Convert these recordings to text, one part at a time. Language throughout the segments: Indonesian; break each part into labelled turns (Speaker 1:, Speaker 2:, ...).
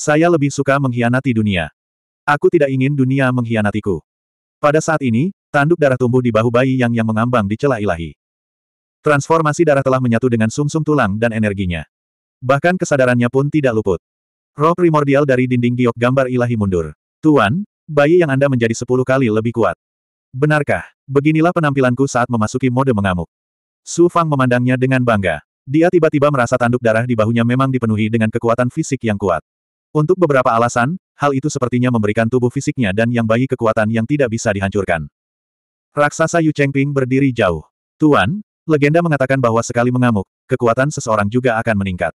Speaker 1: Saya lebih suka mengkhianati dunia. Aku tidak ingin dunia mengkhianatiku. Pada saat ini, tanduk darah tumbuh di bahu bayi yang yang mengambang di celah ilahi. Transformasi darah telah menyatu dengan sumsum -sum tulang dan energinya. Bahkan kesadarannya pun tidak luput. Roh primordial dari dinding giok gambar ilahi mundur. Tuan, bayi yang Anda menjadi sepuluh kali lebih kuat. Benarkah, beginilah penampilanku saat memasuki mode mengamuk. Su Fang memandangnya dengan bangga. Dia tiba-tiba merasa tanduk darah di bahunya memang dipenuhi dengan kekuatan fisik yang kuat. Untuk beberapa alasan, hal itu sepertinya memberikan tubuh fisiknya dan yang bayi kekuatan yang tidak bisa dihancurkan. Raksasa Yu Chengping berdiri jauh. Tuan, legenda mengatakan bahwa sekali mengamuk, kekuatan seseorang juga akan meningkat.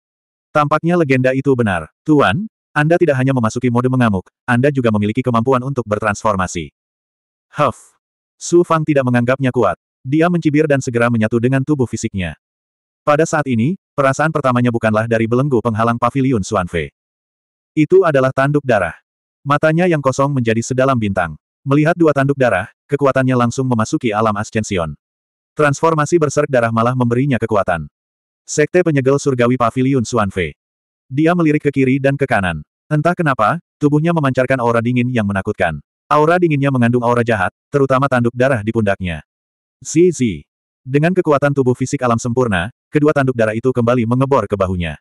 Speaker 1: Tampaknya legenda itu benar. Tuan, Anda tidak hanya memasuki mode mengamuk, Anda juga memiliki kemampuan untuk bertransformasi. Huff. Su Fang tidak menganggapnya kuat. Dia mencibir dan segera menyatu dengan tubuh fisiknya. Pada saat ini, perasaan pertamanya bukanlah dari belenggu penghalang pavilion Xuanfei. Itu adalah tanduk darah. Matanya yang kosong menjadi sedalam bintang. Melihat dua tanduk darah, kekuatannya langsung memasuki alam ascension. Transformasi berserk darah malah memberinya kekuatan. Sekte penyegel surgawi Pavilion Suanfe. Dia melirik ke kiri dan ke kanan. Entah kenapa, tubuhnya memancarkan aura dingin yang menakutkan. Aura dinginnya mengandung aura jahat, terutama tanduk darah di pundaknya. Zizi. Dengan kekuatan tubuh fisik alam sempurna, kedua tanduk darah itu kembali mengebor ke bahunya.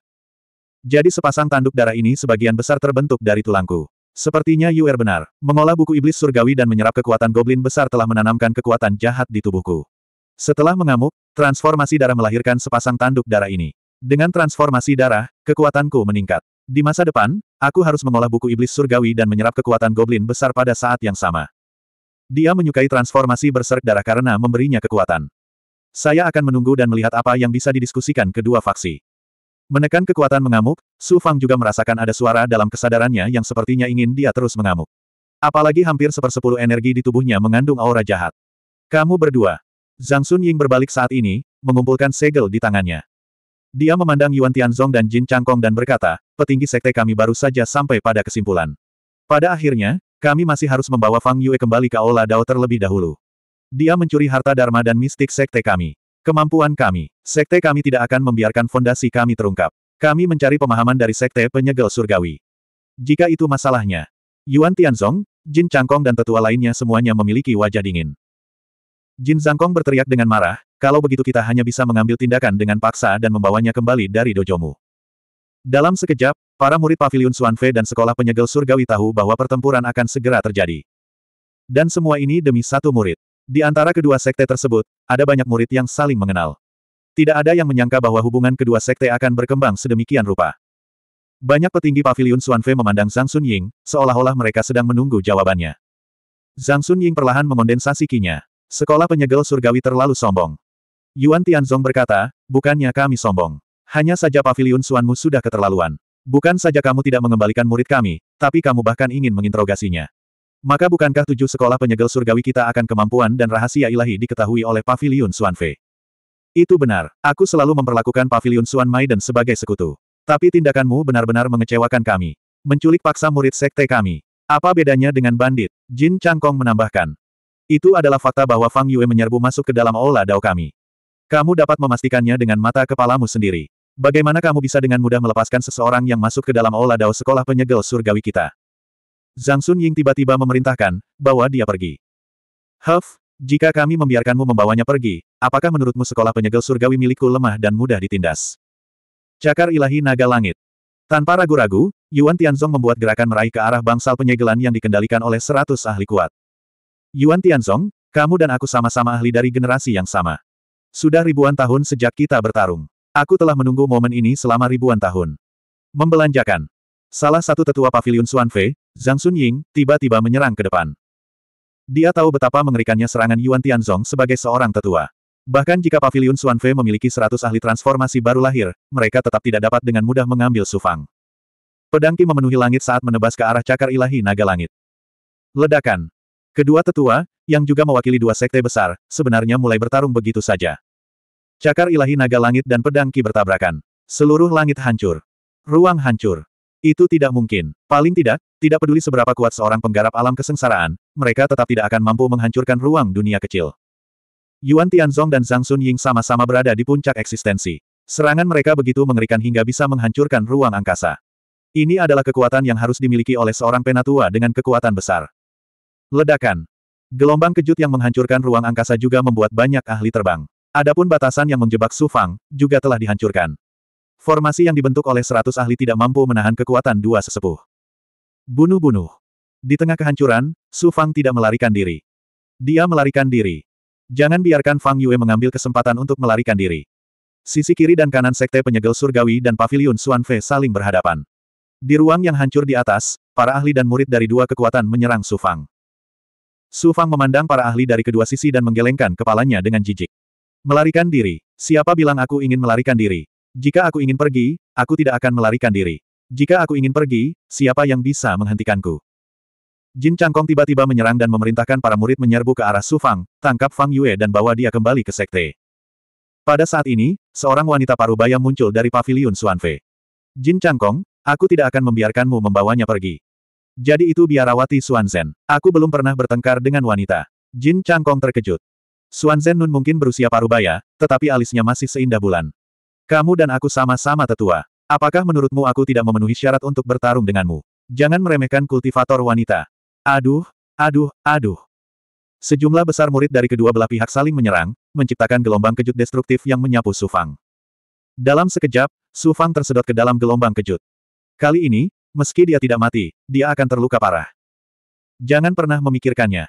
Speaker 1: Jadi sepasang tanduk darah ini sebagian besar terbentuk dari tulangku. Sepertinya Yuer benar, mengolah buku iblis surgawi dan menyerap kekuatan goblin besar telah menanamkan kekuatan jahat di tubuhku. Setelah mengamuk, transformasi darah melahirkan sepasang tanduk darah ini. Dengan transformasi darah, kekuatanku meningkat. Di masa depan, aku harus mengolah buku iblis surgawi dan menyerap kekuatan goblin besar pada saat yang sama. Dia menyukai transformasi berserk darah karena memberinya kekuatan. Saya akan menunggu dan melihat apa yang bisa didiskusikan kedua faksi. Menekan kekuatan mengamuk, Su Fang juga merasakan ada suara dalam kesadarannya yang sepertinya ingin dia terus mengamuk. Apalagi hampir sepersepuluh energi di tubuhnya mengandung aura jahat. Kamu berdua. Zhang Sun Ying berbalik saat ini, mengumpulkan segel di tangannya. Dia memandang Yuan Tianzong dan Jin Changkong dan berkata, petinggi sekte kami baru saja sampai pada kesimpulan. Pada akhirnya, kami masih harus membawa Fang Yue kembali ke Aula Dao terlebih dahulu. Dia mencuri harta Dharma dan mistik sekte kami. Kemampuan kami. Sekte kami tidak akan membiarkan fondasi kami terungkap. Kami mencari pemahaman dari sekte penyegel surgawi. Jika itu masalahnya. Yuan Tianzong, Jin Changkong dan tetua lainnya semuanya memiliki wajah dingin. Jin Zhangkong berteriak dengan marah, kalau begitu kita hanya bisa mengambil tindakan dengan paksa dan membawanya kembali dari dojomu. Dalam sekejap, para murid pavilion Suanfe dan sekolah penyegel surgawi tahu bahwa pertempuran akan segera terjadi. Dan semua ini demi satu murid. Di antara kedua sekte tersebut, ada banyak murid yang saling mengenal. Tidak ada yang menyangka bahwa hubungan kedua sekte akan berkembang sedemikian rupa. Banyak petinggi pavilion Suanfe memandang Zhang Sun Ying, seolah-olah mereka sedang menunggu jawabannya. Zhang Sun Ying perlahan mengondensasi kinya. Sekolah penyegel surgawi terlalu sombong. Yuan Tianzong berkata, bukannya kami sombong. Hanya saja pavilion Suanmu sudah keterlaluan. Bukan saja kamu tidak mengembalikan murid kami, tapi kamu bahkan ingin menginterogasinya. Maka bukankah tujuh sekolah penyegel surgawi kita akan kemampuan dan rahasia ilahi diketahui oleh Pavilion Fei? Itu benar. Aku selalu memperlakukan Paviliun Suan Maiden sebagai sekutu. Tapi tindakanmu benar-benar mengecewakan kami. Menculik paksa murid sekte kami. Apa bedanya dengan bandit? Jin Changkong menambahkan. Itu adalah fakta bahwa Fang Yue menyerbu masuk ke dalam aula dao kami. Kamu dapat memastikannya dengan mata kepalamu sendiri. Bagaimana kamu bisa dengan mudah melepaskan seseorang yang masuk ke dalam aula dao sekolah penyegel surgawi kita? Zhang Sun Ying tiba-tiba memerintahkan, bahwa dia pergi. Huff, jika kami membiarkanmu membawanya pergi, apakah menurutmu sekolah penyegel surgawi milikku lemah dan mudah ditindas? Cakar ilahi naga langit. Tanpa ragu-ragu, Yuan Tianzong membuat gerakan meraih ke arah bangsal penyegelan yang dikendalikan oleh seratus ahli kuat. Yuan Tianzong, kamu dan aku sama-sama ahli dari generasi yang sama. Sudah ribuan tahun sejak kita bertarung. Aku telah menunggu momen ini selama ribuan tahun. Membelanjakan. Salah satu tetua pavilion Fei, Zhang Sun Ying, tiba-tiba menyerang ke depan. Dia tahu betapa mengerikannya serangan Yuan Tianzong sebagai seorang tetua. Bahkan jika pavilion Fei memiliki seratus ahli transformasi baru lahir, mereka tetap tidak dapat dengan mudah mengambil Sufang. Pedang Ki memenuhi langit saat menebas ke arah cakar ilahi naga langit. Ledakan. Kedua tetua, yang juga mewakili dua sekte besar, sebenarnya mulai bertarung begitu saja. Cakar ilahi naga langit dan pedang Ki bertabrakan. Seluruh langit hancur. Ruang hancur. Itu tidak mungkin. Paling tidak, tidak peduli seberapa kuat seorang penggarap alam kesengsaraan, mereka tetap tidak akan mampu menghancurkan ruang dunia kecil. Yuan Tianzong dan Zhang Sunying sama-sama berada di puncak eksistensi. Serangan mereka begitu mengerikan hingga bisa menghancurkan ruang angkasa. Ini adalah kekuatan yang harus dimiliki oleh seorang penatua dengan kekuatan besar. Ledakan. Gelombang kejut yang menghancurkan ruang angkasa juga membuat banyak ahli terbang. Adapun batasan yang menjebak Su Fang, juga telah dihancurkan. Formasi yang dibentuk oleh seratus ahli tidak mampu menahan kekuatan dua sesepuh. Bunuh-bunuh. Di tengah kehancuran, Su Fang tidak melarikan diri. Dia melarikan diri. Jangan biarkan Fang Yue mengambil kesempatan untuk melarikan diri. Sisi kiri dan kanan Sekte Penyegel Surgawi dan Pavilion Suan Fe saling berhadapan. Di ruang yang hancur di atas, para ahli dan murid dari dua kekuatan menyerang Su Fang. Su Fang memandang para ahli dari kedua sisi dan menggelengkan kepalanya dengan jijik. Melarikan diri. Siapa bilang aku ingin melarikan diri? Jika aku ingin pergi, aku tidak akan melarikan diri. Jika aku ingin pergi, siapa yang bisa menghentikanku? Jin Changkong tiba-tiba menyerang dan memerintahkan para murid menyerbu ke arah Su Fang, tangkap Fang Yue dan bawa dia kembali ke sekte. Pada saat ini, seorang wanita parubaya muncul dari paviliun Suanfe. Jin Changkong, aku tidak akan membiarkanmu membawanya pergi. Jadi itu biarawati Suanzen. Aku belum pernah bertengkar dengan wanita. Jin Changkong terkejut. Suanzen Nun mungkin berusia parubaya, tetapi alisnya masih seindah bulan. Kamu dan aku sama-sama tetua. Apakah menurutmu aku tidak memenuhi syarat untuk bertarung denganmu? Jangan meremehkan kultivator wanita. Aduh, aduh, aduh. Sejumlah besar murid dari kedua belah pihak saling menyerang, menciptakan gelombang kejut destruktif yang menyapu Sufang. Dalam sekejap, Sufang tersedot ke dalam gelombang kejut. Kali ini, meski dia tidak mati, dia akan terluka parah. Jangan pernah memikirkannya.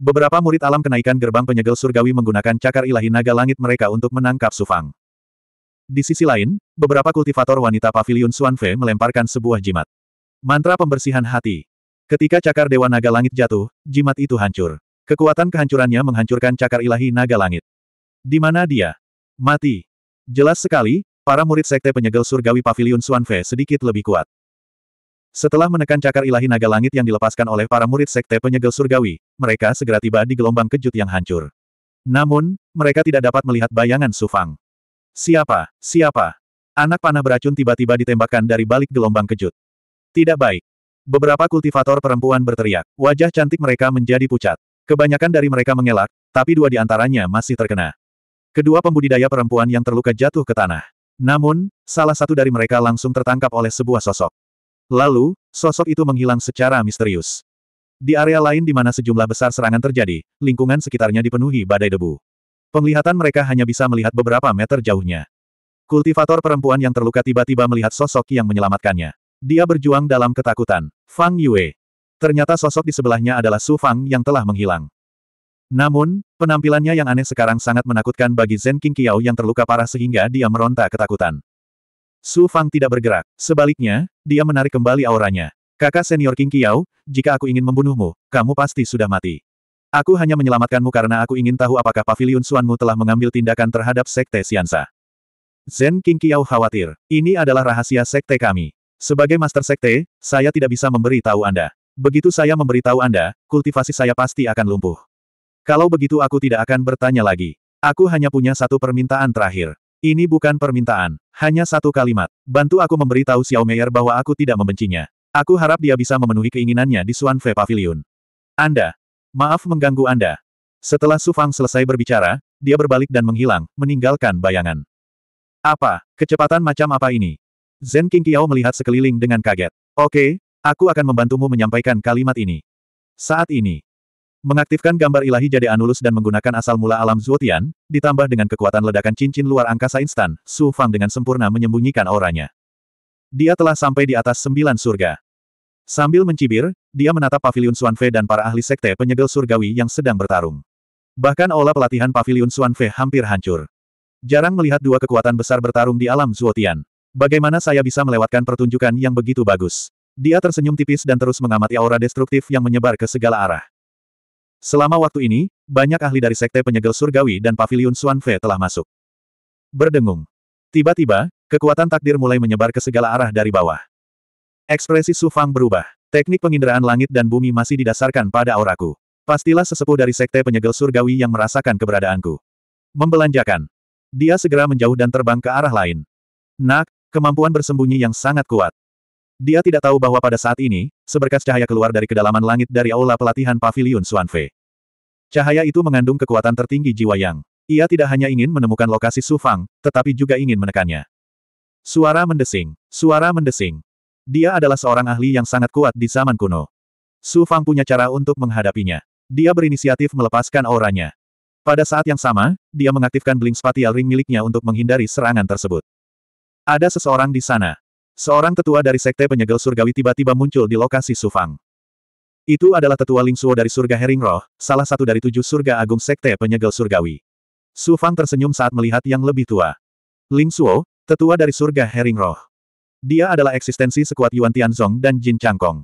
Speaker 1: Beberapa murid alam kenaikan gerbang penyegel surgawi menggunakan cakar ilahi naga langit mereka untuk menangkap Sufang. Di sisi lain, beberapa kultivator wanita pavilion Suanfe melemparkan sebuah jimat. Mantra pembersihan hati. Ketika cakar Dewa Naga Langit jatuh, jimat itu hancur. Kekuatan kehancurannya menghancurkan cakar ilahi Naga Langit. Di mana dia? Mati. Jelas sekali, para murid sekte penyegel surgawi pavilion Suanfe sedikit lebih kuat. Setelah menekan cakar ilahi naga langit yang dilepaskan oleh para murid sekte penyegel surgawi, mereka segera tiba di gelombang kejut yang hancur. Namun, mereka tidak dapat melihat bayangan Sufang. Siapa? Siapa? Anak panah beracun tiba-tiba ditembakkan dari balik gelombang kejut. Tidak baik. Beberapa kultivator perempuan berteriak. Wajah cantik mereka menjadi pucat. Kebanyakan dari mereka mengelak, tapi dua di antaranya masih terkena. Kedua pembudidaya perempuan yang terluka jatuh ke tanah. Namun, salah satu dari mereka langsung tertangkap oleh sebuah sosok. Lalu, sosok itu menghilang secara misterius. Di area lain di mana sejumlah besar serangan terjadi, lingkungan sekitarnya dipenuhi badai debu. Penglihatan mereka hanya bisa melihat beberapa meter jauhnya. Kultivator perempuan yang terluka tiba-tiba melihat sosok yang menyelamatkannya. Dia berjuang dalam ketakutan. Fang Yue. Ternyata sosok di sebelahnya adalah Su Fang yang telah menghilang. Namun, penampilannya yang aneh sekarang sangat menakutkan bagi Zen King Kiao yang terluka parah sehingga dia meronta ketakutan. Su Fang tidak bergerak. Sebaliknya, dia menarik kembali auranya. Kakak senior King Kiao, jika aku ingin membunuhmu, kamu pasti sudah mati. Aku hanya menyelamatkanmu karena aku ingin tahu apakah pavilion Suanmu telah mengambil tindakan terhadap Sekte Siansa. Zen King Kiao khawatir, ini adalah rahasia Sekte kami. Sebagai Master Sekte, saya tidak bisa memberi tahu Anda. Begitu saya memberi tahu Anda, kultivasi saya pasti akan lumpuh. Kalau begitu aku tidak akan bertanya lagi. Aku hanya punya satu permintaan terakhir. Ini bukan permintaan, hanya satu kalimat. Bantu aku memberi tahu Xiao Meier bahwa aku tidak membencinya. Aku harap dia bisa memenuhi keinginannya di Suan Fe Pavilion. Anda, Maaf mengganggu Anda. Setelah Su Fang selesai berbicara, dia berbalik dan menghilang, meninggalkan bayangan. Apa? Kecepatan macam apa ini? Zen King Qiao melihat sekeliling dengan kaget. Oke, aku akan membantumu menyampaikan kalimat ini. Saat ini, Mengaktifkan gambar ilahi jadi Anulus dan menggunakan asal mula alam Zuotian, ditambah dengan kekuatan ledakan cincin luar angkasa instan, Su Fang dengan sempurna menyembunyikan auranya. Dia telah sampai di atas sembilan surga. Sambil mencibir, dia menatap pavilion Swanfe dan para ahli sekte penyegel surgawi yang sedang bertarung. Bahkan olah pelatihan pavilion Swanfe hampir hancur. Jarang melihat dua kekuatan besar bertarung di alam Zuotian. Bagaimana saya bisa melewatkan pertunjukan yang begitu bagus? Dia tersenyum tipis dan terus mengamati aura destruktif yang menyebar ke segala arah. Selama waktu ini, banyak ahli dari sekte penyegel surgawi dan pavilion Swanfe telah masuk. Berdengung. Tiba-tiba, kekuatan takdir mulai menyebar ke segala arah dari bawah. Ekspresi Su Fang berubah. Teknik penginderaan langit dan bumi masih didasarkan pada auraku. Pastilah sesepuh dari sekte penyegel surgawi yang merasakan keberadaanku. Membelanjakan. Dia segera menjauh dan terbang ke arah lain. Nak, kemampuan bersembunyi yang sangat kuat. Dia tidak tahu bahwa pada saat ini, seberkas cahaya keluar dari kedalaman langit dari aula pelatihan pavilion Suanfe. Cahaya itu mengandung kekuatan tertinggi jiwa yang. Ia tidak hanya ingin menemukan lokasi Su Fang, tetapi juga ingin menekannya. Suara mendesing. Suara mendesing. Dia adalah seorang ahli yang sangat kuat di zaman kuno. Su Fang punya cara untuk menghadapinya. Dia berinisiatif melepaskan auranya. Pada saat yang sama, dia mengaktifkan bling spatial ring miliknya untuk menghindari serangan tersebut. Ada seseorang di sana. Seorang tetua dari sekte penyegel surgawi tiba-tiba muncul di lokasi Su Fang. Itu adalah tetua Ling Suo dari surga Hering Roh, salah satu dari tujuh surga agung sekte penyegel surgawi. Su Fang tersenyum saat melihat yang lebih tua. Ling Suo, tetua dari surga Hering Roh. Dia adalah eksistensi sekuat Yuan Tianzong dan Jin Changkong.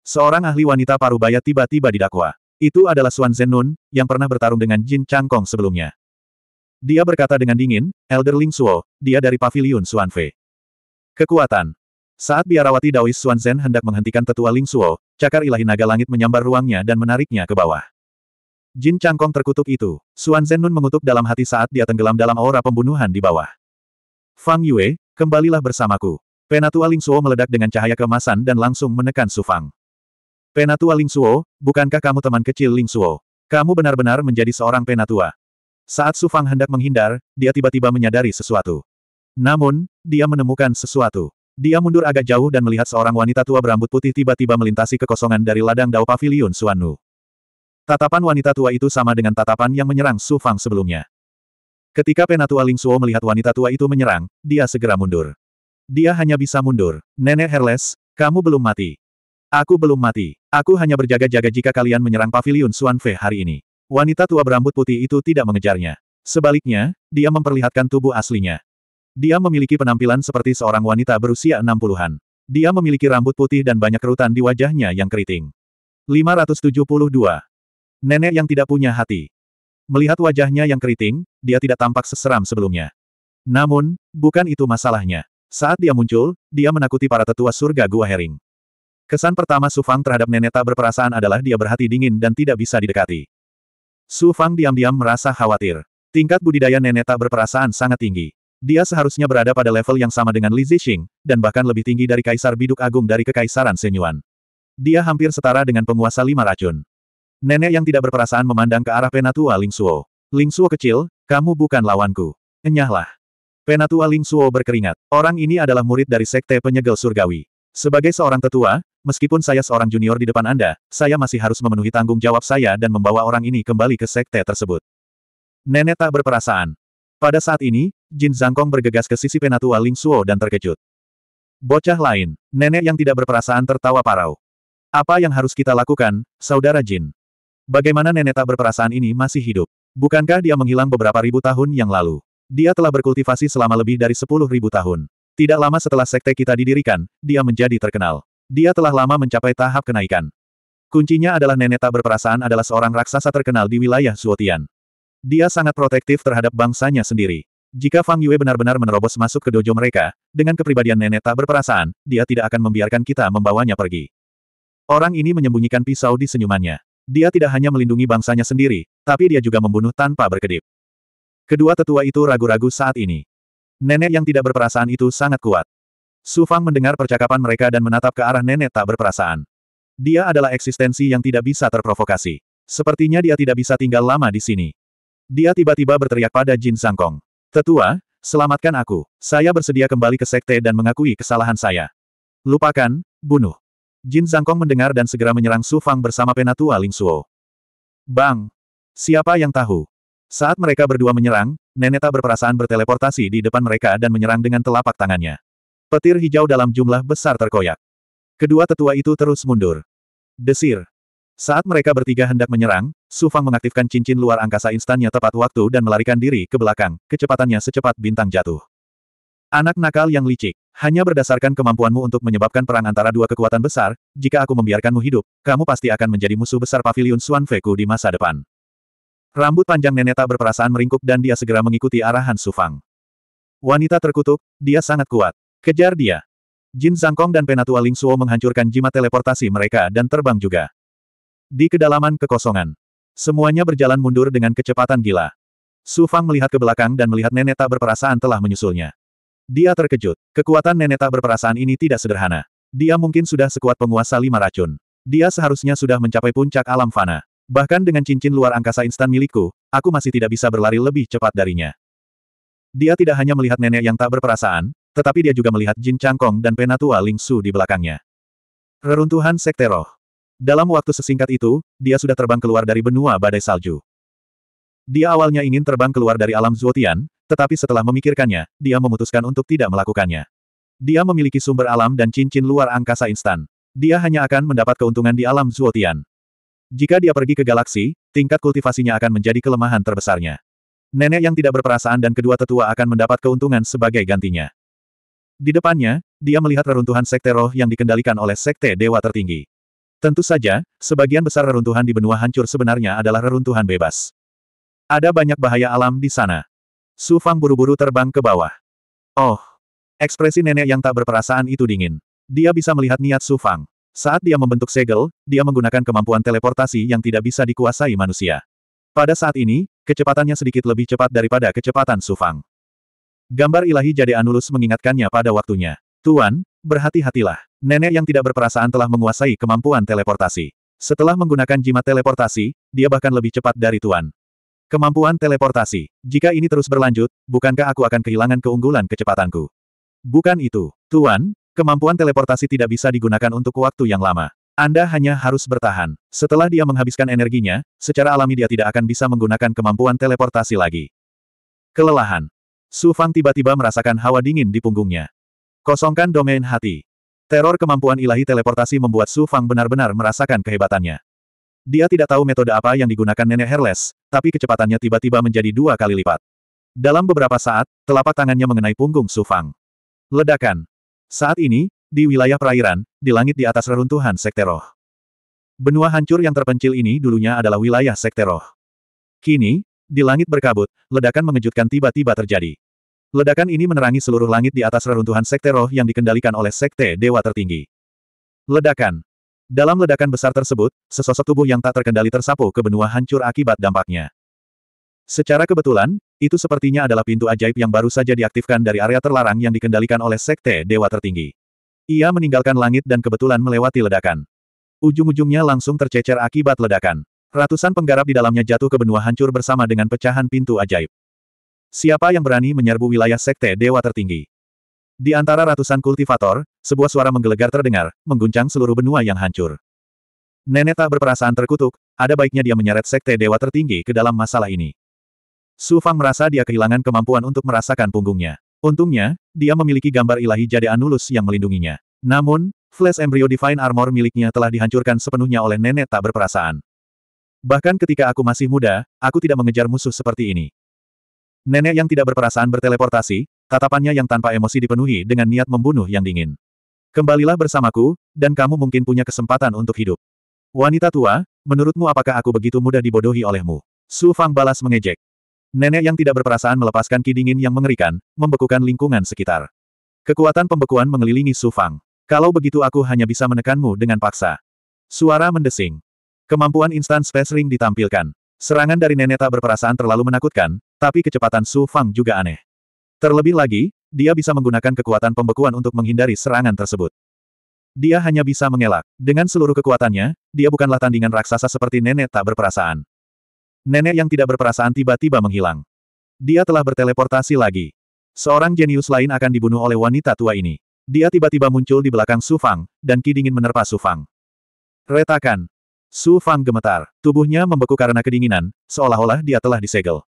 Speaker 1: Seorang ahli wanita parubaya tiba-tiba didakwa. Itu adalah Xuan Zennun, yang pernah bertarung dengan Jin Changkong sebelumnya. Dia berkata dengan dingin, Elder Ling Suo, dia dari pavilion Fei. Kekuatan. Saat biarawati Daois Xuan Zhen hendak menghentikan tetua Ling Suo, cakar ilahi naga langit menyambar ruangnya dan menariknya ke bawah. Jin Changkong terkutuk itu. Xuan Zennun mengutuk dalam hati saat dia tenggelam dalam aura pembunuhan di bawah. Fang Yue, kembalilah bersamaku. Penatua Ling Suo meledak dengan cahaya kemasan dan langsung menekan Sufang. Penatua Ling Suo, bukankah kamu teman kecil Ling Suo? Kamu benar-benar menjadi seorang penatua. Saat Sufang hendak menghindar, dia tiba-tiba menyadari sesuatu. Namun, dia menemukan sesuatu. Dia mundur agak jauh dan melihat seorang wanita tua berambut putih tiba-tiba melintasi kekosongan dari ladang Dao Pavilion Suanu. Tatapan wanita tua itu sama dengan tatapan yang menyerang Sufang sebelumnya. Ketika Penatua Ling Suo melihat wanita tua itu menyerang, dia segera mundur. Dia hanya bisa mundur. Nenek Herles, kamu belum mati. Aku belum mati. Aku hanya berjaga-jaga jika kalian menyerang Paviliun Suan Fe hari ini. Wanita tua berambut putih itu tidak mengejarnya. Sebaliknya, dia memperlihatkan tubuh aslinya. Dia memiliki penampilan seperti seorang wanita berusia 60-an. Dia memiliki rambut putih dan banyak kerutan di wajahnya yang keriting. 572. Nenek yang tidak punya hati. Melihat wajahnya yang keriting, dia tidak tampak seseram sebelumnya. Namun, bukan itu masalahnya. Saat dia muncul, dia menakuti para tetua surga Gua Hering. Kesan pertama Su Fang terhadap Nenek Neneta berperasaan adalah dia berhati dingin dan tidak bisa didekati. Su Fang diam-diam merasa khawatir. Tingkat budidaya Nenek Neneta berperasaan sangat tinggi. Dia seharusnya berada pada level yang sama dengan Li Zixing, dan bahkan lebih tinggi dari Kaisar Biduk Agung dari Kekaisaran Senyuan. Dia hampir setara dengan penguasa lima racun. Nenek yang tidak berperasaan memandang ke arah penatua Ling Suo. Ling Suo kecil, kamu bukan lawanku. Enyahlah. Penatua Ling Suo berkeringat. Orang ini adalah murid dari Sekte Penyegel Surgawi. Sebagai seorang tetua, meskipun saya seorang junior di depan Anda, saya masih harus memenuhi tanggung jawab saya dan membawa orang ini kembali ke Sekte tersebut. Nenek tak berperasaan. Pada saat ini, Jin Zhangkong bergegas ke sisi Penatua Ling Suo dan terkejut. Bocah lain, nenek yang tidak berperasaan tertawa parau. Apa yang harus kita lakukan, saudara Jin? Bagaimana nenek tak berperasaan ini masih hidup? Bukankah dia menghilang beberapa ribu tahun yang lalu? Dia telah berkultivasi selama lebih dari sepuluh ribu tahun. Tidak lama setelah sekte kita didirikan, dia menjadi terkenal. Dia telah lama mencapai tahap kenaikan. Kuncinya adalah nenek tak berperasaan adalah seorang raksasa terkenal di wilayah Suotian. Dia sangat protektif terhadap bangsanya sendiri. Jika Fang Yue benar-benar menerobos masuk ke dojo mereka, dengan kepribadian nenek tak berperasaan, dia tidak akan membiarkan kita membawanya pergi. Orang ini menyembunyikan pisau di senyumannya. Dia tidak hanya melindungi bangsanya sendiri, tapi dia juga membunuh tanpa berkedip. Kedua tetua itu ragu-ragu saat ini. Nenek yang tidak berperasaan itu sangat kuat. Su Fang mendengar percakapan mereka dan menatap ke arah nenek tak berperasaan. Dia adalah eksistensi yang tidak bisa terprovokasi. Sepertinya dia tidak bisa tinggal lama di sini. Dia tiba-tiba berteriak pada Jin Sangkong. Tetua, selamatkan aku. Saya bersedia kembali ke sekte dan mengakui kesalahan saya. Lupakan, bunuh. Jin Sangkong mendengar dan segera menyerang Su Fang bersama penatua Ling Suo. Bang! Siapa yang tahu? Saat mereka berdua menyerang, Neneta berperasaan berteleportasi di depan mereka dan menyerang dengan telapak tangannya. Petir hijau dalam jumlah besar terkoyak. Kedua tetua itu terus mundur. Desir. Saat mereka bertiga hendak menyerang, Sufang mengaktifkan cincin luar angkasa instannya tepat waktu dan melarikan diri ke belakang, kecepatannya secepat bintang jatuh. Anak nakal yang licik, hanya berdasarkan kemampuanmu untuk menyebabkan perang antara dua kekuatan besar, jika aku membiarkanmu hidup, kamu pasti akan menjadi musuh besar pavilion Suan Feku di masa depan. Rambut panjang Neneta berperasaan meringkuk dan dia segera mengikuti arahan Sufang. Wanita terkutuk, dia sangat kuat. Kejar dia. Jin Zangkong dan Penatua Ling Suo menghancurkan jimat teleportasi mereka dan terbang juga. Di kedalaman kekosongan. Semuanya berjalan mundur dengan kecepatan gila. Su Fang melihat ke belakang dan melihat Neneta berperasaan telah menyusulnya. Dia terkejut. Kekuatan Neneta berperasaan ini tidak sederhana. Dia mungkin sudah sekuat penguasa lima racun. Dia seharusnya sudah mencapai puncak alam fana. Bahkan dengan cincin luar angkasa instan milikku, aku masih tidak bisa berlari lebih cepat darinya. Dia tidak hanya melihat nenek yang tak berperasaan, tetapi dia juga melihat Jin Changkong dan penatua Ling Su di belakangnya. Reruntuhan Sekte Roh Dalam waktu sesingkat itu, dia sudah terbang keluar dari benua badai salju. Dia awalnya ingin terbang keluar dari alam Zuotian, tetapi setelah memikirkannya, dia memutuskan untuk tidak melakukannya. Dia memiliki sumber alam dan cincin luar angkasa instan. Dia hanya akan mendapat keuntungan di alam Zuotian. Jika dia pergi ke galaksi, tingkat kultivasinya akan menjadi kelemahan terbesarnya. Nenek yang tidak berperasaan dan kedua tetua akan mendapat keuntungan sebagai gantinya. Di depannya, dia melihat reruntuhan sekte roh yang dikendalikan oleh sekte dewa tertinggi. Tentu saja, sebagian besar reruntuhan di benua hancur sebenarnya adalah reruntuhan bebas. Ada banyak bahaya alam di sana. Su Fang buru-buru terbang ke bawah. Oh! Ekspresi nenek yang tak berperasaan itu dingin. Dia bisa melihat niat Su Fang. Saat dia membentuk segel, dia menggunakan kemampuan teleportasi yang tidak bisa dikuasai manusia. Pada saat ini, kecepatannya sedikit lebih cepat daripada kecepatan Sufang. Gambar ilahi Jade Anulus mengingatkannya pada waktunya. Tuan, berhati-hatilah. Nenek yang tidak berperasaan telah menguasai kemampuan teleportasi. Setelah menggunakan jimat teleportasi, dia bahkan lebih cepat dari Tuan. Kemampuan teleportasi. Jika ini terus berlanjut, bukankah aku akan kehilangan keunggulan kecepatanku? Bukan itu. Tuan, Kemampuan teleportasi tidak bisa digunakan untuk waktu yang lama. Anda hanya harus bertahan. Setelah dia menghabiskan energinya, secara alami dia tidak akan bisa menggunakan kemampuan teleportasi lagi. Kelelahan. Su Fang tiba-tiba merasakan hawa dingin di punggungnya. Kosongkan domain hati. Teror kemampuan ilahi teleportasi membuat Su Fang benar-benar merasakan kehebatannya. Dia tidak tahu metode apa yang digunakan nenek Herles, tapi kecepatannya tiba-tiba menjadi dua kali lipat. Dalam beberapa saat, telapak tangannya mengenai punggung Su Fang. Ledakan. Saat ini, di wilayah perairan, di langit di atas reruntuhan Sekte Roh. Benua hancur yang terpencil ini dulunya adalah wilayah Sekte Roh. Kini, di langit berkabut, ledakan mengejutkan tiba-tiba terjadi. Ledakan ini menerangi seluruh langit di atas reruntuhan Sekte Roh yang dikendalikan oleh Sekte Dewa Tertinggi. Ledakan. Dalam ledakan besar tersebut, sesosok tubuh yang tak terkendali tersapu ke benua hancur akibat dampaknya. Secara kebetulan, itu sepertinya adalah pintu ajaib yang baru saja diaktifkan dari area terlarang yang dikendalikan oleh Sekte Dewa Tertinggi. Ia meninggalkan langit dan kebetulan melewati ledakan. Ujung-ujungnya langsung tercecer akibat ledakan. Ratusan penggarap di dalamnya jatuh ke benua hancur bersama dengan pecahan pintu ajaib. Siapa yang berani menyerbu wilayah Sekte Dewa Tertinggi? Di antara ratusan kultivator, sebuah suara menggelegar terdengar, mengguncang seluruh benua yang hancur. Nenek tak berperasaan terkutuk, ada baiknya dia menyeret sekte dewa tertinggi ke dalam masalah ini. Su Fang merasa dia kehilangan kemampuan untuk merasakan punggungnya. Untungnya, dia memiliki gambar ilahi Jade Anulus yang melindunginya. Namun, flash embryo Divine Armor miliknya telah dihancurkan sepenuhnya oleh nenek tak berperasaan. Bahkan ketika aku masih muda, aku tidak mengejar musuh seperti ini. Nenek yang tidak berperasaan berteleportasi, tatapannya yang tanpa emosi dipenuhi dengan niat membunuh yang dingin. Kembalilah bersamaku, dan kamu mungkin punya kesempatan untuk hidup. Wanita tua, menurutmu apakah aku begitu mudah dibodohi olehmu? Su Fang balas mengejek. Nenek yang tidak berperasaan melepaskan ki dingin yang mengerikan, membekukan lingkungan sekitar. Kekuatan pembekuan mengelilingi Su Fang. Kalau begitu aku hanya bisa menekanmu dengan paksa. Suara mendesing. Kemampuan instan Space Ring ditampilkan. Serangan dari nenek tak berperasaan terlalu menakutkan, tapi kecepatan Su Fang juga aneh. Terlebih lagi, dia bisa menggunakan kekuatan pembekuan untuk menghindari serangan tersebut. Dia hanya bisa mengelak. Dengan seluruh kekuatannya, dia bukanlah tandingan raksasa seperti nenek tak berperasaan. Nenek yang tidak berperasaan tiba-tiba menghilang. Dia telah berteleportasi lagi. Seorang jenius lain akan dibunuh oleh wanita tua ini. Dia tiba-tiba muncul di belakang Su Fang, dan Ki dingin menerpa Su Fang. Retakan. Su Fang gemetar. Tubuhnya membeku karena kedinginan, seolah-olah dia telah disegel.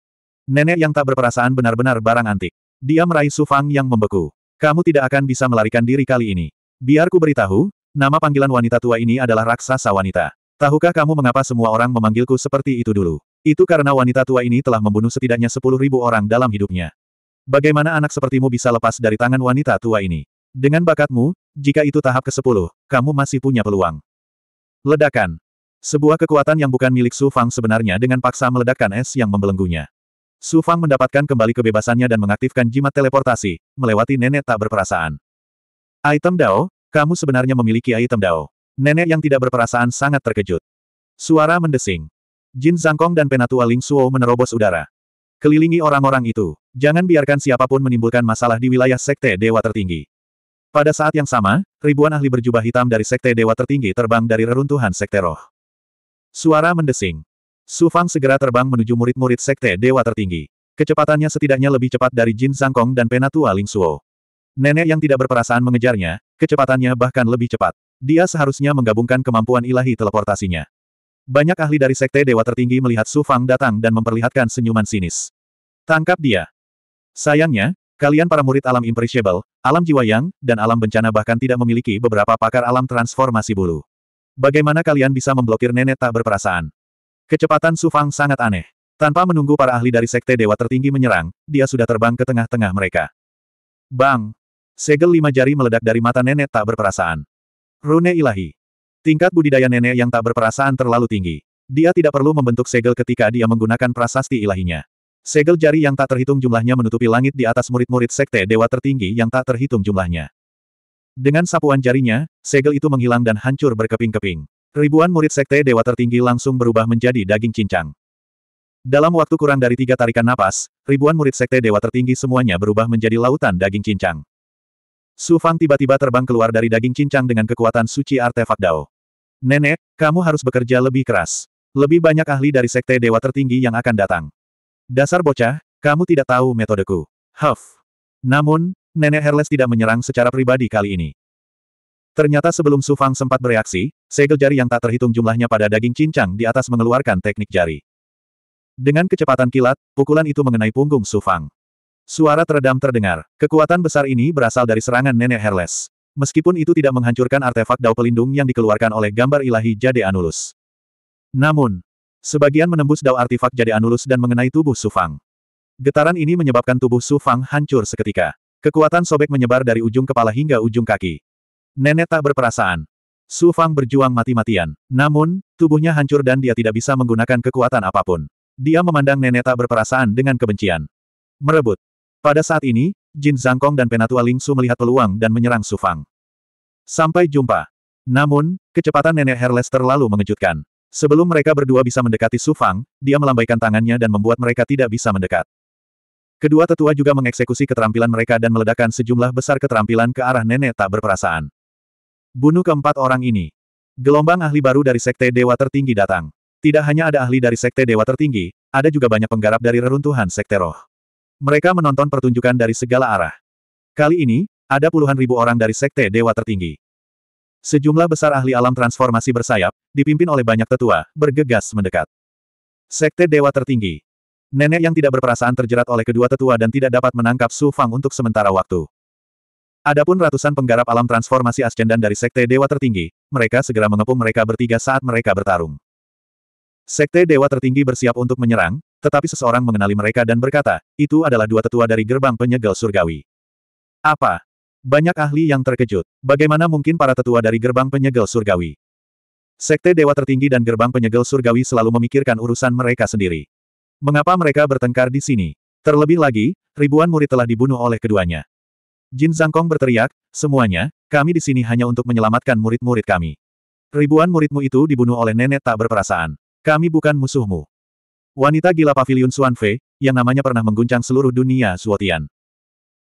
Speaker 1: Nenek yang tak berperasaan benar-benar barang antik. Dia meraih Su Fang yang membeku. Kamu tidak akan bisa melarikan diri kali ini. Biarku beritahu, nama panggilan wanita tua ini adalah raksasa wanita. Tahukah kamu mengapa semua orang memanggilku seperti itu dulu? Itu karena wanita tua ini telah membunuh setidaknya sepuluh ribu orang dalam hidupnya. Bagaimana anak sepertimu bisa lepas dari tangan wanita tua ini? Dengan bakatmu, jika itu tahap ke-10, kamu masih punya peluang. Ledakan. Sebuah kekuatan yang bukan milik Su Fang sebenarnya dengan paksa meledakkan es yang membelenggunya. Su Fang mendapatkan kembali kebebasannya dan mengaktifkan jimat teleportasi, melewati nenek tak berperasaan. Item Dao, kamu sebenarnya memiliki item Dao. Nenek yang tidak berperasaan sangat terkejut. Suara mendesing. Jin Zangkong dan Penatua Ling Suo menerobos udara. Kelilingi orang-orang itu. Jangan biarkan siapapun menimbulkan masalah di wilayah Sekte Dewa Tertinggi. Pada saat yang sama, ribuan ahli berjubah hitam dari Sekte Dewa Tertinggi terbang dari reruntuhan Sekte Roh. Suara mendesing. Su Fang segera terbang menuju murid-murid Sekte Dewa Tertinggi. Kecepatannya setidaknya lebih cepat dari Jin Zangkong dan Penatua Ling Suo. Nenek yang tidak berperasaan mengejarnya, kecepatannya bahkan lebih cepat. Dia seharusnya menggabungkan kemampuan ilahi teleportasinya. Banyak ahli dari sekte dewa tertinggi melihat Su Fang datang dan memperlihatkan senyuman sinis. Tangkap dia. Sayangnya, kalian para murid alam imperishable, alam jiwa yang, dan alam bencana bahkan tidak memiliki beberapa pakar alam transformasi bulu. Bagaimana kalian bisa memblokir nenek tak berperasaan? Kecepatan Su Fang sangat aneh. Tanpa menunggu para ahli dari sekte dewa tertinggi menyerang, dia sudah terbang ke tengah-tengah mereka. Bang! Segel lima jari meledak dari mata nenek tak berperasaan. Rune ilahi. Tingkat budidaya nenek yang tak berperasaan terlalu tinggi. Dia tidak perlu membentuk segel ketika dia menggunakan prasasti ilahinya. Segel jari yang tak terhitung jumlahnya menutupi langit di atas murid-murid sekte dewa tertinggi yang tak terhitung jumlahnya. Dengan sapuan jarinya, segel itu menghilang dan hancur berkeping-keping. Ribuan murid sekte dewa tertinggi langsung berubah menjadi daging cincang. Dalam waktu kurang dari tiga tarikan napas, ribuan murid sekte dewa tertinggi semuanya berubah menjadi lautan daging cincang. Su Fang tiba-tiba terbang keluar dari daging cincang dengan kekuatan suci artefak Dao. Nenek, kamu harus bekerja lebih keras. Lebih banyak ahli dari sekte dewa tertinggi yang akan datang. Dasar bocah, kamu tidak tahu metodeku. Huff. Namun, Nenek Herles tidak menyerang secara pribadi kali ini. Ternyata sebelum Su Fang sempat bereaksi, segel jari yang tak terhitung jumlahnya pada daging cincang di atas mengeluarkan teknik jari. Dengan kecepatan kilat, pukulan itu mengenai punggung Su Fang. Suara teredam terdengar. Kekuatan besar ini berasal dari serangan nenek Herles meskipun itu tidak menghancurkan artefak dao pelindung yang dikeluarkan oleh gambar ilahi Jade Anulus. Namun, sebagian menembus dao artefak Jade Anulus dan mengenai tubuh Sufang. Getaran ini menyebabkan tubuh Sufang hancur seketika. Kekuatan sobek menyebar dari ujung kepala hingga ujung kaki. Nenek tak berperasaan. Sufang berjuang mati-matian. Namun, tubuhnya hancur dan dia tidak bisa menggunakan kekuatan apapun. Dia memandang nenek tak berperasaan dengan kebencian. Merebut. Pada saat ini, Jin Zhangkong dan Penatua Lingsu melihat peluang dan menyerang Su Fang. Sampai jumpa. Namun, kecepatan nenek Herles terlalu mengejutkan. Sebelum mereka berdua bisa mendekati Su Fang, dia melambaikan tangannya dan membuat mereka tidak bisa mendekat. Kedua tetua juga mengeksekusi keterampilan mereka dan meledakkan sejumlah besar keterampilan ke arah nenek tak berperasaan. Bunuh keempat orang ini. Gelombang ahli baru dari Sekte Dewa Tertinggi datang. Tidak hanya ada ahli dari Sekte Dewa Tertinggi, ada juga banyak penggarap dari reruntuhan Sekte Roh. Mereka menonton pertunjukan dari segala arah. Kali ini, ada puluhan ribu orang dari Sekte Dewa Tertinggi. Sejumlah besar ahli alam transformasi bersayap, dipimpin oleh banyak tetua, bergegas mendekat. Sekte Dewa Tertinggi. Nenek yang tidak berperasaan terjerat oleh kedua tetua dan tidak dapat menangkap Su Fang untuk sementara waktu. Adapun ratusan penggarap alam transformasi ascendan dari Sekte Dewa Tertinggi, mereka segera mengepung mereka bertiga saat mereka bertarung. Sekte Dewa Tertinggi bersiap untuk menyerang, tetapi seseorang mengenali mereka dan berkata, itu adalah dua tetua dari gerbang penyegel surgawi. Apa? Banyak ahli yang terkejut. Bagaimana mungkin para tetua dari gerbang penyegel surgawi? Sekte Dewa Tertinggi dan gerbang penyegel surgawi selalu memikirkan urusan mereka sendiri. Mengapa mereka bertengkar di sini? Terlebih lagi, ribuan murid telah dibunuh oleh keduanya. Jin Zangkong berteriak, semuanya, kami di sini hanya untuk menyelamatkan murid-murid kami. Ribuan muridmu itu dibunuh oleh nenek tak berperasaan. Kami bukan musuhmu. Wanita gila pavilion Suanfe, yang namanya pernah mengguncang seluruh dunia Suotian.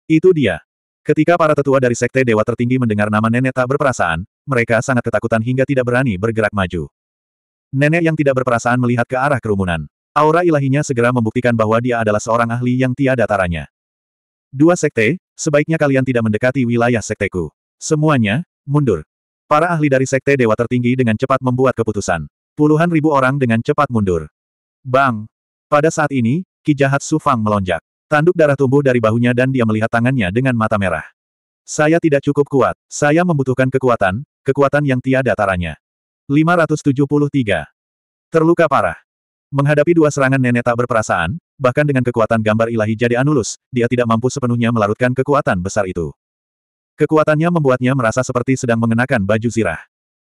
Speaker 1: Itu dia. Ketika para tetua dari Sekte Dewa Tertinggi mendengar nama nenek tak berperasaan, mereka sangat ketakutan hingga tidak berani bergerak maju. Nenek yang tidak berperasaan melihat ke arah kerumunan. Aura ilahinya segera membuktikan bahwa dia adalah seorang ahli yang tiada taranya. Dua sekte, sebaiknya kalian tidak mendekati wilayah sekteku. Semuanya, mundur. Para ahli dari sekte dewa tertinggi dengan cepat membuat keputusan. Puluhan ribu orang dengan cepat mundur. Bang! Pada saat ini, ki jahat Sufang melonjak. Tanduk darah tumbuh dari bahunya dan dia melihat tangannya dengan mata merah. Saya tidak cukup kuat. Saya membutuhkan kekuatan, kekuatan yang tiada taranya. 573. Terluka parah. Menghadapi dua serangan nenek tak berperasaan, bahkan dengan kekuatan gambar ilahi jadi Anulus, dia tidak mampu sepenuhnya melarutkan kekuatan besar itu. Kekuatannya membuatnya merasa seperti sedang mengenakan baju zirah.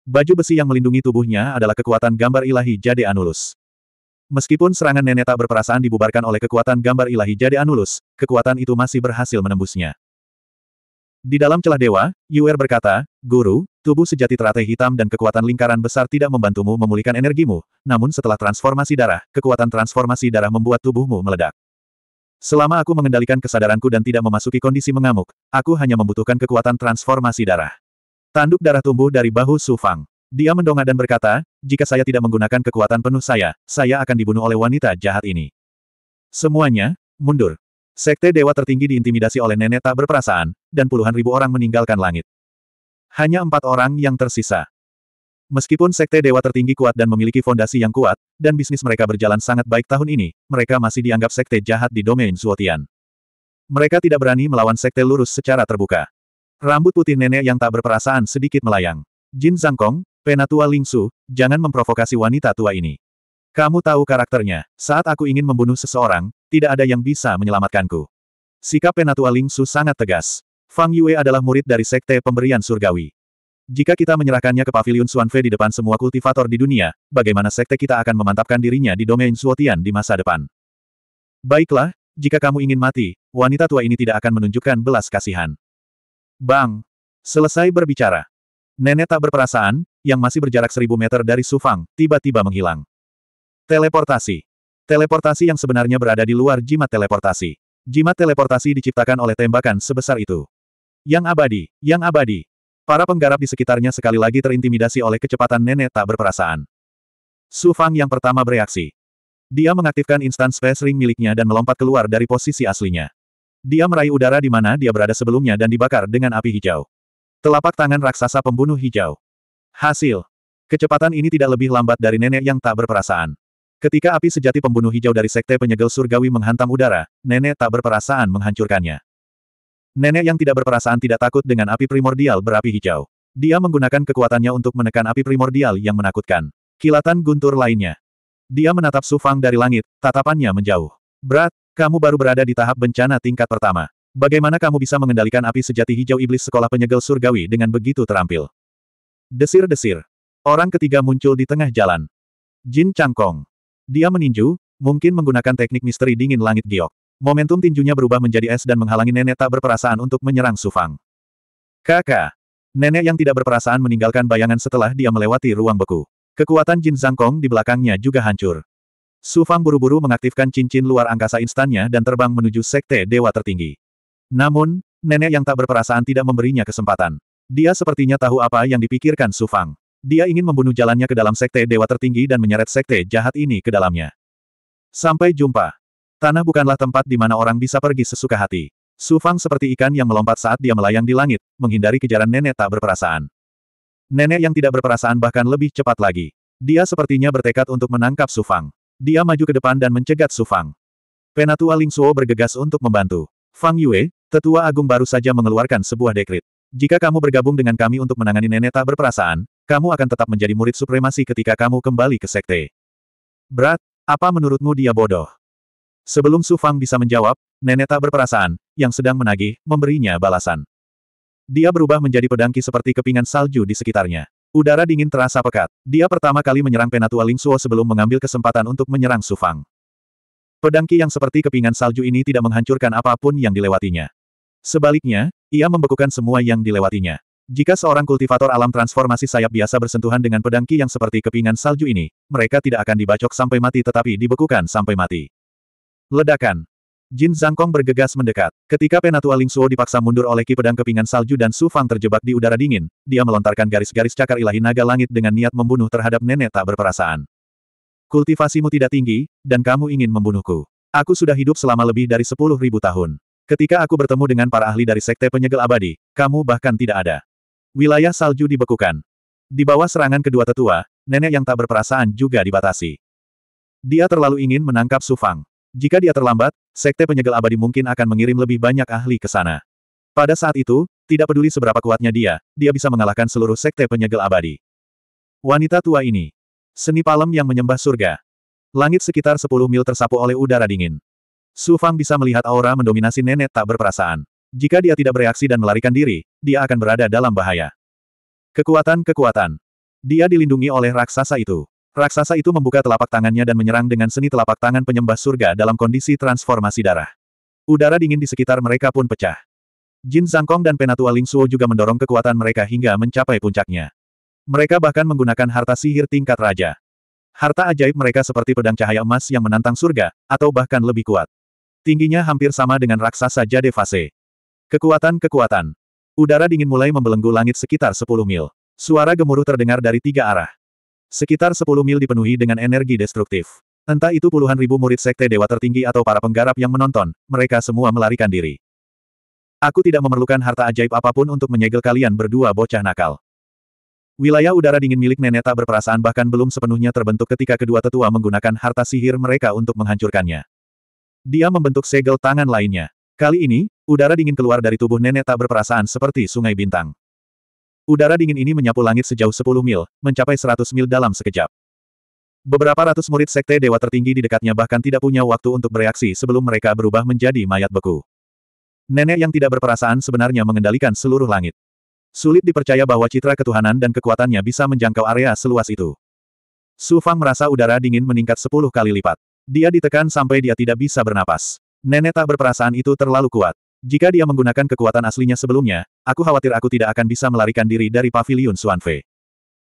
Speaker 1: Baju besi yang melindungi tubuhnya adalah kekuatan gambar ilahi jadi Anulus. Meskipun serangan nenek tak berperasaan dibubarkan oleh kekuatan gambar ilahi jadi Anulus, kekuatan itu masih berhasil menembusnya. Di dalam celah dewa, Yuer berkata, Guru, tubuh sejati teratai hitam dan kekuatan lingkaran besar tidak membantumu memulihkan energimu, namun setelah transformasi darah, kekuatan transformasi darah membuat tubuhmu meledak. Selama aku mengendalikan kesadaranku dan tidak memasuki kondisi mengamuk, aku hanya membutuhkan kekuatan transformasi darah. Tanduk darah tumbuh dari bahu Su Fang. Dia mendongak dan berkata, jika saya tidak menggunakan kekuatan penuh saya, saya akan dibunuh oleh wanita jahat ini. Semuanya, mundur. Sekte Dewa tertinggi diintimidasi oleh nenek tak berperasaan, dan puluhan ribu orang meninggalkan langit. Hanya empat orang yang tersisa. Meskipun Sekte Dewa tertinggi kuat dan memiliki fondasi yang kuat, dan bisnis mereka berjalan sangat baik tahun ini, mereka masih dianggap Sekte jahat di domain Zuotian. Mereka tidak berani melawan sekte lurus secara terbuka. Rambut putih nenek yang tak berperasaan sedikit melayang. Jin Zangkong, Penatua Lingsu, jangan memprovokasi wanita tua ini. Kamu tahu karakternya, saat aku ingin membunuh seseorang, tidak ada yang bisa menyelamatkanku. Sikap Penatua Lingsu sangat tegas. Fang Yue adalah murid dari Sekte Pemberian Surgawi. Jika kita menyerahkannya ke Paviliun Xuanfei di depan semua kultivator di dunia, bagaimana Sekte kita akan memantapkan dirinya di domain Suotian di masa depan? Baiklah, jika kamu ingin mati, wanita tua ini tidak akan menunjukkan belas kasihan. Bang! Selesai berbicara, Nenek tak berperasaan, yang masih berjarak seribu meter dari Sufang, tiba-tiba menghilang. Teleportasi. Teleportasi yang sebenarnya berada di luar jimat teleportasi. Jimat teleportasi diciptakan oleh tembakan sebesar itu. Yang abadi, yang abadi. Para penggarap di sekitarnya sekali lagi terintimidasi oleh kecepatan nenek tak berperasaan. Su Fang yang pertama bereaksi. Dia mengaktifkan instan space ring miliknya dan melompat keluar dari posisi aslinya. Dia meraih udara di mana dia berada sebelumnya dan dibakar dengan api hijau. Telapak tangan raksasa pembunuh hijau. Hasil. Kecepatan ini tidak lebih lambat dari nenek yang tak berperasaan. Ketika api sejati pembunuh hijau dari sekte penyegel surgawi menghantam udara, nenek tak berperasaan menghancurkannya. Nenek yang tidak berperasaan tidak takut dengan api primordial berapi hijau. Dia menggunakan kekuatannya untuk menekan api primordial yang menakutkan. Kilatan guntur lainnya. Dia menatap Sufang dari langit, tatapannya menjauh. Berat, kamu baru berada di tahap bencana tingkat pertama. Bagaimana kamu bisa mengendalikan api sejati hijau iblis sekolah penyegel surgawi dengan begitu terampil? Desir-desir. Orang ketiga muncul di tengah jalan. Jin Changkong. Dia meninju, mungkin menggunakan teknik misteri dingin langit giok. Momentum tinjunya berubah menjadi es dan menghalangi nenek tak berperasaan untuk menyerang Sufang. Kakak. Nenek yang tidak berperasaan meninggalkan bayangan setelah dia melewati ruang beku. Kekuatan Jin Zangkong di belakangnya juga hancur. Sufang buru-buru mengaktifkan cincin luar angkasa instannya dan terbang menuju sekte dewa tertinggi. Namun, nenek yang tak berperasaan tidak memberinya kesempatan. Dia sepertinya tahu apa yang dipikirkan Su Fang. Dia ingin membunuh jalannya ke dalam sekte dewa tertinggi dan menyeret sekte jahat ini ke dalamnya. Sampai jumpa. Tanah bukanlah tempat di mana orang bisa pergi sesuka hati. Su Fang seperti ikan yang melompat saat dia melayang di langit, menghindari kejaran nenek tak berperasaan. Nenek yang tidak berperasaan bahkan lebih cepat lagi. Dia sepertinya bertekad untuk menangkap Su Fang. Dia maju ke depan dan mencegat Su Fang. Penatua Ling Suo bergegas untuk membantu. Fang Yue, tetua agung baru saja mengeluarkan sebuah dekrit. Jika kamu bergabung dengan kami untuk menangani nenek tak berperasaan, kamu akan tetap menjadi murid supremasi ketika kamu kembali ke sekte. Berat, apa menurutmu dia bodoh? Sebelum Su Fang bisa menjawab, nenek tak berperasaan, yang sedang menagih, memberinya balasan. Dia berubah menjadi pedangki seperti kepingan salju di sekitarnya. Udara dingin terasa pekat. Dia pertama kali menyerang Penatua Ling Suo sebelum mengambil kesempatan untuk menyerang Su Fang. Pedangki yang seperti kepingan salju ini tidak menghancurkan apapun yang dilewatinya. Sebaliknya, ia membekukan semua yang dilewatinya. Jika seorang kultivator alam transformasi sayap biasa bersentuhan dengan pedangki yang seperti kepingan salju ini, mereka tidak akan dibacok sampai mati tetapi dibekukan sampai mati. Ledakan. Jin Zangkong bergegas mendekat. Ketika Penatua Ling Suo dipaksa mundur oleh Ki pedang kepingan salju dan Su Fang terjebak di udara dingin, dia melontarkan garis-garis cakar ilahi naga langit dengan niat membunuh terhadap nenek tak berperasaan. Kultivasimu tidak tinggi, dan kamu ingin membunuhku. Aku sudah hidup selama lebih dari sepuluh ribu tahun. Ketika aku bertemu dengan para ahli dari Sekte Penyegel Abadi, kamu bahkan tidak ada. Wilayah salju dibekukan. Di bawah serangan kedua tetua, nenek yang tak berperasaan juga dibatasi. Dia terlalu ingin menangkap Sufang. Jika dia terlambat, Sekte Penyegel Abadi mungkin akan mengirim lebih banyak ahli ke sana. Pada saat itu, tidak peduli seberapa kuatnya dia, dia bisa mengalahkan seluruh Sekte Penyegel Abadi. Wanita tua ini, Seni palem yang menyembah surga. Langit sekitar 10 mil tersapu oleh udara dingin. Su Fang bisa melihat aura mendominasi nenek tak berperasaan. Jika dia tidak bereaksi dan melarikan diri, dia akan berada dalam bahaya. Kekuatan-kekuatan. Dia dilindungi oleh raksasa itu. Raksasa itu membuka telapak tangannya dan menyerang dengan seni telapak tangan penyembah surga dalam kondisi transformasi darah. Udara dingin di sekitar mereka pun pecah. Jin Kong dan Penatua Ling Suo juga mendorong kekuatan mereka hingga mencapai puncaknya. Mereka bahkan menggunakan harta sihir tingkat raja. Harta ajaib mereka seperti pedang cahaya emas yang menantang surga, atau bahkan lebih kuat. Tingginya hampir sama dengan raksasa Jade Fase. Kekuatan-kekuatan. Udara dingin mulai membelenggu langit sekitar 10 mil. Suara gemuruh terdengar dari tiga arah. Sekitar 10 mil dipenuhi dengan energi destruktif. Entah itu puluhan ribu murid sekte dewa tertinggi atau para penggarap yang menonton, mereka semua melarikan diri. Aku tidak memerlukan harta ajaib apapun untuk menyegel kalian berdua bocah nakal. Wilayah udara dingin milik nenek tak berperasaan bahkan belum sepenuhnya terbentuk ketika kedua tetua menggunakan harta sihir mereka untuk menghancurkannya. Dia membentuk segel tangan lainnya. Kali ini, udara dingin keluar dari tubuh nenek tak berperasaan seperti sungai bintang. Udara dingin ini menyapu langit sejauh 10 mil, mencapai 100 mil dalam sekejap. Beberapa ratus murid sekte dewa tertinggi di dekatnya bahkan tidak punya waktu untuk bereaksi sebelum mereka berubah menjadi mayat beku. Nenek yang tidak berperasaan sebenarnya mengendalikan seluruh langit. Sulit dipercaya bahwa citra ketuhanan dan kekuatannya bisa menjangkau area seluas itu. Su Fang merasa udara dingin meningkat sepuluh kali lipat. Dia ditekan sampai dia tidak bisa bernapas. Nenek tak berperasaan itu terlalu kuat. Jika dia menggunakan kekuatan aslinya sebelumnya, aku khawatir aku tidak akan bisa melarikan diri dari pavilion Fei.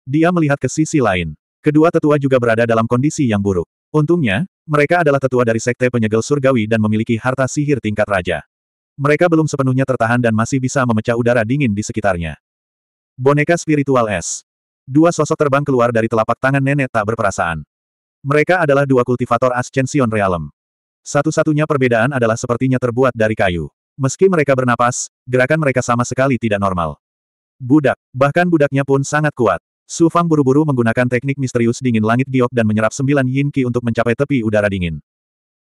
Speaker 1: Dia melihat ke sisi lain. Kedua tetua juga berada dalam kondisi yang buruk. Untungnya, mereka adalah tetua dari sekte penyegel surgawi dan memiliki harta sihir tingkat raja. Mereka belum sepenuhnya tertahan dan masih bisa memecah udara dingin di sekitarnya. Boneka spiritual es. Dua sosok terbang keluar dari telapak tangan nenek tak berperasaan. Mereka adalah dua kultivator Ascension Realm. Satu-satunya perbedaan adalah sepertinya terbuat dari kayu. Meski mereka bernapas, gerakan mereka sama sekali tidak normal. Budak, bahkan budaknya pun sangat kuat. Su Fang buru-buru menggunakan teknik misterius dingin langit giok dan menyerap sembilan yin Ki untuk mencapai tepi udara dingin.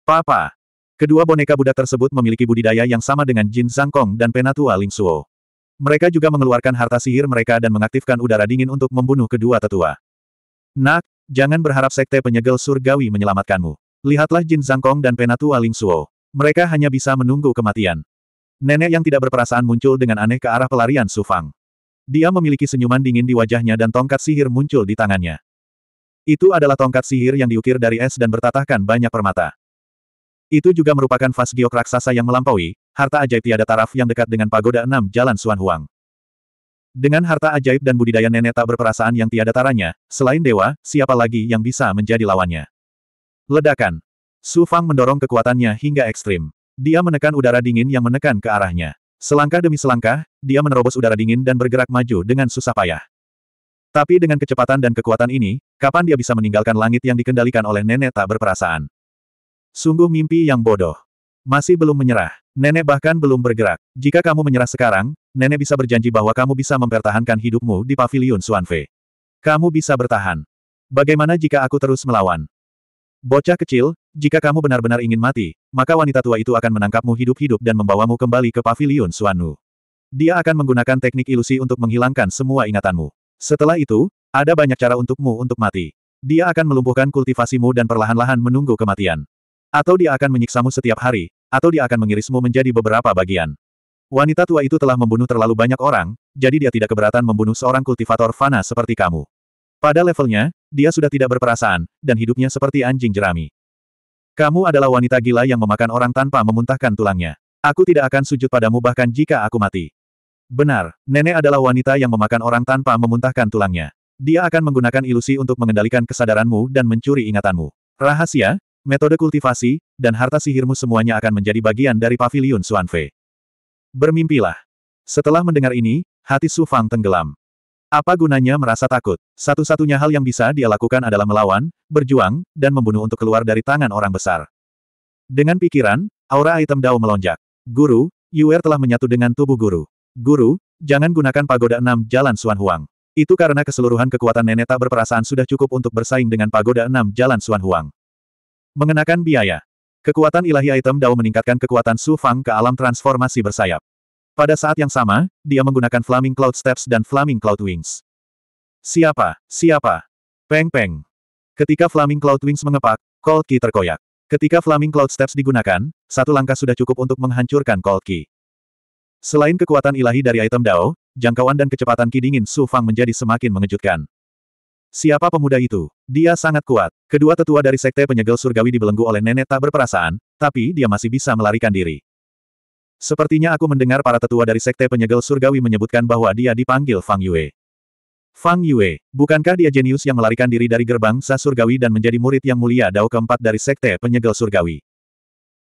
Speaker 1: Papa, Kedua boneka Buddha tersebut memiliki budidaya yang sama dengan Jin Zangkong dan Penatua Ling Suo. Mereka juga mengeluarkan harta sihir mereka dan mengaktifkan udara dingin untuk membunuh kedua tetua. Nak, jangan berharap sekte penyegel surgawi menyelamatkanmu. Lihatlah Jin Zangkong dan Penatua Ling Suo. Mereka hanya bisa menunggu kematian. Nenek yang tidak berperasaan muncul dengan aneh ke arah pelarian Su Fang. Dia memiliki senyuman dingin di wajahnya dan tongkat sihir muncul di tangannya. Itu adalah tongkat sihir yang diukir dari es dan bertatahkan banyak permata. Itu juga merupakan vas giok raksasa yang melampaui, harta ajaib tiada taraf yang dekat dengan pagoda enam jalan Suan Huang. Dengan harta ajaib dan budidaya nenek tak berperasaan yang tiada taranya, selain dewa, siapa lagi yang bisa menjadi lawannya? Ledakan. Su Fang mendorong kekuatannya hingga ekstrim. Dia menekan udara dingin yang menekan ke arahnya. Selangkah demi selangkah, dia menerobos udara dingin dan bergerak maju dengan susah payah. Tapi dengan kecepatan dan kekuatan ini, kapan dia bisa meninggalkan langit yang dikendalikan oleh nenek tak berperasaan? Sungguh mimpi yang bodoh. Masih belum menyerah. Nenek bahkan belum bergerak. Jika kamu menyerah sekarang, nenek bisa berjanji bahwa kamu bisa mempertahankan hidupmu di pavilion Suanfe. Kamu bisa bertahan. Bagaimana jika aku terus melawan? Bocah kecil, jika kamu benar-benar ingin mati, maka wanita tua itu akan menangkapmu hidup-hidup dan membawamu kembali ke pavilion Suanu. Dia akan menggunakan teknik ilusi untuk menghilangkan semua ingatanmu. Setelah itu, ada banyak cara untukmu untuk mati. Dia akan melumpuhkan kultivasimu dan perlahan-lahan menunggu kematian. Atau dia akan menyiksamu setiap hari, atau dia akan mengirismu menjadi beberapa bagian. Wanita tua itu telah membunuh terlalu banyak orang, jadi dia tidak keberatan membunuh seorang kultivator fana seperti kamu. Pada levelnya, dia sudah tidak berperasaan, dan hidupnya seperti anjing jerami. Kamu adalah wanita gila yang memakan orang tanpa memuntahkan tulangnya. Aku tidak akan sujud padamu bahkan jika aku mati. Benar, nenek adalah wanita yang memakan orang tanpa memuntahkan tulangnya. Dia akan menggunakan ilusi untuk mengendalikan kesadaranmu dan mencuri ingatanmu. Rahasia, metode kultivasi, dan harta sihirmu semuanya akan menjadi bagian dari pavilion Suanfe. Bermimpilah. Setelah mendengar ini, hati Su Fang tenggelam. Apa gunanya merasa takut? Satu-satunya hal yang bisa dia lakukan adalah melawan, berjuang, dan membunuh untuk keluar dari tangan orang besar. Dengan pikiran, aura item Dao melonjak. Guru, Yuer telah menyatu dengan tubuh guru. Guru, jangan gunakan pagoda enam jalan Suan Huang. Itu karena keseluruhan kekuatan nenek tak berperasaan sudah cukup untuk bersaing dengan pagoda enam jalan Suan Huang. Mengenakan biaya. Kekuatan ilahi item Dao meningkatkan kekuatan Su Fang ke alam transformasi bersayap. Pada saat yang sama, dia menggunakan Flaming Cloud Steps dan Flaming Cloud Wings. Siapa? Siapa? Peng Peng. Ketika Flaming Cloud Wings mengepak, Cold Key terkoyak. Ketika Flaming Cloud Steps digunakan, satu langkah sudah cukup untuk menghancurkan Cold Key. Selain kekuatan ilahi dari item Dao, jangkauan dan kecepatan Ki Dingin Su Fang menjadi semakin mengejutkan. Siapa pemuda itu? Dia sangat kuat. Kedua tetua dari sekte penyegel surgawi dibelenggu oleh nenek tak berperasaan, tapi dia masih bisa melarikan diri. Sepertinya aku mendengar para tetua dari sekte penyegel surgawi menyebutkan bahwa dia dipanggil Fang Yue. Fang Yue, bukankah dia jenius yang melarikan diri dari gerbang sah surgawi dan menjadi murid yang mulia dao keempat dari sekte penyegel surgawi?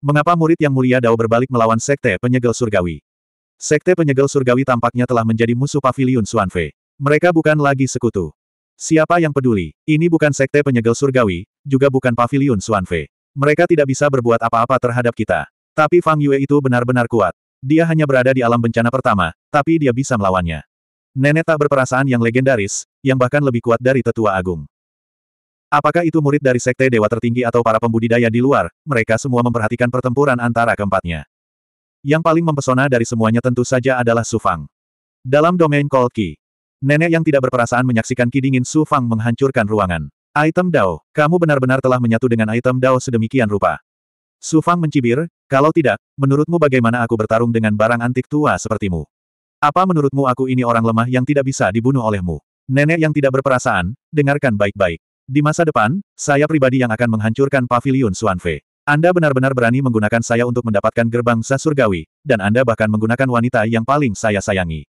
Speaker 1: Mengapa murid yang mulia dao berbalik melawan sekte penyegel surgawi? Sekte penyegel surgawi tampaknya telah menjadi musuh pavilion Suanfe. Mereka bukan lagi sekutu. Siapa yang peduli? Ini bukan sekte penyegel surgawi, juga bukan pavilion Suanfe. Mereka tidak bisa berbuat apa-apa terhadap kita. Tapi Fang Yue itu benar-benar kuat. Dia hanya berada di alam bencana pertama, tapi dia bisa melawannya. Nenek tak berperasaan yang legendaris, yang bahkan lebih kuat dari tetua agung. Apakah itu murid dari sekte dewa tertinggi atau para pembudidaya di luar, mereka semua memperhatikan pertempuran antara keempatnya. Yang paling mempesona dari semuanya tentu saja adalah Sufang. Dalam domain Kolki. Nenek yang tidak berperasaan menyaksikan Ki Dingin Su Fang menghancurkan ruangan. Item Dao, kamu benar-benar telah menyatu dengan item Dao sedemikian rupa. Su Fang mencibir, kalau tidak, menurutmu bagaimana aku bertarung dengan barang antik tua sepertimu? Apa menurutmu aku ini orang lemah yang tidak bisa dibunuh olehmu? Nenek yang tidak berperasaan, dengarkan baik-baik. Di masa depan, saya pribadi yang akan menghancurkan pavilion Suanfe. Anda benar-benar berani menggunakan saya untuk mendapatkan gerbang sasurgawi, dan Anda bahkan menggunakan wanita yang paling saya sayangi.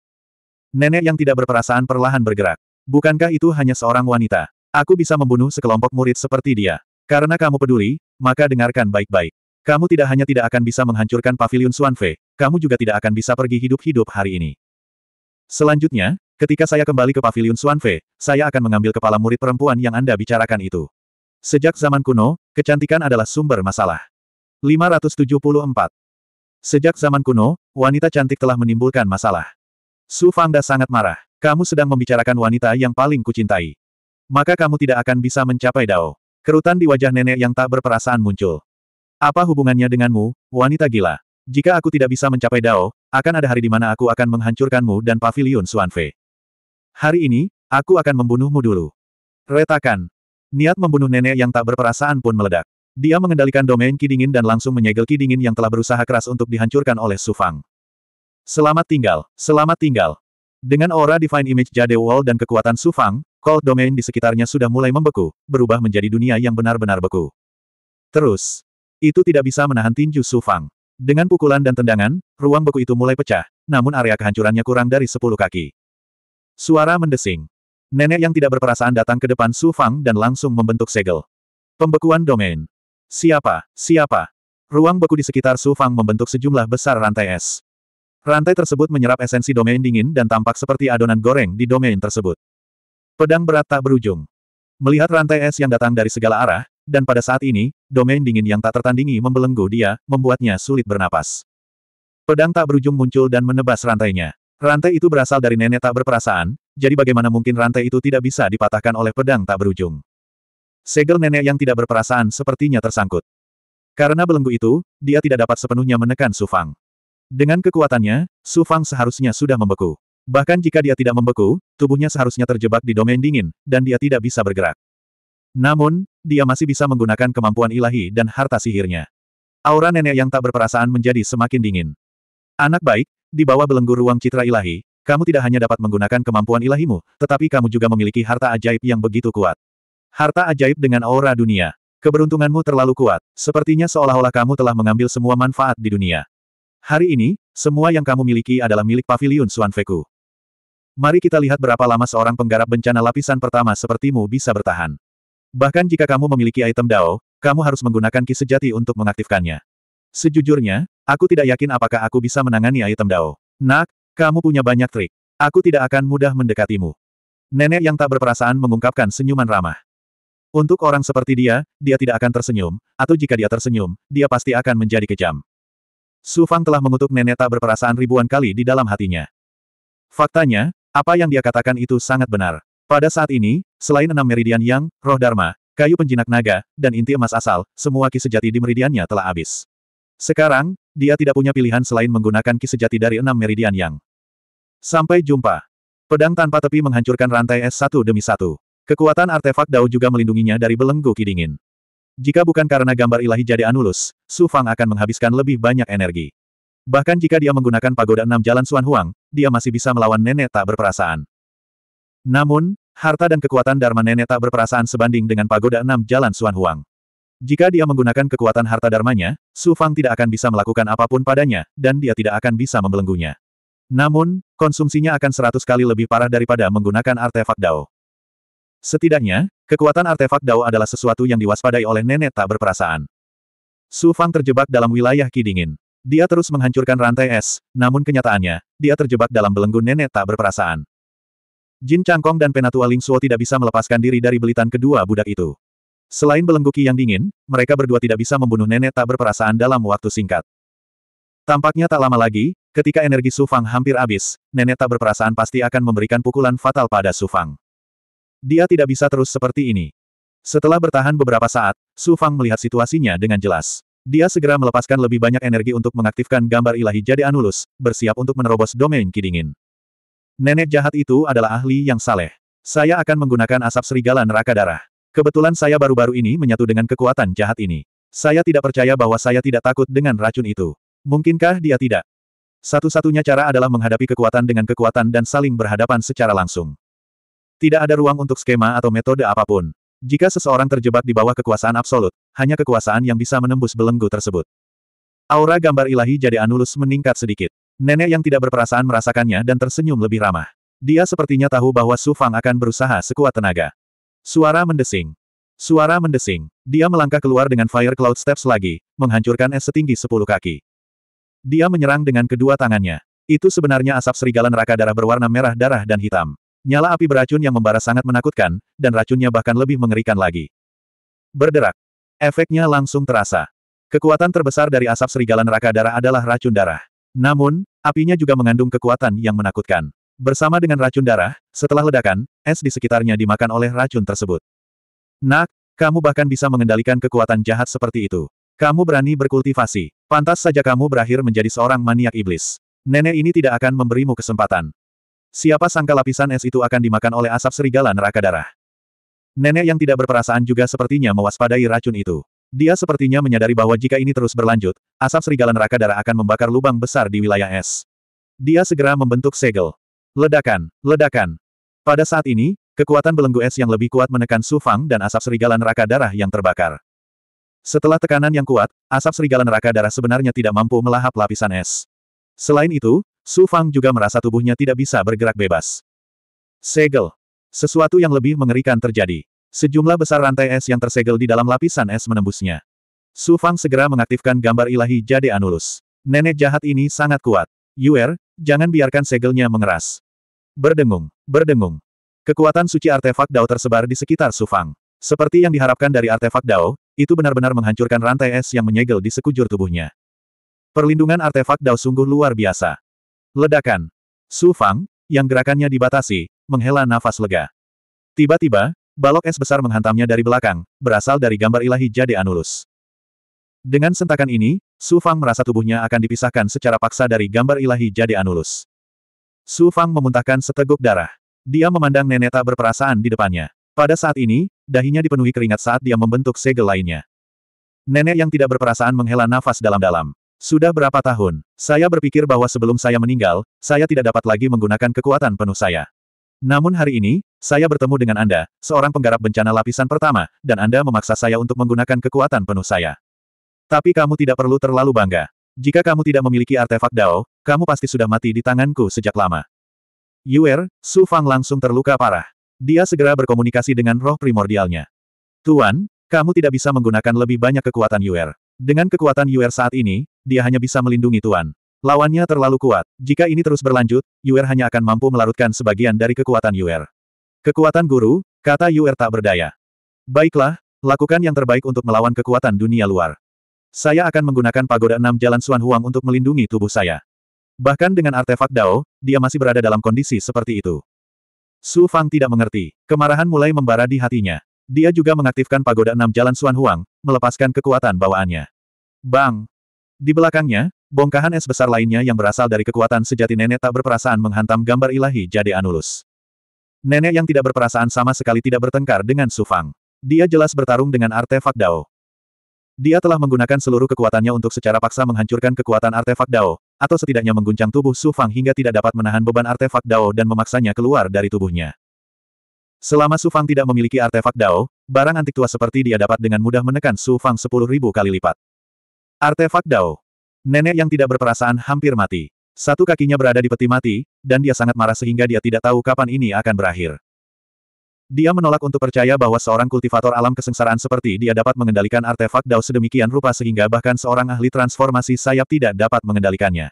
Speaker 1: Nenek yang tidak berperasaan perlahan bergerak. Bukankah itu hanya seorang wanita? Aku bisa membunuh sekelompok murid seperti dia. Karena kamu peduli, maka dengarkan baik-baik. Kamu tidak hanya tidak akan bisa menghancurkan pavilion Suanfe, kamu juga tidak akan bisa pergi hidup-hidup hari ini. Selanjutnya, ketika saya kembali ke pavilion Suanfe, saya akan mengambil kepala murid perempuan yang Anda bicarakan itu. Sejak zaman kuno, kecantikan adalah sumber masalah. 574. Sejak zaman kuno, wanita cantik telah menimbulkan masalah. Su Fangda sangat marah. Kamu sedang membicarakan wanita yang paling kucintai. Maka kamu tidak akan bisa mencapai Dao. Kerutan di wajah nenek yang tak berperasaan muncul. Apa hubungannya denganmu, wanita gila? Jika aku tidak bisa mencapai Dao, akan ada hari di mana aku akan menghancurkanmu dan pavilion Suanfe. Hari ini, aku akan membunuhmu dulu. Retakan. Niat membunuh nenek yang tak berperasaan pun meledak. Dia mengendalikan domain Kidingin dan langsung menyegel Kidingin yang telah berusaha keras untuk dihancurkan oleh Sufang. Selamat tinggal, selamat tinggal. Dengan aura Divine Image Jade Wall dan kekuatan Sufang, Cold Domain di sekitarnya sudah mulai membeku, berubah menjadi dunia yang benar-benar beku. Terus, itu tidak bisa menahan tinju Sufang. Dengan pukulan dan tendangan, ruang beku itu mulai pecah, namun area kehancurannya kurang dari 10 kaki. Suara mendesing. Nenek yang tidak berperasaan datang ke depan Sufang dan langsung membentuk segel. Pembekuan domain. Siapa? Siapa? Ruang beku di sekitar Sufang membentuk sejumlah besar rantai es. Rantai tersebut menyerap esensi domain dingin dan tampak seperti adonan goreng di domain tersebut. Pedang berat tak berujung. Melihat rantai es yang datang dari segala arah, dan pada saat ini, domain dingin yang tak tertandingi membelenggu dia, membuatnya sulit bernapas. Pedang tak berujung muncul dan menebas rantainya. Rantai itu berasal dari nenek tak berperasaan, jadi bagaimana mungkin rantai itu tidak bisa dipatahkan oleh pedang tak berujung. Segel nenek yang tidak berperasaan sepertinya tersangkut. Karena belenggu itu, dia tidak dapat sepenuhnya menekan Sufang. Dengan kekuatannya, Su Fang seharusnya sudah membeku. Bahkan jika dia tidak membeku, tubuhnya seharusnya terjebak di domain dingin, dan dia tidak bisa bergerak. Namun, dia masih bisa menggunakan kemampuan ilahi dan harta sihirnya. Aura nenek yang tak berperasaan menjadi semakin dingin. Anak baik, di bawah belenggu ruang citra ilahi, kamu tidak hanya dapat menggunakan kemampuan ilahimu, tetapi kamu juga memiliki harta ajaib yang begitu kuat. Harta ajaib dengan aura dunia. Keberuntunganmu terlalu kuat, sepertinya seolah-olah kamu telah mengambil semua manfaat di dunia. Hari ini, semua yang kamu miliki adalah milik Paviliun Suanfeku. Mari kita lihat berapa lama seorang penggarap bencana lapisan pertama sepertimu bisa bertahan. Bahkan jika kamu memiliki item Dao, kamu harus menggunakan ki sejati untuk mengaktifkannya. Sejujurnya, aku tidak yakin apakah aku bisa menangani item Dao. Nak, kamu punya banyak trik. Aku tidak akan mudah mendekatimu. Nenek yang tak berperasaan mengungkapkan senyuman ramah. Untuk orang seperti dia, dia tidak akan tersenyum, atau jika dia tersenyum, dia pasti akan menjadi kejam. Su Fang telah mengutuk Neneta berperasaan ribuan kali di dalam hatinya. Faktanya, apa yang dia katakan itu sangat benar. Pada saat ini, selain enam meridian yang, roh dharma, kayu penjinak naga, dan inti emas asal, semua ki sejati di meridiannya telah habis. Sekarang, dia tidak punya pilihan selain menggunakan ki sejati dari enam meridian yang. Sampai jumpa. Pedang tanpa tepi menghancurkan rantai es satu demi satu. Kekuatan artefak Dao juga melindunginya dari belenggu ki jika bukan karena gambar ilahi jadi Anulus, Su Fang akan menghabiskan lebih banyak energi. Bahkan jika dia menggunakan pagoda enam jalan Suan Huang, dia masih bisa melawan nenek tak berperasaan. Namun, harta dan kekuatan Dharma nenek tak berperasaan sebanding dengan pagoda enam jalan Suan Huang. Jika dia menggunakan kekuatan harta dharmanya, Su Fang tidak akan bisa melakukan apapun padanya, dan dia tidak akan bisa membelenggunya. Namun, konsumsinya akan seratus kali lebih parah daripada menggunakan artefak Dao. Setidaknya, Kekuatan artefak Dao adalah sesuatu yang diwaspadai oleh nenek tak berperasaan. Su Fang terjebak dalam wilayah Ki Dingin. Dia terus menghancurkan rantai es, namun kenyataannya, dia terjebak dalam belenggu nenek tak berperasaan. Jin Changkong dan Penatua Ling Suo tidak bisa melepaskan diri dari belitan kedua budak itu. Selain belenggu Ki yang dingin, mereka berdua tidak bisa membunuh nenek tak berperasaan dalam waktu singkat. Tampaknya tak lama lagi, ketika energi Su Fang hampir habis, nenek tak berperasaan pasti akan memberikan pukulan fatal pada Su Fang. Dia tidak bisa terus seperti ini. Setelah bertahan beberapa saat, Su Fang melihat situasinya dengan jelas. Dia segera melepaskan lebih banyak energi untuk mengaktifkan gambar ilahi jadi Anulus, bersiap untuk menerobos domain kidingin. Nenek jahat itu adalah ahli yang saleh. Saya akan menggunakan asap serigala neraka darah. Kebetulan saya baru-baru ini menyatu dengan kekuatan jahat ini. Saya tidak percaya bahwa saya tidak takut dengan racun itu. Mungkinkah dia tidak? Satu-satunya cara adalah menghadapi kekuatan dengan kekuatan dan saling berhadapan secara langsung. Tidak ada ruang untuk skema atau metode apapun. Jika seseorang terjebak di bawah kekuasaan absolut, hanya kekuasaan yang bisa menembus belenggu tersebut. Aura gambar ilahi jadi Anulus meningkat sedikit. Nenek yang tidak berperasaan merasakannya dan tersenyum lebih ramah. Dia sepertinya tahu bahwa Su Fang akan berusaha sekuat tenaga. Suara mendesing. Suara mendesing. Dia melangkah keluar dengan Fire Cloud Steps lagi, menghancurkan es setinggi 10 kaki. Dia menyerang dengan kedua tangannya. Itu sebenarnya asap serigala neraka darah berwarna merah darah dan hitam. Nyala api beracun yang membara sangat menakutkan, dan racunnya bahkan lebih mengerikan lagi. Berderak. Efeknya langsung terasa. Kekuatan terbesar dari asap serigala neraka darah adalah racun darah. Namun, apinya juga mengandung kekuatan yang menakutkan. Bersama dengan racun darah, setelah ledakan, es di sekitarnya dimakan oleh racun tersebut. Nak, kamu bahkan bisa mengendalikan kekuatan jahat seperti itu. Kamu berani berkultivasi. Pantas saja kamu berakhir menjadi seorang maniak iblis. Nenek ini tidak akan memberimu kesempatan. Siapa sangka lapisan es itu akan dimakan oleh asap serigala neraka darah. Nenek yang tidak berperasaan juga sepertinya mewaspadai racun itu. Dia sepertinya menyadari bahwa jika ini terus berlanjut, asap serigala neraka darah akan membakar lubang besar di wilayah es. Dia segera membentuk segel. Ledakan, ledakan. Pada saat ini, kekuatan belenggu es yang lebih kuat menekan Sufang dan asap serigala neraka darah yang terbakar. Setelah tekanan yang kuat, asap serigala neraka darah sebenarnya tidak mampu melahap lapisan es. Selain itu, Su Fang juga merasa tubuhnya tidak bisa bergerak bebas. Segel. Sesuatu yang lebih mengerikan terjadi. Sejumlah besar rantai es yang tersegel di dalam lapisan es menembusnya. Su Fang segera mengaktifkan gambar ilahi Jade Anulus. Nenek jahat ini sangat kuat. Yuer, jangan biarkan segelnya mengeras. Berdengung, berdengung. Kekuatan suci artefak Dao tersebar di sekitar Su Fang. Seperti yang diharapkan dari artefak Dao, itu benar-benar menghancurkan rantai es yang menyegel di sekujur tubuhnya. Perlindungan artefak Dao sungguh luar biasa. Ledakan. Su Fang, yang gerakannya dibatasi, menghela nafas lega. Tiba-tiba, balok es besar menghantamnya dari belakang, berasal dari gambar ilahi Jade Anulus. Dengan sentakan ini, Su Fang merasa tubuhnya akan dipisahkan secara paksa dari gambar ilahi Jade Anulus. Su Fang memuntahkan seteguk darah. Dia memandang nenek tak berperasaan di depannya. Pada saat ini, dahinya dipenuhi keringat saat dia membentuk segel lainnya. Nenek yang tidak berperasaan menghela nafas dalam-dalam. Sudah berapa tahun, saya berpikir bahwa sebelum saya meninggal, saya tidak dapat lagi menggunakan kekuatan penuh saya. Namun hari ini, saya bertemu dengan Anda, seorang penggarap bencana lapisan pertama, dan Anda memaksa saya untuk menggunakan kekuatan penuh saya. Tapi kamu tidak perlu terlalu bangga. Jika kamu tidak memiliki artefak Dao, kamu pasti sudah mati di tanganku sejak lama. Yuer, Su Fang langsung terluka parah. Dia segera berkomunikasi dengan roh primordialnya. Tuan, kamu tidak bisa menggunakan lebih banyak kekuatan Yuer. Dengan kekuatan Yuer saat ini, dia hanya bisa melindungi Tuan. Lawannya terlalu kuat. Jika ini terus berlanjut, Yuer hanya akan mampu melarutkan sebagian dari kekuatan Yuer. Kekuatan guru, kata Yuer tak berdaya. Baiklah, lakukan yang terbaik untuk melawan kekuatan dunia luar. Saya akan menggunakan pagoda enam jalan Suan Huang untuk melindungi tubuh saya. Bahkan dengan artefak Dao, dia masih berada dalam kondisi seperti itu. Su Fang tidak mengerti. Kemarahan mulai membara di hatinya. Dia juga mengaktifkan pagoda enam jalan Suan Huang, melepaskan kekuatan bawaannya. Bang! Di belakangnya, bongkahan es besar lainnya yang berasal dari kekuatan sejati nenek tak berperasaan menghantam gambar ilahi Jade Anulus. Nenek yang tidak berperasaan sama sekali tidak bertengkar dengan Sufang. Dia jelas bertarung dengan artefak Dao. Dia telah menggunakan seluruh kekuatannya untuk secara paksa menghancurkan kekuatan artefak Dao, atau setidaknya mengguncang tubuh Su Fang hingga tidak dapat menahan beban artefak Dao dan memaksanya keluar dari tubuhnya. Selama Su Fang tidak memiliki artefak Dao, barang antik tua seperti dia dapat dengan mudah menekan Su Fang sepuluh ribu kali lipat. Artefak Dao. Nenek yang tidak berperasaan hampir mati. Satu kakinya berada di peti mati, dan dia sangat marah sehingga dia tidak tahu kapan ini akan berakhir. Dia menolak untuk percaya bahwa seorang kultivator alam kesengsaraan seperti dia dapat mengendalikan artefak Dao sedemikian rupa sehingga bahkan seorang ahli transformasi sayap tidak dapat mengendalikannya.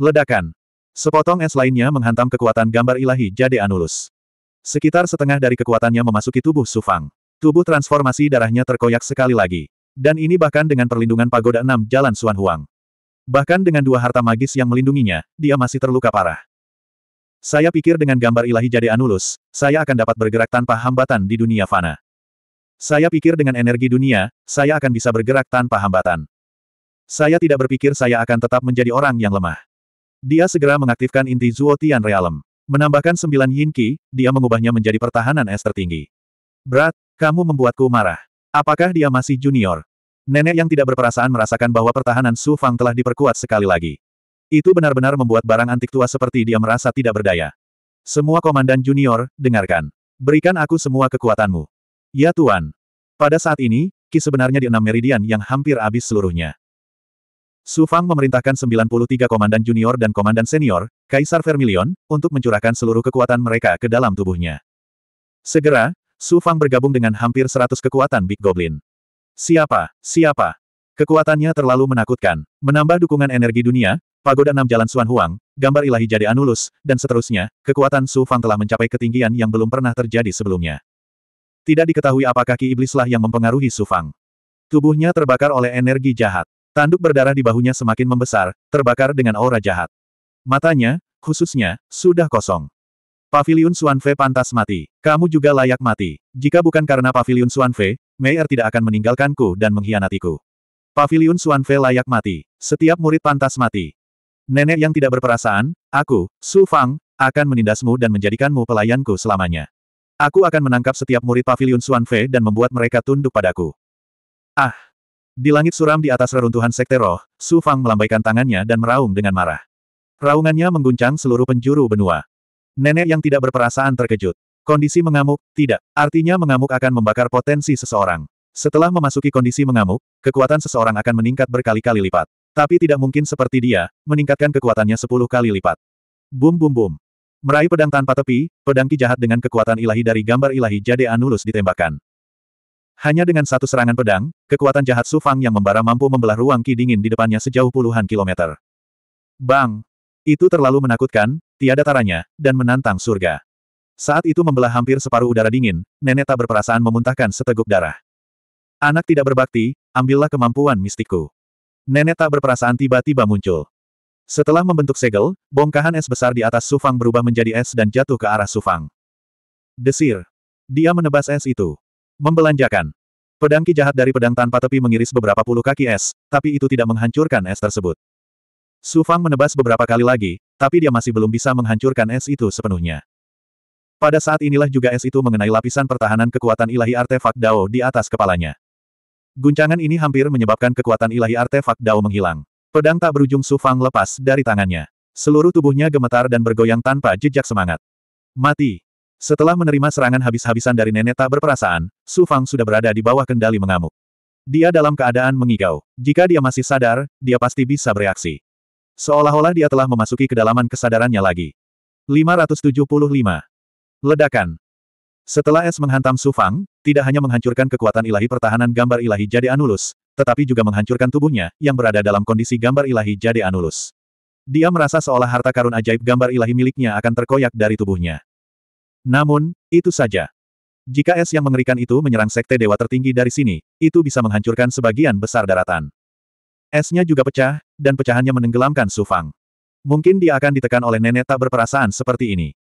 Speaker 1: Ledakan. Sepotong es lainnya menghantam kekuatan gambar ilahi Jade Anulus. Sekitar setengah dari kekuatannya memasuki tubuh Sufang. Tubuh transformasi darahnya terkoyak sekali lagi. Dan ini bahkan dengan perlindungan pagoda enam Jalan Suan Huang. Bahkan dengan dua harta magis yang melindunginya, dia masih terluka parah. Saya pikir dengan gambar ilahi jadi Anulus, saya akan dapat bergerak tanpa hambatan di dunia fana. Saya pikir dengan energi dunia, saya akan bisa bergerak tanpa hambatan. Saya tidak berpikir saya akan tetap menjadi orang yang lemah. Dia segera mengaktifkan inti Zuo Tian Realm. Menambahkan sembilan yin qi, dia mengubahnya menjadi pertahanan es tertinggi. Berat, kamu membuatku marah. Apakah dia masih junior? Nenek yang tidak berperasaan merasakan bahwa pertahanan Su Fang telah diperkuat sekali lagi. Itu benar-benar membuat barang antik tua seperti dia merasa tidak berdaya. Semua komandan junior, dengarkan. Berikan aku semua kekuatanmu. Ya Tuan. Pada saat ini, Ki sebenarnya di enam meridian yang hampir habis seluruhnya. Su Fang memerintahkan 93 komandan junior dan komandan senior, Kaisar Vermilion, untuk mencurahkan seluruh kekuatan mereka ke dalam tubuhnya. Segera, Su Fang bergabung dengan hampir 100 kekuatan Big Goblin. Siapa? Siapa? Kekuatannya terlalu menakutkan. Menambah dukungan energi dunia, pagoda enam jalan Suan Huang, gambar ilahi jadi Anulus, dan seterusnya, kekuatan Su Fang telah mencapai ketinggian yang belum pernah terjadi sebelumnya. Tidak diketahui apakah Ki Iblislah yang mempengaruhi Su Fang. Tubuhnya terbakar oleh energi jahat. Tanduk berdarah di bahunya semakin membesar, terbakar dengan aura jahat. Matanya, khususnya, sudah kosong. Pavilion Suanfe pantas mati. Kamu juga layak mati. Jika bukan karena Pavilion Suanfe, Meier tidak akan meninggalkanku dan mengkhianatiku. Paviliun Suanfe layak mati. Setiap murid pantas mati. Nenek yang tidak berperasaan, aku, Su Fang, akan menindasmu dan menjadikanmu pelayanku selamanya. Aku akan menangkap setiap murid paviliun Suanfe dan membuat mereka tunduk padaku. Ah! Di langit suram di atas reruntuhan sekte roh, Su Fang melambaikan tangannya dan meraung dengan marah. Raungannya mengguncang seluruh penjuru benua. Nenek yang tidak berperasaan terkejut. Kondisi mengamuk, tidak. Artinya mengamuk akan membakar potensi seseorang. Setelah memasuki kondisi mengamuk, kekuatan seseorang akan meningkat berkali-kali lipat. Tapi tidak mungkin seperti dia, meningkatkan kekuatannya sepuluh kali lipat. Bum bum bum. Meraih pedang tanpa tepi, pedang ki jahat dengan kekuatan ilahi dari gambar ilahi Jade Anulus ditembakkan. Hanya dengan satu serangan pedang, kekuatan jahat Sufang yang membara mampu membelah ruang ki dingin di depannya sejauh puluhan kilometer. Bang! Itu terlalu menakutkan, tiada taranya, dan menantang surga. Saat itu membelah hampir separuh udara dingin, nenek tak berperasaan memuntahkan seteguk darah. Anak tidak berbakti, ambillah kemampuan mistikku. Nenek tak berperasaan tiba-tiba muncul. Setelah membentuk segel, bongkahan es besar di atas Sufang berubah menjadi es dan jatuh ke arah Sufang. Desir. Dia menebas es itu. Membelanjakan. Pedang ki jahat dari pedang tanpa tepi mengiris beberapa puluh kaki es, tapi itu tidak menghancurkan es tersebut. sufang menebas beberapa kali lagi, tapi dia masih belum bisa menghancurkan es itu sepenuhnya. Pada saat inilah juga es itu mengenai lapisan pertahanan kekuatan ilahi artefak Dao di atas kepalanya. Guncangan ini hampir menyebabkan kekuatan ilahi artefak Dao menghilang. Pedang tak berujung Sufang lepas dari tangannya. Seluruh tubuhnya gemetar dan bergoyang tanpa jejak semangat. Mati. Setelah menerima serangan habis-habisan dari nenek tak berperasaan, Su Fang sudah berada di bawah kendali mengamuk. Dia dalam keadaan mengigau. Jika dia masih sadar, dia pasti bisa bereaksi. Seolah-olah dia telah memasuki kedalaman kesadarannya lagi. 575. Ledakan. Setelah es menghantam Sufang, tidak hanya menghancurkan kekuatan ilahi pertahanan gambar ilahi jadi Anulus, tetapi juga menghancurkan tubuhnya, yang berada dalam kondisi gambar ilahi jadi Anulus. Dia merasa seolah harta karun ajaib gambar ilahi miliknya akan terkoyak dari tubuhnya. Namun, itu saja. Jika es yang mengerikan itu menyerang sekte dewa tertinggi dari sini, itu bisa menghancurkan sebagian besar daratan. Esnya juga pecah, dan pecahannya menenggelamkan Sufang. Mungkin dia akan ditekan oleh nenek tak berperasaan seperti ini.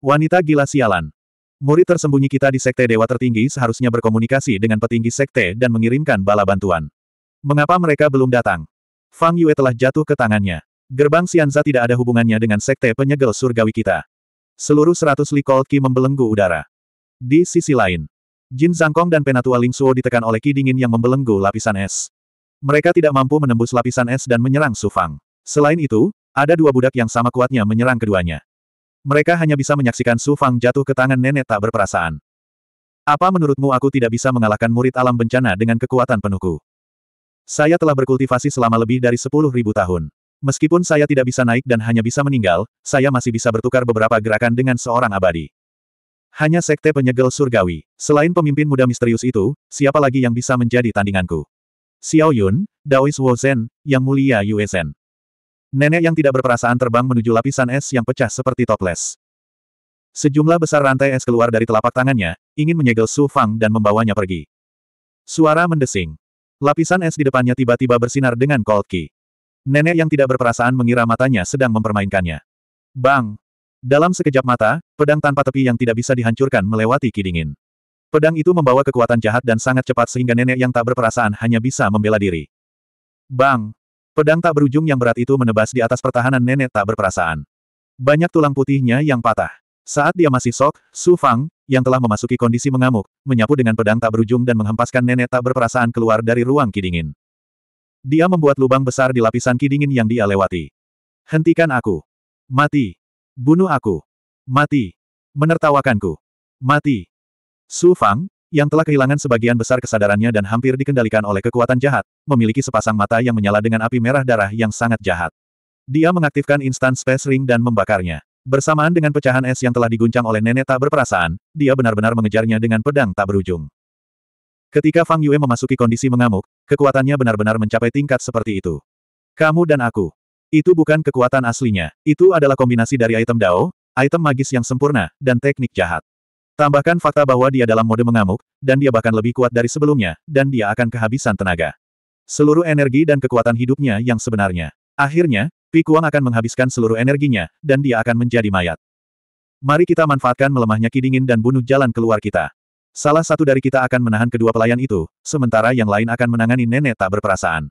Speaker 1: Wanita gila sialan. Murid tersembunyi kita di Sekte Dewa Tertinggi seharusnya berkomunikasi dengan petinggi Sekte dan mengirimkan bala bantuan. Mengapa mereka belum datang? Fang Yue telah jatuh ke tangannya. Gerbang Sianza tidak ada hubungannya dengan Sekte Penyegel Surgawi kita. Seluruh seratus Li Cold membelenggu udara. Di sisi lain, Jin Zhangkong dan Penatua Ling Suo ditekan oleh Ki Dingin yang membelenggu lapisan es. Mereka tidak mampu menembus lapisan es dan menyerang Su Fang. Selain itu, ada dua budak yang sama kuatnya menyerang keduanya. Mereka hanya bisa menyaksikan Su Fang jatuh ke tangan nenek tak berperasaan. Apa menurutmu aku tidak bisa mengalahkan murid alam bencana dengan kekuatan penuhku? Saya telah berkultivasi selama lebih dari sepuluh ribu tahun. Meskipun saya tidak bisa naik dan hanya bisa meninggal, saya masih bisa bertukar beberapa gerakan dengan seorang abadi. Hanya sekte penyegel surgawi. Selain pemimpin muda misterius itu, siapa lagi yang bisa menjadi tandinganku? Xiao Yun, Daois Wozen, Yang Mulia Yue Nenek yang tidak berperasaan terbang menuju lapisan es yang pecah seperti toples. Sejumlah besar rantai es keluar dari telapak tangannya, ingin menyegel Su Fang dan membawanya pergi. Suara mendesing. Lapisan es di depannya tiba-tiba bersinar dengan cold key. Nenek yang tidak berperasaan mengira matanya sedang mempermainkannya. Bang! Dalam sekejap mata, pedang tanpa tepi yang tidak bisa dihancurkan melewati ki dingin. Pedang itu membawa kekuatan jahat dan sangat cepat sehingga nenek yang tak berperasaan hanya bisa membela diri. Bang! Pedang tak berujung yang berat itu menebas di atas pertahanan nenek tak berperasaan. Banyak tulang putihnya yang patah. Saat dia masih sok, Su Fang, yang telah memasuki kondisi mengamuk, menyapu dengan pedang tak berujung dan menghempaskan nenek tak berperasaan keluar dari ruang kidingin. Dia membuat lubang besar di lapisan kidingin yang dia lewati. Hentikan aku. Mati. Bunuh aku. Mati. Menertawakanku. Mati. Su Fang, yang telah kehilangan sebagian besar kesadarannya dan hampir dikendalikan oleh kekuatan jahat, memiliki sepasang mata yang menyala dengan api merah darah yang sangat jahat. Dia mengaktifkan instan space ring dan membakarnya. Bersamaan dengan pecahan es yang telah diguncang oleh nenek tak berperasaan, dia benar-benar mengejarnya dengan pedang tak berujung. Ketika Fang Yue memasuki kondisi mengamuk, kekuatannya benar-benar mencapai tingkat seperti itu. Kamu dan aku. Itu bukan kekuatan aslinya, itu adalah kombinasi dari item Dao, item magis yang sempurna, dan teknik jahat. Tambahkan fakta bahwa dia dalam mode mengamuk, dan dia bahkan lebih kuat dari sebelumnya, dan dia akan kehabisan tenaga. Seluruh energi dan kekuatan hidupnya yang sebenarnya. Akhirnya, Pikuang akan menghabiskan seluruh energinya, dan dia akan menjadi mayat. Mari kita manfaatkan melemahnya kidingin dan bunuh jalan keluar kita. Salah satu dari kita akan menahan kedua pelayan itu, sementara yang lain akan menangani nenek tak berperasaan.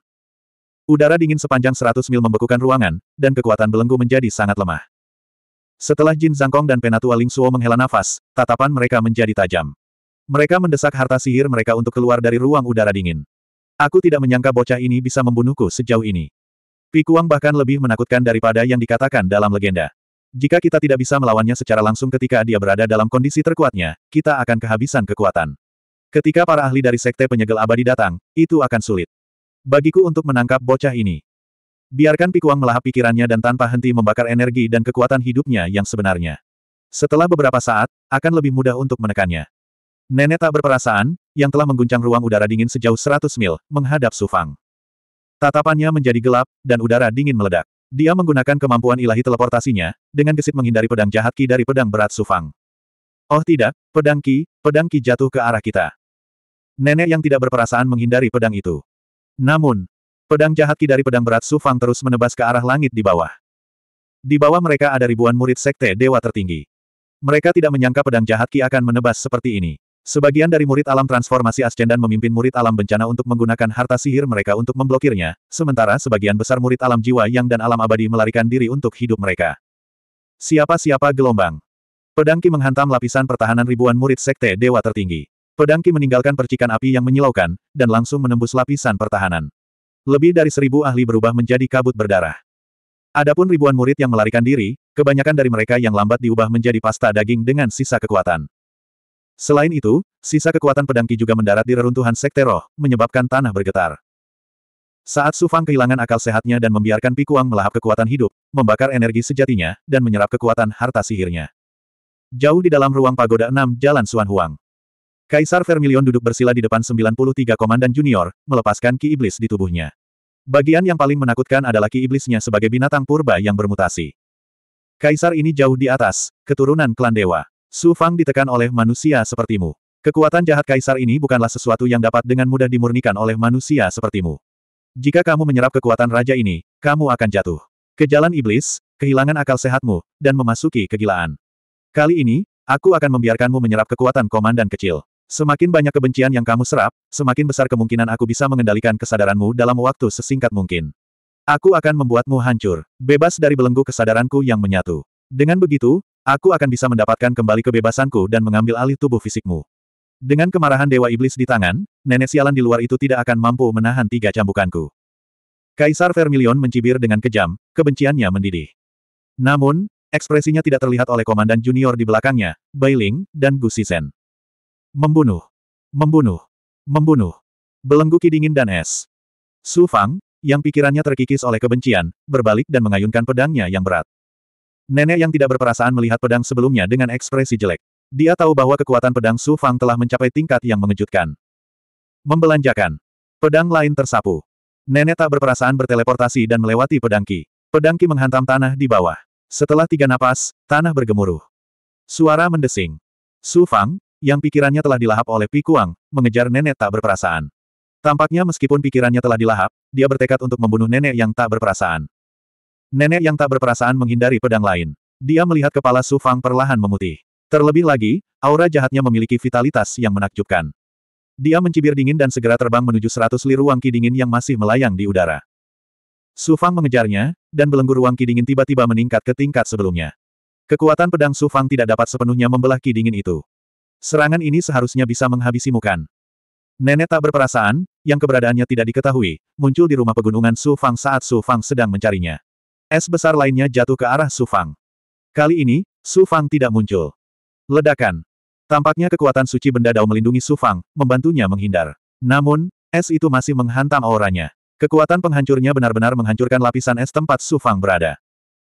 Speaker 1: Udara dingin sepanjang 100 mil membekukan ruangan, dan kekuatan belenggu menjadi sangat lemah. Setelah Jin Zangkong dan Penatua Ling Suo menghela nafas, tatapan mereka menjadi tajam. Mereka mendesak harta sihir mereka untuk keluar dari ruang udara dingin. Aku tidak menyangka bocah ini bisa membunuhku sejauh ini. Pikuang bahkan lebih menakutkan daripada yang dikatakan dalam legenda. Jika kita tidak bisa melawannya secara langsung ketika dia berada dalam kondisi terkuatnya, kita akan kehabisan kekuatan. Ketika para ahli dari Sekte Penyegel Abadi datang, itu akan sulit. Bagiku untuk menangkap bocah ini. Biarkan pikuang melahap pikirannya dan tanpa henti membakar energi dan kekuatan hidupnya yang sebenarnya. Setelah beberapa saat, akan lebih mudah untuk menekannya. Nenek tak berperasaan, yang telah mengguncang ruang udara dingin sejauh 100 mil, menghadap Sufang. Tatapannya menjadi gelap, dan udara dingin meledak. Dia menggunakan kemampuan ilahi teleportasinya, dengan gesit menghindari pedang jahat Ki dari pedang berat Sufang. Oh tidak, pedang Ki, pedang Ki jatuh ke arah kita. Nenek yang tidak berperasaan menghindari pedang itu. Namun, Pedang jahat ki dari pedang berat Su Fang terus menebas ke arah langit di bawah. Di bawah mereka ada ribuan murid sekte dewa tertinggi. Mereka tidak menyangka pedang jahat ki akan menebas seperti ini. Sebagian dari murid alam transformasi ascendan memimpin murid alam bencana untuk menggunakan harta sihir mereka untuk memblokirnya, sementara sebagian besar murid alam jiwa yang dan alam abadi melarikan diri untuk hidup mereka. Siapa-siapa gelombang. Pedang ki menghantam lapisan pertahanan ribuan murid sekte dewa tertinggi. Pedang Ki meninggalkan percikan api yang menyilaukan, dan langsung menembus lapisan pertahanan. Lebih dari seribu ahli berubah menjadi kabut berdarah. Adapun ribuan murid yang melarikan diri, kebanyakan dari mereka yang lambat diubah menjadi pasta daging dengan sisa kekuatan. Selain itu, sisa kekuatan pedangki juga mendarat di reruntuhan sekte roh, menyebabkan tanah bergetar. Saat Sufang kehilangan akal sehatnya dan membiarkan Pikuang melahap kekuatan hidup, membakar energi sejatinya, dan menyerap kekuatan harta sihirnya. Jauh di dalam ruang pagoda enam Jalan Suan Huang. Kaisar Vermilion duduk bersila di depan 93 komandan junior, melepaskan Ki Iblis di tubuhnya. Bagian yang paling menakutkan adalah ki iblisnya sebagai binatang purba yang bermutasi. Kaisar ini jauh di atas, keturunan klan dewa. Su Fang ditekan oleh manusia sepertimu. Kekuatan jahat kaisar ini bukanlah sesuatu yang dapat dengan mudah dimurnikan oleh manusia sepertimu. Jika kamu menyerap kekuatan raja ini, kamu akan jatuh. Ke jalan iblis, kehilangan akal sehatmu, dan memasuki kegilaan. Kali ini, aku akan membiarkanmu menyerap kekuatan komandan kecil. Semakin banyak kebencian yang kamu serap, semakin besar kemungkinan aku bisa mengendalikan kesadaranmu dalam waktu sesingkat mungkin. Aku akan membuatmu hancur, bebas dari belenggu kesadaranku yang menyatu. Dengan begitu, aku akan bisa mendapatkan kembali kebebasanku dan mengambil alih tubuh fisikmu. Dengan kemarahan Dewa Iblis di tangan, nenek sialan di luar itu tidak akan mampu menahan tiga cambukanku. Kaisar Vermilion mencibir dengan kejam, kebenciannya mendidih. Namun, ekspresinya tidak terlihat oleh Komandan Junior di belakangnya, Bailing, dan Gusizen. Membunuh. Membunuh. Membunuh. Belenggu ki dan es. Su Fang, yang pikirannya terkikis oleh kebencian, berbalik dan mengayunkan pedangnya yang berat. Nenek yang tidak berperasaan melihat pedang sebelumnya dengan ekspresi jelek. Dia tahu bahwa kekuatan pedang Su Fang telah mencapai tingkat yang mengejutkan. Membelanjakan. Pedang lain tersapu. Nenek tak berperasaan berteleportasi dan melewati pedang Ki. Pedang Ki menghantam tanah di bawah. Setelah tiga napas, tanah bergemuruh. Suara mendesing. Su Fang, yang pikirannya telah dilahap oleh Pikuang, mengejar nenek tak berperasaan. Tampaknya meskipun pikirannya telah dilahap, dia bertekad untuk membunuh nenek yang tak berperasaan. Nenek yang tak berperasaan menghindari pedang lain. Dia melihat kepala Su Fang perlahan memutih. Terlebih lagi, aura jahatnya memiliki vitalitas yang menakjubkan. Dia mencibir dingin dan segera terbang menuju seratus liru wangki dingin yang masih melayang di udara. Su Fang mengejarnya, dan belenggu ruang ki dingin tiba-tiba meningkat ke tingkat sebelumnya. Kekuatan pedang Su Fang tidak dapat sepenuhnya membelah ki dingin itu. Serangan ini seharusnya bisa menghabisi mukan. Nenek tak berperasaan, yang keberadaannya tidak diketahui, muncul di rumah pegunungan Su Fang saat Su Fang sedang mencarinya. Es besar lainnya jatuh ke arah Su Fang. Kali ini, Su Fang tidak muncul. Ledakan. Tampaknya kekuatan suci benda dao melindungi Su Fang, membantunya menghindar. Namun, es itu masih menghantam auranya. Kekuatan penghancurnya benar-benar menghancurkan lapisan es tempat Su Fang berada.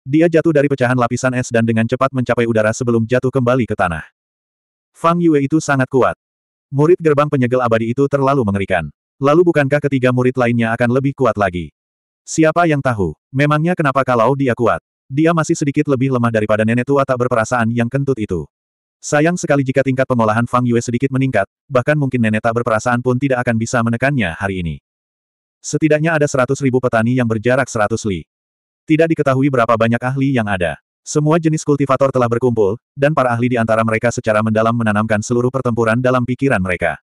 Speaker 1: Dia jatuh dari pecahan lapisan es dan dengan cepat mencapai udara sebelum jatuh kembali ke tanah. Fang Yue itu sangat kuat. Murid gerbang penyegel abadi itu terlalu mengerikan. Lalu bukankah ketiga murid lainnya akan lebih kuat lagi? Siapa yang tahu? Memangnya kenapa kalau dia kuat? Dia masih sedikit lebih lemah daripada nenek tua tak berperasaan yang kentut itu. Sayang sekali jika tingkat pengolahan Fang Yue sedikit meningkat, bahkan mungkin nenek tak berperasaan pun tidak akan bisa menekannya hari ini. Setidaknya ada seratus ribu petani yang berjarak seratus li. Tidak diketahui berapa banyak ahli yang ada. Semua jenis kultivator telah berkumpul, dan para ahli di antara mereka secara mendalam menanamkan seluruh pertempuran dalam pikiran mereka.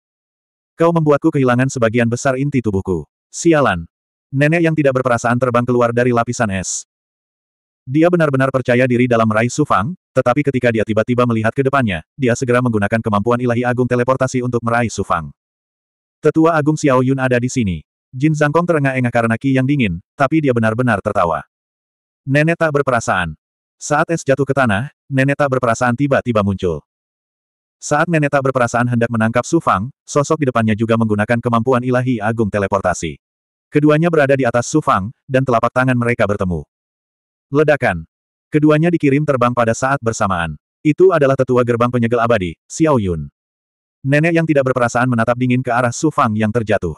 Speaker 1: Kau membuatku kehilangan sebagian besar inti tubuhku. Sialan. Nenek yang tidak berperasaan terbang keluar dari lapisan es. Dia benar-benar percaya diri dalam meraih Sufang, tetapi ketika dia tiba-tiba melihat ke depannya, dia segera menggunakan kemampuan ilahi agung teleportasi untuk meraih Sufang. Tetua Agung Xiao Yun ada di sini. Jin Zhangkong terengah-engah karena Ki yang dingin, tapi dia benar-benar tertawa. Nenek tak berperasaan. Saat es jatuh ke tanah, Neneta berperasaan tiba-tiba muncul. Saat Neneta berperasaan hendak menangkap Sufang, sosok di depannya juga menggunakan kemampuan ilahi agung teleportasi. Keduanya berada di atas Sufang, dan telapak tangan mereka bertemu. Ledakan. Keduanya dikirim terbang pada saat bersamaan. Itu adalah tetua gerbang penyegel abadi, Xiao Yun. Nenek yang tidak berperasaan menatap dingin ke arah Su Fang yang terjatuh.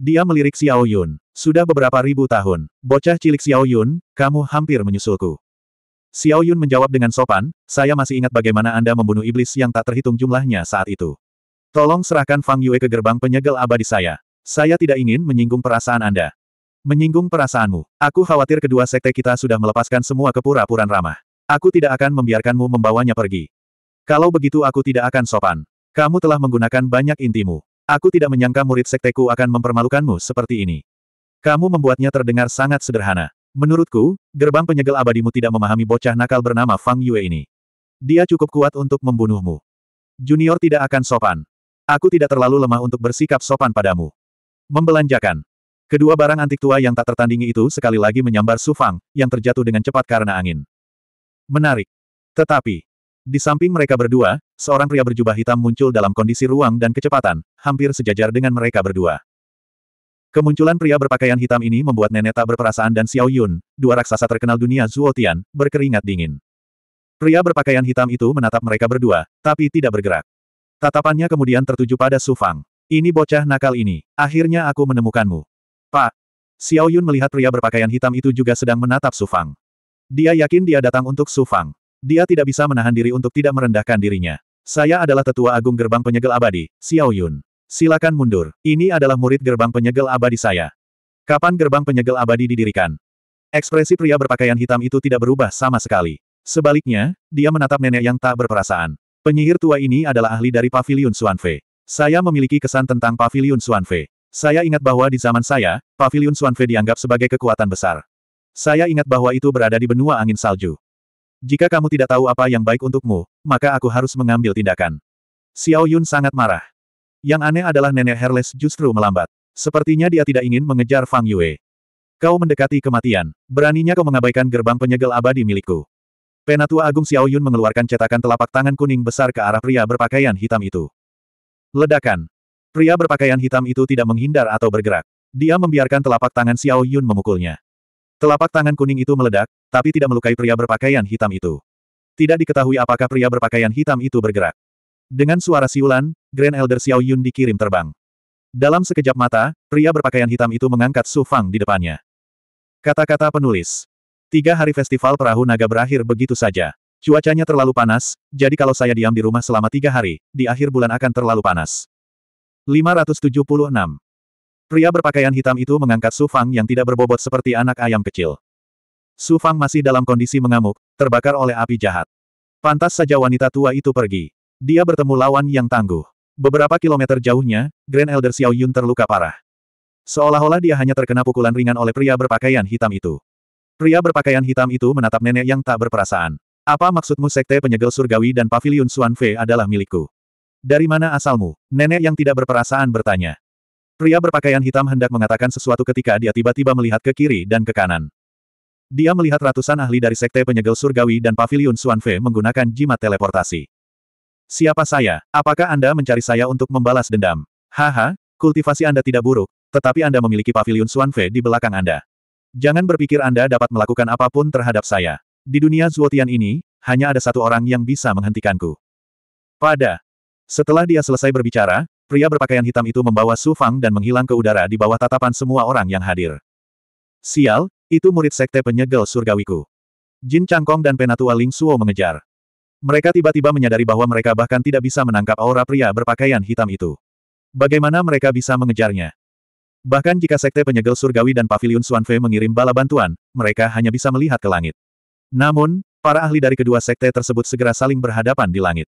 Speaker 1: Dia melirik Xiao Yun. Sudah beberapa ribu tahun, bocah cilik Xiao Yun, kamu hampir menyusulku. Xiao Yun menjawab dengan sopan, saya masih ingat bagaimana Anda membunuh iblis yang tak terhitung jumlahnya saat itu. Tolong serahkan Fang Yue ke gerbang penyegel abadi saya. Saya tidak ingin menyinggung perasaan Anda. Menyinggung perasaanmu. Aku khawatir kedua sekte kita sudah melepaskan semua kepura-puran ramah. Aku tidak akan membiarkanmu membawanya pergi. Kalau begitu aku tidak akan sopan. Kamu telah menggunakan banyak intimu. Aku tidak menyangka murid sekteku akan mempermalukanmu seperti ini. Kamu membuatnya terdengar sangat sederhana. Menurutku, gerbang penyegel abadimu tidak memahami bocah nakal bernama Fang Yue ini. Dia cukup kuat untuk membunuhmu. Junior tidak akan sopan. Aku tidak terlalu lemah untuk bersikap sopan padamu. Membelanjakan. Kedua barang antik tua yang tak tertandingi itu sekali lagi menyambar Su Fang, yang terjatuh dengan cepat karena angin. Menarik. Tetapi, di samping mereka berdua, seorang pria berjubah hitam muncul dalam kondisi ruang dan kecepatan, hampir sejajar dengan mereka berdua. Kemunculan pria berpakaian hitam ini membuat nenek tak berperasaan dan Xiao Yun, dua raksasa terkenal dunia Zuotian, Tian, berkeringat dingin. Pria berpakaian hitam itu menatap mereka berdua, tapi tidak bergerak. Tatapannya kemudian tertuju pada Su Fang. Ini bocah nakal ini. Akhirnya aku menemukanmu. Pak. Xiao Yun melihat pria berpakaian hitam itu juga sedang menatap Su Fang. Dia yakin dia datang untuk Su Fang. Dia tidak bisa menahan diri untuk tidak merendahkan dirinya. Saya adalah tetua agung gerbang penyegel abadi, Xiao Yun. Silakan mundur. Ini adalah murid gerbang penyegel abadi saya. Kapan gerbang penyegel abadi didirikan? Ekspresi pria berpakaian hitam itu tidak berubah sama sekali. Sebaliknya, dia menatap nenek yang tak berperasaan. Penyihir tua ini adalah ahli dari Paviliun Suanfe. Saya memiliki kesan tentang Paviliun Suanfe. Saya ingat bahwa di zaman saya, Paviliun Suanfe dianggap sebagai kekuatan besar. Saya ingat bahwa itu berada di benua angin salju. Jika kamu tidak tahu apa yang baik untukmu, maka aku harus mengambil tindakan. Xiao Yun sangat marah. Yang aneh adalah nenek Herles justru melambat. Sepertinya dia tidak ingin mengejar Fang Yue. Kau mendekati kematian. Beraninya kau mengabaikan gerbang penyegel abadi milikku. Penatua Agung Xiao Yun mengeluarkan cetakan telapak tangan kuning besar ke arah pria berpakaian hitam itu. Ledakan. Pria berpakaian hitam itu tidak menghindar atau bergerak. Dia membiarkan telapak tangan Xiao Yun memukulnya. Telapak tangan kuning itu meledak, tapi tidak melukai pria berpakaian hitam itu. Tidak diketahui apakah pria berpakaian hitam itu bergerak. Dengan suara siulan, Grand Elder Xiao Yun dikirim terbang. Dalam sekejap mata, pria berpakaian hitam itu mengangkat Su Fang di depannya. Kata-kata penulis. Tiga hari festival perahu naga berakhir begitu saja. Cuacanya terlalu panas, jadi kalau saya diam di rumah selama tiga hari, di akhir bulan akan terlalu panas. 576. Pria berpakaian hitam itu mengangkat Su Fang yang tidak berbobot seperti anak ayam kecil. Su Fang masih dalam kondisi mengamuk, terbakar oleh api jahat. Pantas saja wanita tua itu pergi. Dia bertemu lawan yang tangguh. Beberapa kilometer jauhnya, Grand Elder Xiao Yun terluka parah. Seolah-olah dia hanya terkena pukulan ringan oleh pria berpakaian hitam itu. Pria berpakaian hitam itu menatap nenek yang tak berperasaan. Apa maksudmu sekte penyegel surgawi dan pavilion Suan Fei adalah milikku? Dari mana asalmu? Nenek yang tidak berperasaan bertanya. Pria berpakaian hitam hendak mengatakan sesuatu ketika dia tiba-tiba melihat ke kiri dan ke kanan. Dia melihat ratusan ahli dari Sekte Penyegel Surgawi dan Paviliun Suanfe menggunakan jimat teleportasi. Siapa saya? Apakah Anda mencari saya untuk membalas dendam? Haha, kultivasi Anda tidak buruk, tetapi Anda memiliki pavilion Suanfe di belakang Anda. Jangan berpikir Anda dapat melakukan apapun terhadap saya. Di dunia Zuotian ini, hanya ada satu orang yang bisa menghentikanku. Pada. Setelah dia selesai berbicara, pria berpakaian hitam itu membawa Su Fang dan menghilang ke udara di bawah tatapan semua orang yang hadir. Sial, itu murid sekte penyegel surgawiku. Jin Changkong dan Penatua Ling Suo mengejar. Mereka tiba-tiba menyadari bahwa mereka bahkan tidak bisa menangkap aura pria berpakaian hitam itu. Bagaimana mereka bisa mengejarnya? Bahkan jika Sekte Penyegel Surgawi dan Paviliun Suanfe mengirim bala bantuan, mereka hanya bisa melihat ke langit. Namun, para ahli dari kedua sekte tersebut segera saling berhadapan di langit.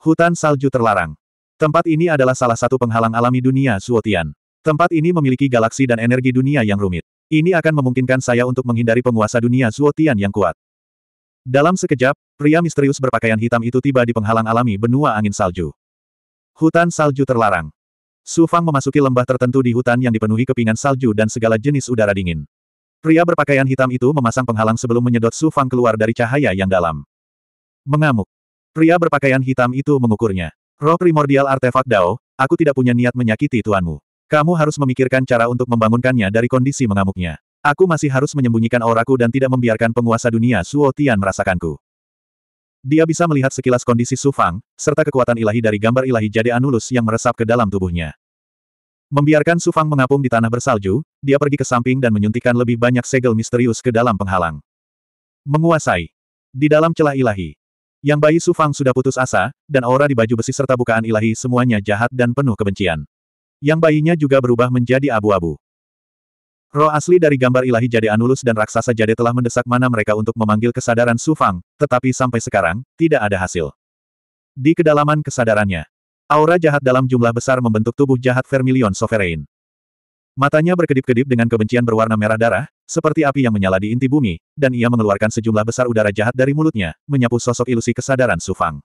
Speaker 1: Hutan salju terlarang. Tempat ini adalah salah satu penghalang alami dunia Suotian. Tempat ini memiliki galaksi dan energi dunia yang rumit. Ini akan memungkinkan saya untuk menghindari penguasa dunia Suotian yang kuat. Dalam sekejap, pria misterius berpakaian hitam itu tiba di penghalang alami benua angin salju. Hutan salju terlarang. Su Fang memasuki lembah tertentu di hutan yang dipenuhi kepingan salju dan segala jenis udara dingin. Pria berpakaian hitam itu memasang penghalang sebelum menyedot Su Fang keluar dari cahaya yang dalam. Mengamuk. Pria berpakaian hitam itu mengukurnya. Roh primordial artefak Dao, aku tidak punya niat menyakiti tuanmu. Kamu harus memikirkan cara untuk membangunkannya dari kondisi mengamuknya. Aku masih harus menyembunyikan auraku dan tidak membiarkan penguasa dunia Suo Tian merasakanku. Dia bisa melihat sekilas kondisi Su Fang, serta kekuatan ilahi dari gambar ilahi jade Anulus yang meresap ke dalam tubuhnya. Membiarkan Su Fang mengapung di tanah bersalju, dia pergi ke samping dan menyuntikkan lebih banyak segel misterius ke dalam penghalang. Menguasai. Di dalam celah ilahi. Yang bayi Su Fang sudah putus asa, dan aura di baju besi serta bukaan ilahi semuanya jahat dan penuh kebencian. Yang bayinya juga berubah menjadi abu-abu. Roh asli dari gambar ilahi Jade Anulus dan raksasa Jade telah mendesak mana mereka untuk memanggil kesadaran Su Fang, tetapi sampai sekarang, tidak ada hasil. Di kedalaman kesadarannya, aura jahat dalam jumlah besar membentuk tubuh jahat Vermilion Sovereign. Matanya berkedip-kedip dengan kebencian berwarna merah darah, seperti api yang menyala di inti bumi, dan ia mengeluarkan sejumlah besar udara jahat dari mulutnya, menyapu sosok ilusi kesadaran Su Fang.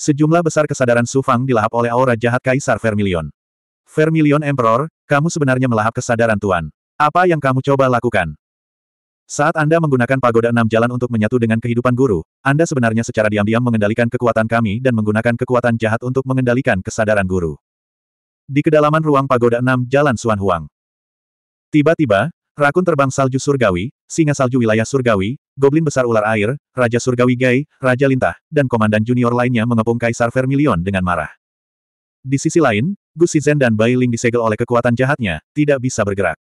Speaker 1: Sejumlah besar kesadaran Su Fang dilahap oleh aura jahat Kaisar Vermilion. Vermilion Emperor, kamu sebenarnya melahap kesadaran Tuan. Apa yang kamu coba lakukan? Saat Anda menggunakan pagoda enam jalan untuk menyatu dengan kehidupan guru, Anda sebenarnya secara diam-diam mengendalikan kekuatan kami dan menggunakan kekuatan jahat untuk mengendalikan kesadaran guru. Di kedalaman ruang pagoda enam jalan Suan Huang. Tiba-tiba, rakun terbang salju surgawi, singa salju wilayah surgawi, goblin besar ular air, raja surgawi gay, raja lintah, dan komandan junior lainnya mengepung Kaisar Vermilion dengan marah. Di sisi lain, Gusizen dan Bai Ling disegel oleh kekuatan jahatnya, tidak bisa bergerak.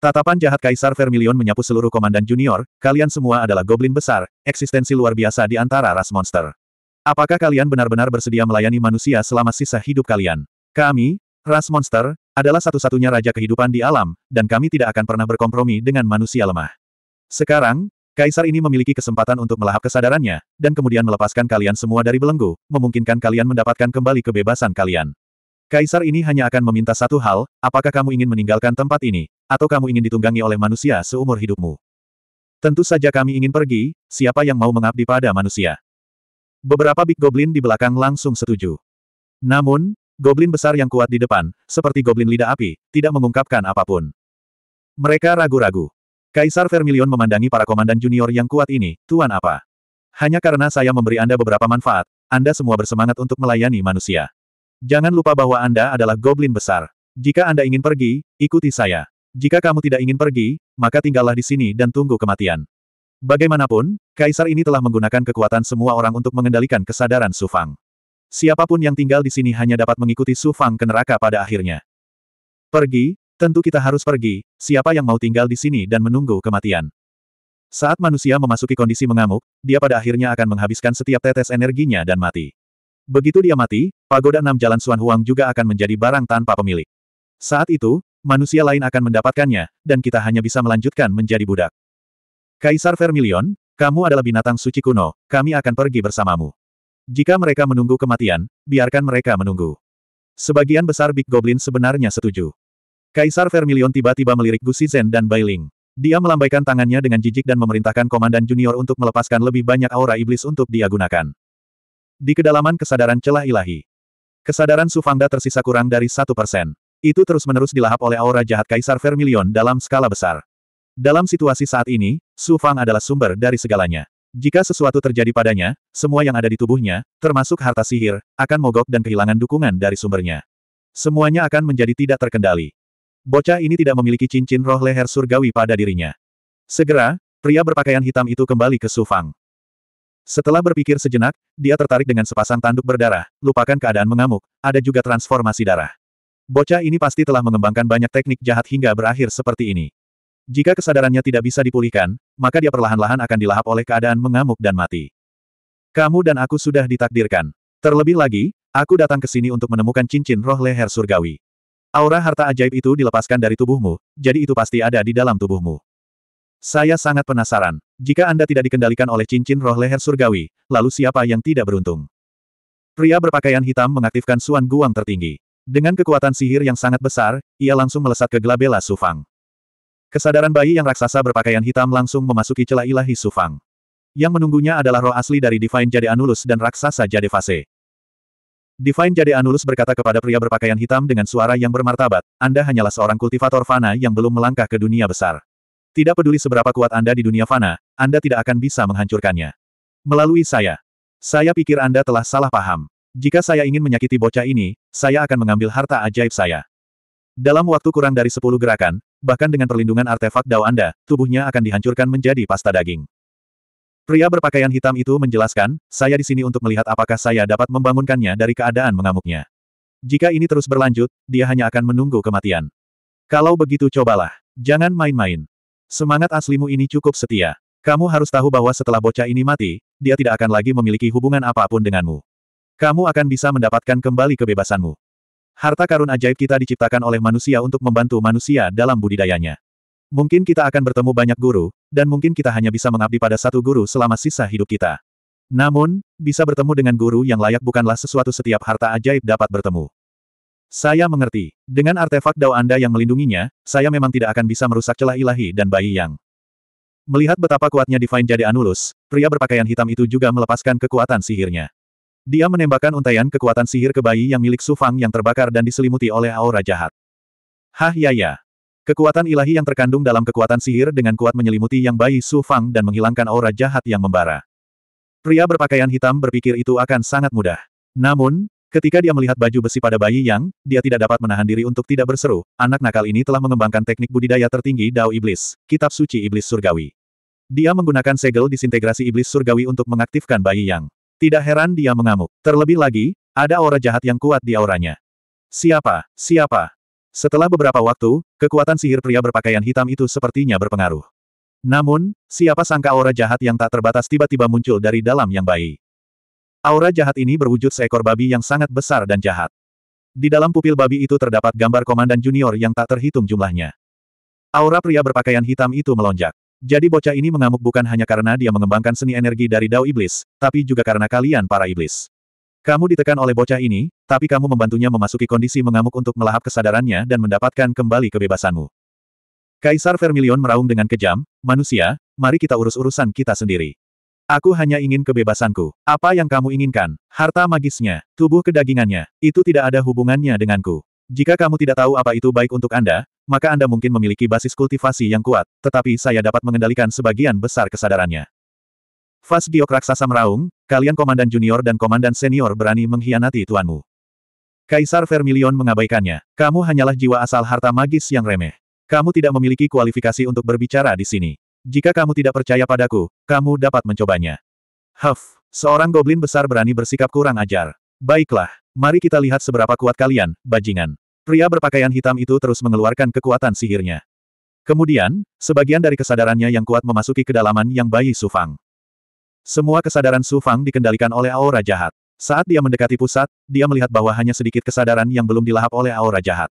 Speaker 1: Tatapan jahat Kaisar Vermilion menyapu seluruh komandan junior, kalian semua adalah goblin besar, eksistensi luar biasa di antara ras monster. Apakah kalian benar-benar bersedia melayani manusia selama sisa hidup kalian? Kami, ras monster, adalah satu-satunya raja kehidupan di alam, dan kami tidak akan pernah berkompromi dengan manusia lemah. Sekarang, Kaisar ini memiliki kesempatan untuk melahap kesadarannya, dan kemudian melepaskan kalian semua dari belenggu, memungkinkan kalian mendapatkan kembali kebebasan kalian. Kaisar ini hanya akan meminta satu hal, apakah kamu ingin meninggalkan tempat ini, atau kamu ingin ditunggangi oleh manusia seumur hidupmu. Tentu saja kami ingin pergi, siapa yang mau mengabdi pada manusia. Beberapa Big Goblin di belakang langsung setuju. Namun, Goblin besar yang kuat di depan, seperti Goblin lidah api, tidak mengungkapkan apapun. Mereka ragu-ragu. Kaisar Vermilion memandangi para komandan junior yang kuat ini, Tuan apa? Hanya karena saya memberi Anda beberapa manfaat, Anda semua bersemangat untuk melayani manusia. Jangan lupa bahwa Anda adalah goblin besar. Jika Anda ingin pergi, ikuti saya. Jika kamu tidak ingin pergi, maka tinggallah di sini dan tunggu kematian. Bagaimanapun, kaisar ini telah menggunakan kekuatan semua orang untuk mengendalikan kesadaran Sufang. Siapapun yang tinggal di sini hanya dapat mengikuti Sufang ke neraka pada akhirnya. Pergi, tentu kita harus pergi, siapa yang mau tinggal di sini dan menunggu kematian. Saat manusia memasuki kondisi mengamuk, dia pada akhirnya akan menghabiskan setiap tetes energinya dan mati. Begitu dia mati, pagoda enam jalan Suan Huang juga akan menjadi barang tanpa pemilik. Saat itu, manusia lain akan mendapatkannya, dan kita hanya bisa melanjutkan menjadi budak. Kaisar Vermilion, kamu adalah binatang suci kuno, kami akan pergi bersamamu. Jika mereka menunggu kematian, biarkan mereka menunggu. Sebagian besar Big Goblin sebenarnya setuju. Kaisar Vermilion tiba-tiba melirik Gu Shizhen dan Bai Ling. Dia melambaikan tangannya dengan jijik dan memerintahkan Komandan Junior untuk melepaskan lebih banyak aura iblis untuk dia gunakan. Di kedalaman kesadaran celah ilahi. Kesadaran Sufangda tersisa kurang dari satu persen. Itu terus-menerus dilahap oleh aura jahat Kaisar Vermilion dalam skala besar. Dalam situasi saat ini, Sufang adalah sumber dari segalanya. Jika sesuatu terjadi padanya, semua yang ada di tubuhnya, termasuk harta sihir, akan mogok dan kehilangan dukungan dari sumbernya. Semuanya akan menjadi tidak terkendali. Bocah ini tidak memiliki cincin roh leher surgawi pada dirinya. Segera, pria berpakaian hitam itu kembali ke Sufang. Setelah berpikir sejenak, dia tertarik dengan sepasang tanduk berdarah, lupakan keadaan mengamuk, ada juga transformasi darah. Bocah ini pasti telah mengembangkan banyak teknik jahat hingga berakhir seperti ini. Jika kesadarannya tidak bisa dipulihkan, maka dia perlahan-lahan akan dilahap oleh keadaan mengamuk dan mati. Kamu dan aku sudah ditakdirkan. Terlebih lagi, aku datang ke sini untuk menemukan cincin roh leher surgawi. Aura harta ajaib itu dilepaskan dari tubuhmu, jadi itu pasti ada di dalam tubuhmu. Saya sangat penasaran. Jika Anda tidak dikendalikan oleh cincin roh leher surgawi, lalu siapa yang tidak beruntung? Pria berpakaian hitam mengaktifkan Suan Guang tertinggi. Dengan kekuatan sihir yang sangat besar, ia langsung melesat ke Glabella Sufang. Kesadaran bayi yang raksasa berpakaian hitam langsung memasuki celah ilahi Sufang. Yang menunggunya adalah roh asli dari Divine Jade Anulus dan raksasa Jade Fase. Divine Jade Anulus berkata kepada pria berpakaian hitam dengan suara yang bermartabat, Anda hanyalah seorang kultivator fana yang belum melangkah ke dunia besar. Tidak peduli seberapa kuat Anda di dunia fana, Anda tidak akan bisa menghancurkannya. Melalui saya. Saya pikir Anda telah salah paham. Jika saya ingin menyakiti bocah ini, saya akan mengambil harta ajaib saya. Dalam waktu kurang dari 10 gerakan, bahkan dengan perlindungan artefak dao Anda, tubuhnya akan dihancurkan menjadi pasta daging. Pria berpakaian hitam itu menjelaskan, saya di sini untuk melihat apakah saya dapat membangunkannya dari keadaan mengamuknya. Jika ini terus berlanjut, dia hanya akan menunggu kematian. Kalau begitu cobalah. Jangan main-main. Semangat aslimu ini cukup setia. Kamu harus tahu bahwa setelah bocah ini mati, dia tidak akan lagi memiliki hubungan apapun denganmu. Kamu akan bisa mendapatkan kembali kebebasanmu. Harta karun ajaib kita diciptakan oleh manusia untuk membantu manusia dalam budidayanya. Mungkin kita akan bertemu banyak guru, dan mungkin kita hanya bisa mengabdi pada satu guru selama sisa hidup kita. Namun, bisa bertemu dengan guru yang layak bukanlah sesuatu setiap harta ajaib dapat bertemu. Saya mengerti. Dengan artefak dao Anda yang melindunginya, saya memang tidak akan bisa merusak celah ilahi dan bayi yang. Melihat betapa kuatnya Divine Jade Anulus, pria berpakaian hitam itu juga melepaskan kekuatan sihirnya. Dia menembakkan untaian kekuatan sihir ke bayi yang milik Sufang yang terbakar dan diselimuti oleh aura jahat. Hah ya ya. Kekuatan ilahi yang terkandung dalam kekuatan sihir dengan kuat menyelimuti yang bayi Sufang dan menghilangkan aura jahat yang membara. Pria berpakaian hitam berpikir itu akan sangat mudah. Namun, Ketika dia melihat baju besi pada bayi Yang, dia tidak dapat menahan diri untuk tidak berseru, anak nakal ini telah mengembangkan teknik budidaya tertinggi Dao Iblis, Kitab Suci Iblis Surgawi. Dia menggunakan segel disintegrasi Iblis Surgawi untuk mengaktifkan bayi Yang. Tidak heran dia mengamuk. Terlebih lagi, ada aura jahat yang kuat di auranya. Siapa? Siapa? Setelah beberapa waktu, kekuatan sihir pria berpakaian hitam itu sepertinya berpengaruh. Namun, siapa sangka aura jahat yang tak terbatas tiba-tiba muncul dari dalam yang bayi. Aura jahat ini berwujud seekor babi yang sangat besar dan jahat. Di dalam pupil babi itu terdapat gambar komandan junior yang tak terhitung jumlahnya. Aura pria berpakaian hitam itu melonjak. Jadi bocah ini mengamuk bukan hanya karena dia mengembangkan seni energi dari Dao Iblis, tapi juga karena kalian para iblis. Kamu ditekan oleh bocah ini, tapi kamu membantunya memasuki kondisi mengamuk untuk melahap kesadarannya dan mendapatkan kembali kebebasanmu. Kaisar Vermilion meraung dengan kejam, manusia, mari kita urus urusan kita sendiri. Aku hanya ingin kebebasanku. Apa yang kamu inginkan? Harta magisnya, tubuh kedagingannya, itu tidak ada hubungannya denganku. Jika kamu tidak tahu apa itu baik untuk Anda, maka Anda mungkin memiliki basis kultivasi yang kuat, tetapi saya dapat mengendalikan sebagian besar kesadarannya. Fas Giok Raksasa meraung, kalian komandan junior dan komandan senior berani mengkhianati tuanmu. Kaisar Vermilion mengabaikannya. Kamu hanyalah jiwa asal harta magis yang remeh. Kamu tidak memiliki kualifikasi untuk berbicara di sini. Jika kamu tidak percaya padaku, kamu dapat mencobanya. Huff, seorang goblin besar berani bersikap kurang ajar. Baiklah, mari kita lihat seberapa kuat kalian, bajingan. Pria berpakaian hitam itu terus mengeluarkan kekuatan sihirnya. Kemudian, sebagian dari kesadarannya yang kuat memasuki kedalaman yang bayi Sufang. Semua kesadaran Sufang dikendalikan oleh aura jahat. Saat dia mendekati pusat, dia melihat bahwa hanya sedikit kesadaran yang belum dilahap oleh aura jahat.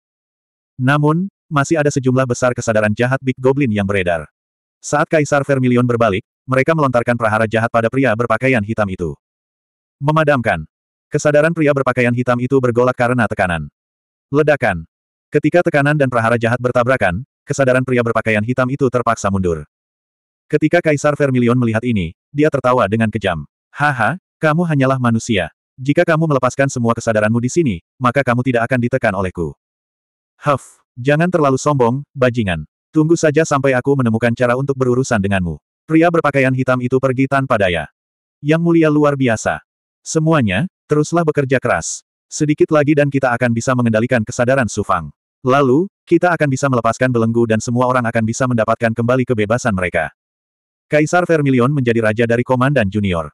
Speaker 1: Namun, masih ada sejumlah besar kesadaran jahat Big Goblin yang beredar. Saat Kaisar Vermilion berbalik, mereka melontarkan prahara jahat pada pria berpakaian hitam itu. Memadamkan. Kesadaran pria berpakaian hitam itu bergolak karena tekanan. Ledakan. Ketika tekanan dan prahara jahat bertabrakan, kesadaran pria berpakaian hitam itu terpaksa mundur. Ketika Kaisar Vermilion melihat ini, dia tertawa dengan kejam. Haha, kamu hanyalah manusia. Jika kamu melepaskan semua kesadaranmu di sini, maka kamu tidak akan ditekan olehku. Huff, jangan terlalu sombong, bajingan. Tunggu saja sampai aku menemukan cara untuk berurusan denganmu. Pria berpakaian hitam itu pergi tanpa daya. Yang mulia luar biasa. Semuanya, teruslah bekerja keras. Sedikit lagi dan kita akan bisa mengendalikan kesadaran Sufang. Lalu, kita akan bisa melepaskan belenggu dan semua orang akan bisa mendapatkan kembali kebebasan mereka. Kaisar Vermilion menjadi raja dari Komandan Junior.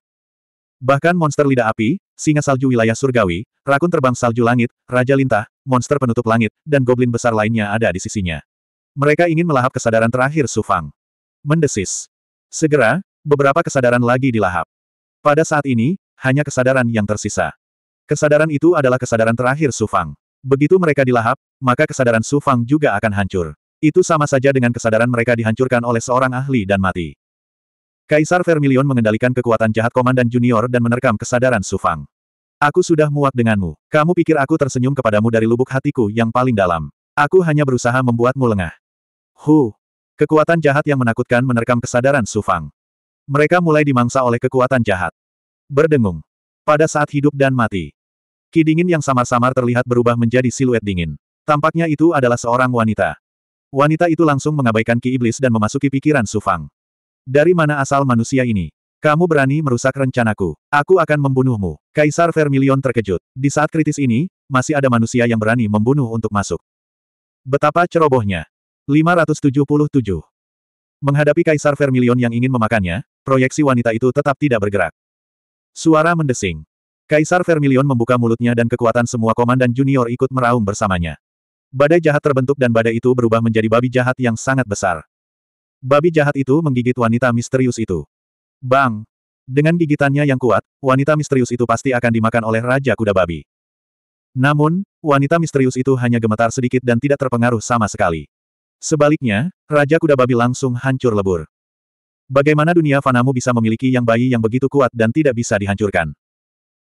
Speaker 1: Bahkan monster lidah api, singa salju wilayah surgawi, rakun terbang salju langit, raja lintah, monster penutup langit, dan goblin besar lainnya ada di sisinya. Mereka ingin melahap kesadaran terakhir Sufang. Mendesis. Segera, beberapa kesadaran lagi dilahap. Pada saat ini, hanya kesadaran yang tersisa. Kesadaran itu adalah kesadaran terakhir Sufang. Begitu mereka dilahap, maka kesadaran Sufang juga akan hancur. Itu sama saja dengan kesadaran mereka dihancurkan oleh seorang ahli dan mati. Kaisar Vermilion mengendalikan kekuatan jahat Komandan Junior dan menerkam kesadaran Sufang. Aku sudah muak denganmu. Kamu pikir aku tersenyum kepadamu dari lubuk hatiku yang paling dalam. Aku hanya berusaha membuatmu lengah. Hu! Kekuatan jahat yang menakutkan menerkam kesadaran Su Fang. Mereka mulai dimangsa oleh kekuatan jahat. Berdengung. Pada saat hidup dan mati. Ki dingin yang samar-samar terlihat berubah menjadi siluet dingin. Tampaknya itu adalah seorang wanita. Wanita itu langsung mengabaikan Ki Iblis dan memasuki pikiran Su Fang. Dari mana asal manusia ini? Kamu berani merusak rencanaku. Aku akan membunuhmu. Kaisar Vermilion terkejut. Di saat kritis ini, masih ada manusia yang berani membunuh untuk masuk. Betapa cerobohnya. 577. Menghadapi Kaisar Vermilion yang ingin memakannya, proyeksi wanita itu tetap tidak bergerak. Suara mendesing. Kaisar Vermilion membuka mulutnya dan kekuatan semua komandan junior ikut meraung bersamanya. Badai jahat terbentuk dan badai itu berubah menjadi babi jahat yang sangat besar. Babi jahat itu menggigit wanita misterius itu. Bang! Dengan gigitannya yang kuat, wanita misterius itu pasti akan dimakan oleh Raja Kuda Babi. Namun, wanita misterius itu hanya gemetar sedikit dan tidak terpengaruh sama sekali. Sebaliknya, Raja Kuda Babi langsung hancur lebur. Bagaimana dunia fanamu bisa memiliki yang bayi yang begitu kuat dan tidak bisa dihancurkan?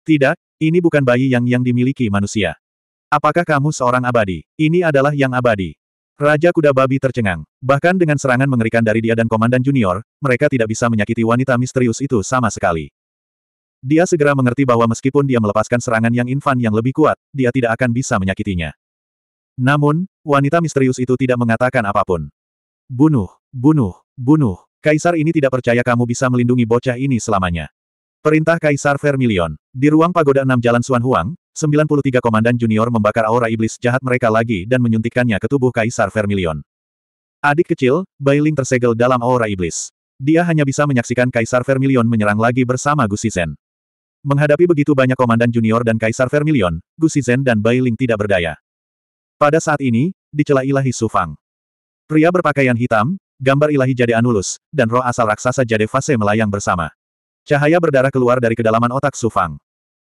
Speaker 1: Tidak, ini bukan bayi yang yang dimiliki manusia. Apakah kamu seorang abadi? Ini adalah yang abadi. Raja Kuda Babi tercengang. Bahkan dengan serangan mengerikan dari dia dan Komandan Junior, mereka tidak bisa menyakiti wanita misterius itu sama sekali. Dia segera mengerti bahwa meskipun dia melepaskan serangan yang infan yang lebih kuat, dia tidak akan bisa menyakitinya. Namun, wanita misterius itu tidak mengatakan apapun. Bunuh, bunuh, bunuh. Kaisar ini tidak percaya kamu bisa melindungi bocah ini selamanya. Perintah Kaisar Vermilion. Di ruang pagoda 6 Jalan Suan Huang, 93 komandan junior membakar aura iblis jahat mereka lagi dan menyuntikkannya ke tubuh Kaisar Vermilion. Adik kecil, Bailing tersegel dalam aura iblis. Dia hanya bisa menyaksikan Kaisar Vermilion menyerang lagi bersama Gusizen. Menghadapi begitu banyak komandan junior dan Kaisar Vermilion, Gusizen dan Bailing tidak berdaya. Pada saat ini, dicela ilahi Sufang. Pria berpakaian hitam, gambar ilahi jade Anulus, dan roh asal raksasa jade fase melayang bersama. Cahaya berdarah keluar dari kedalaman otak Sufang.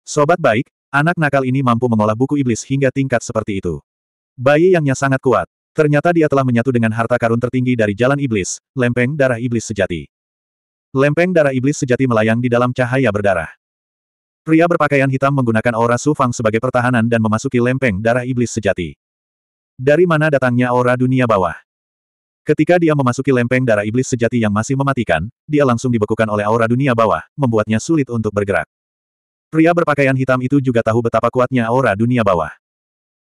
Speaker 1: Sobat baik, anak nakal ini mampu mengolah buku iblis hingga tingkat seperti itu. Bayi yangnya sangat kuat. Ternyata dia telah menyatu dengan harta karun tertinggi dari jalan iblis, lempeng darah iblis sejati. Lempeng darah iblis sejati melayang di dalam cahaya berdarah. Pria berpakaian hitam menggunakan aura Sufang sebagai pertahanan dan memasuki lempeng darah iblis sejati. Dari mana datangnya aura dunia bawah? Ketika dia memasuki lempeng darah iblis sejati yang masih mematikan, dia langsung dibekukan oleh aura dunia bawah, membuatnya sulit untuk bergerak. Pria berpakaian hitam itu juga tahu betapa kuatnya aura dunia bawah.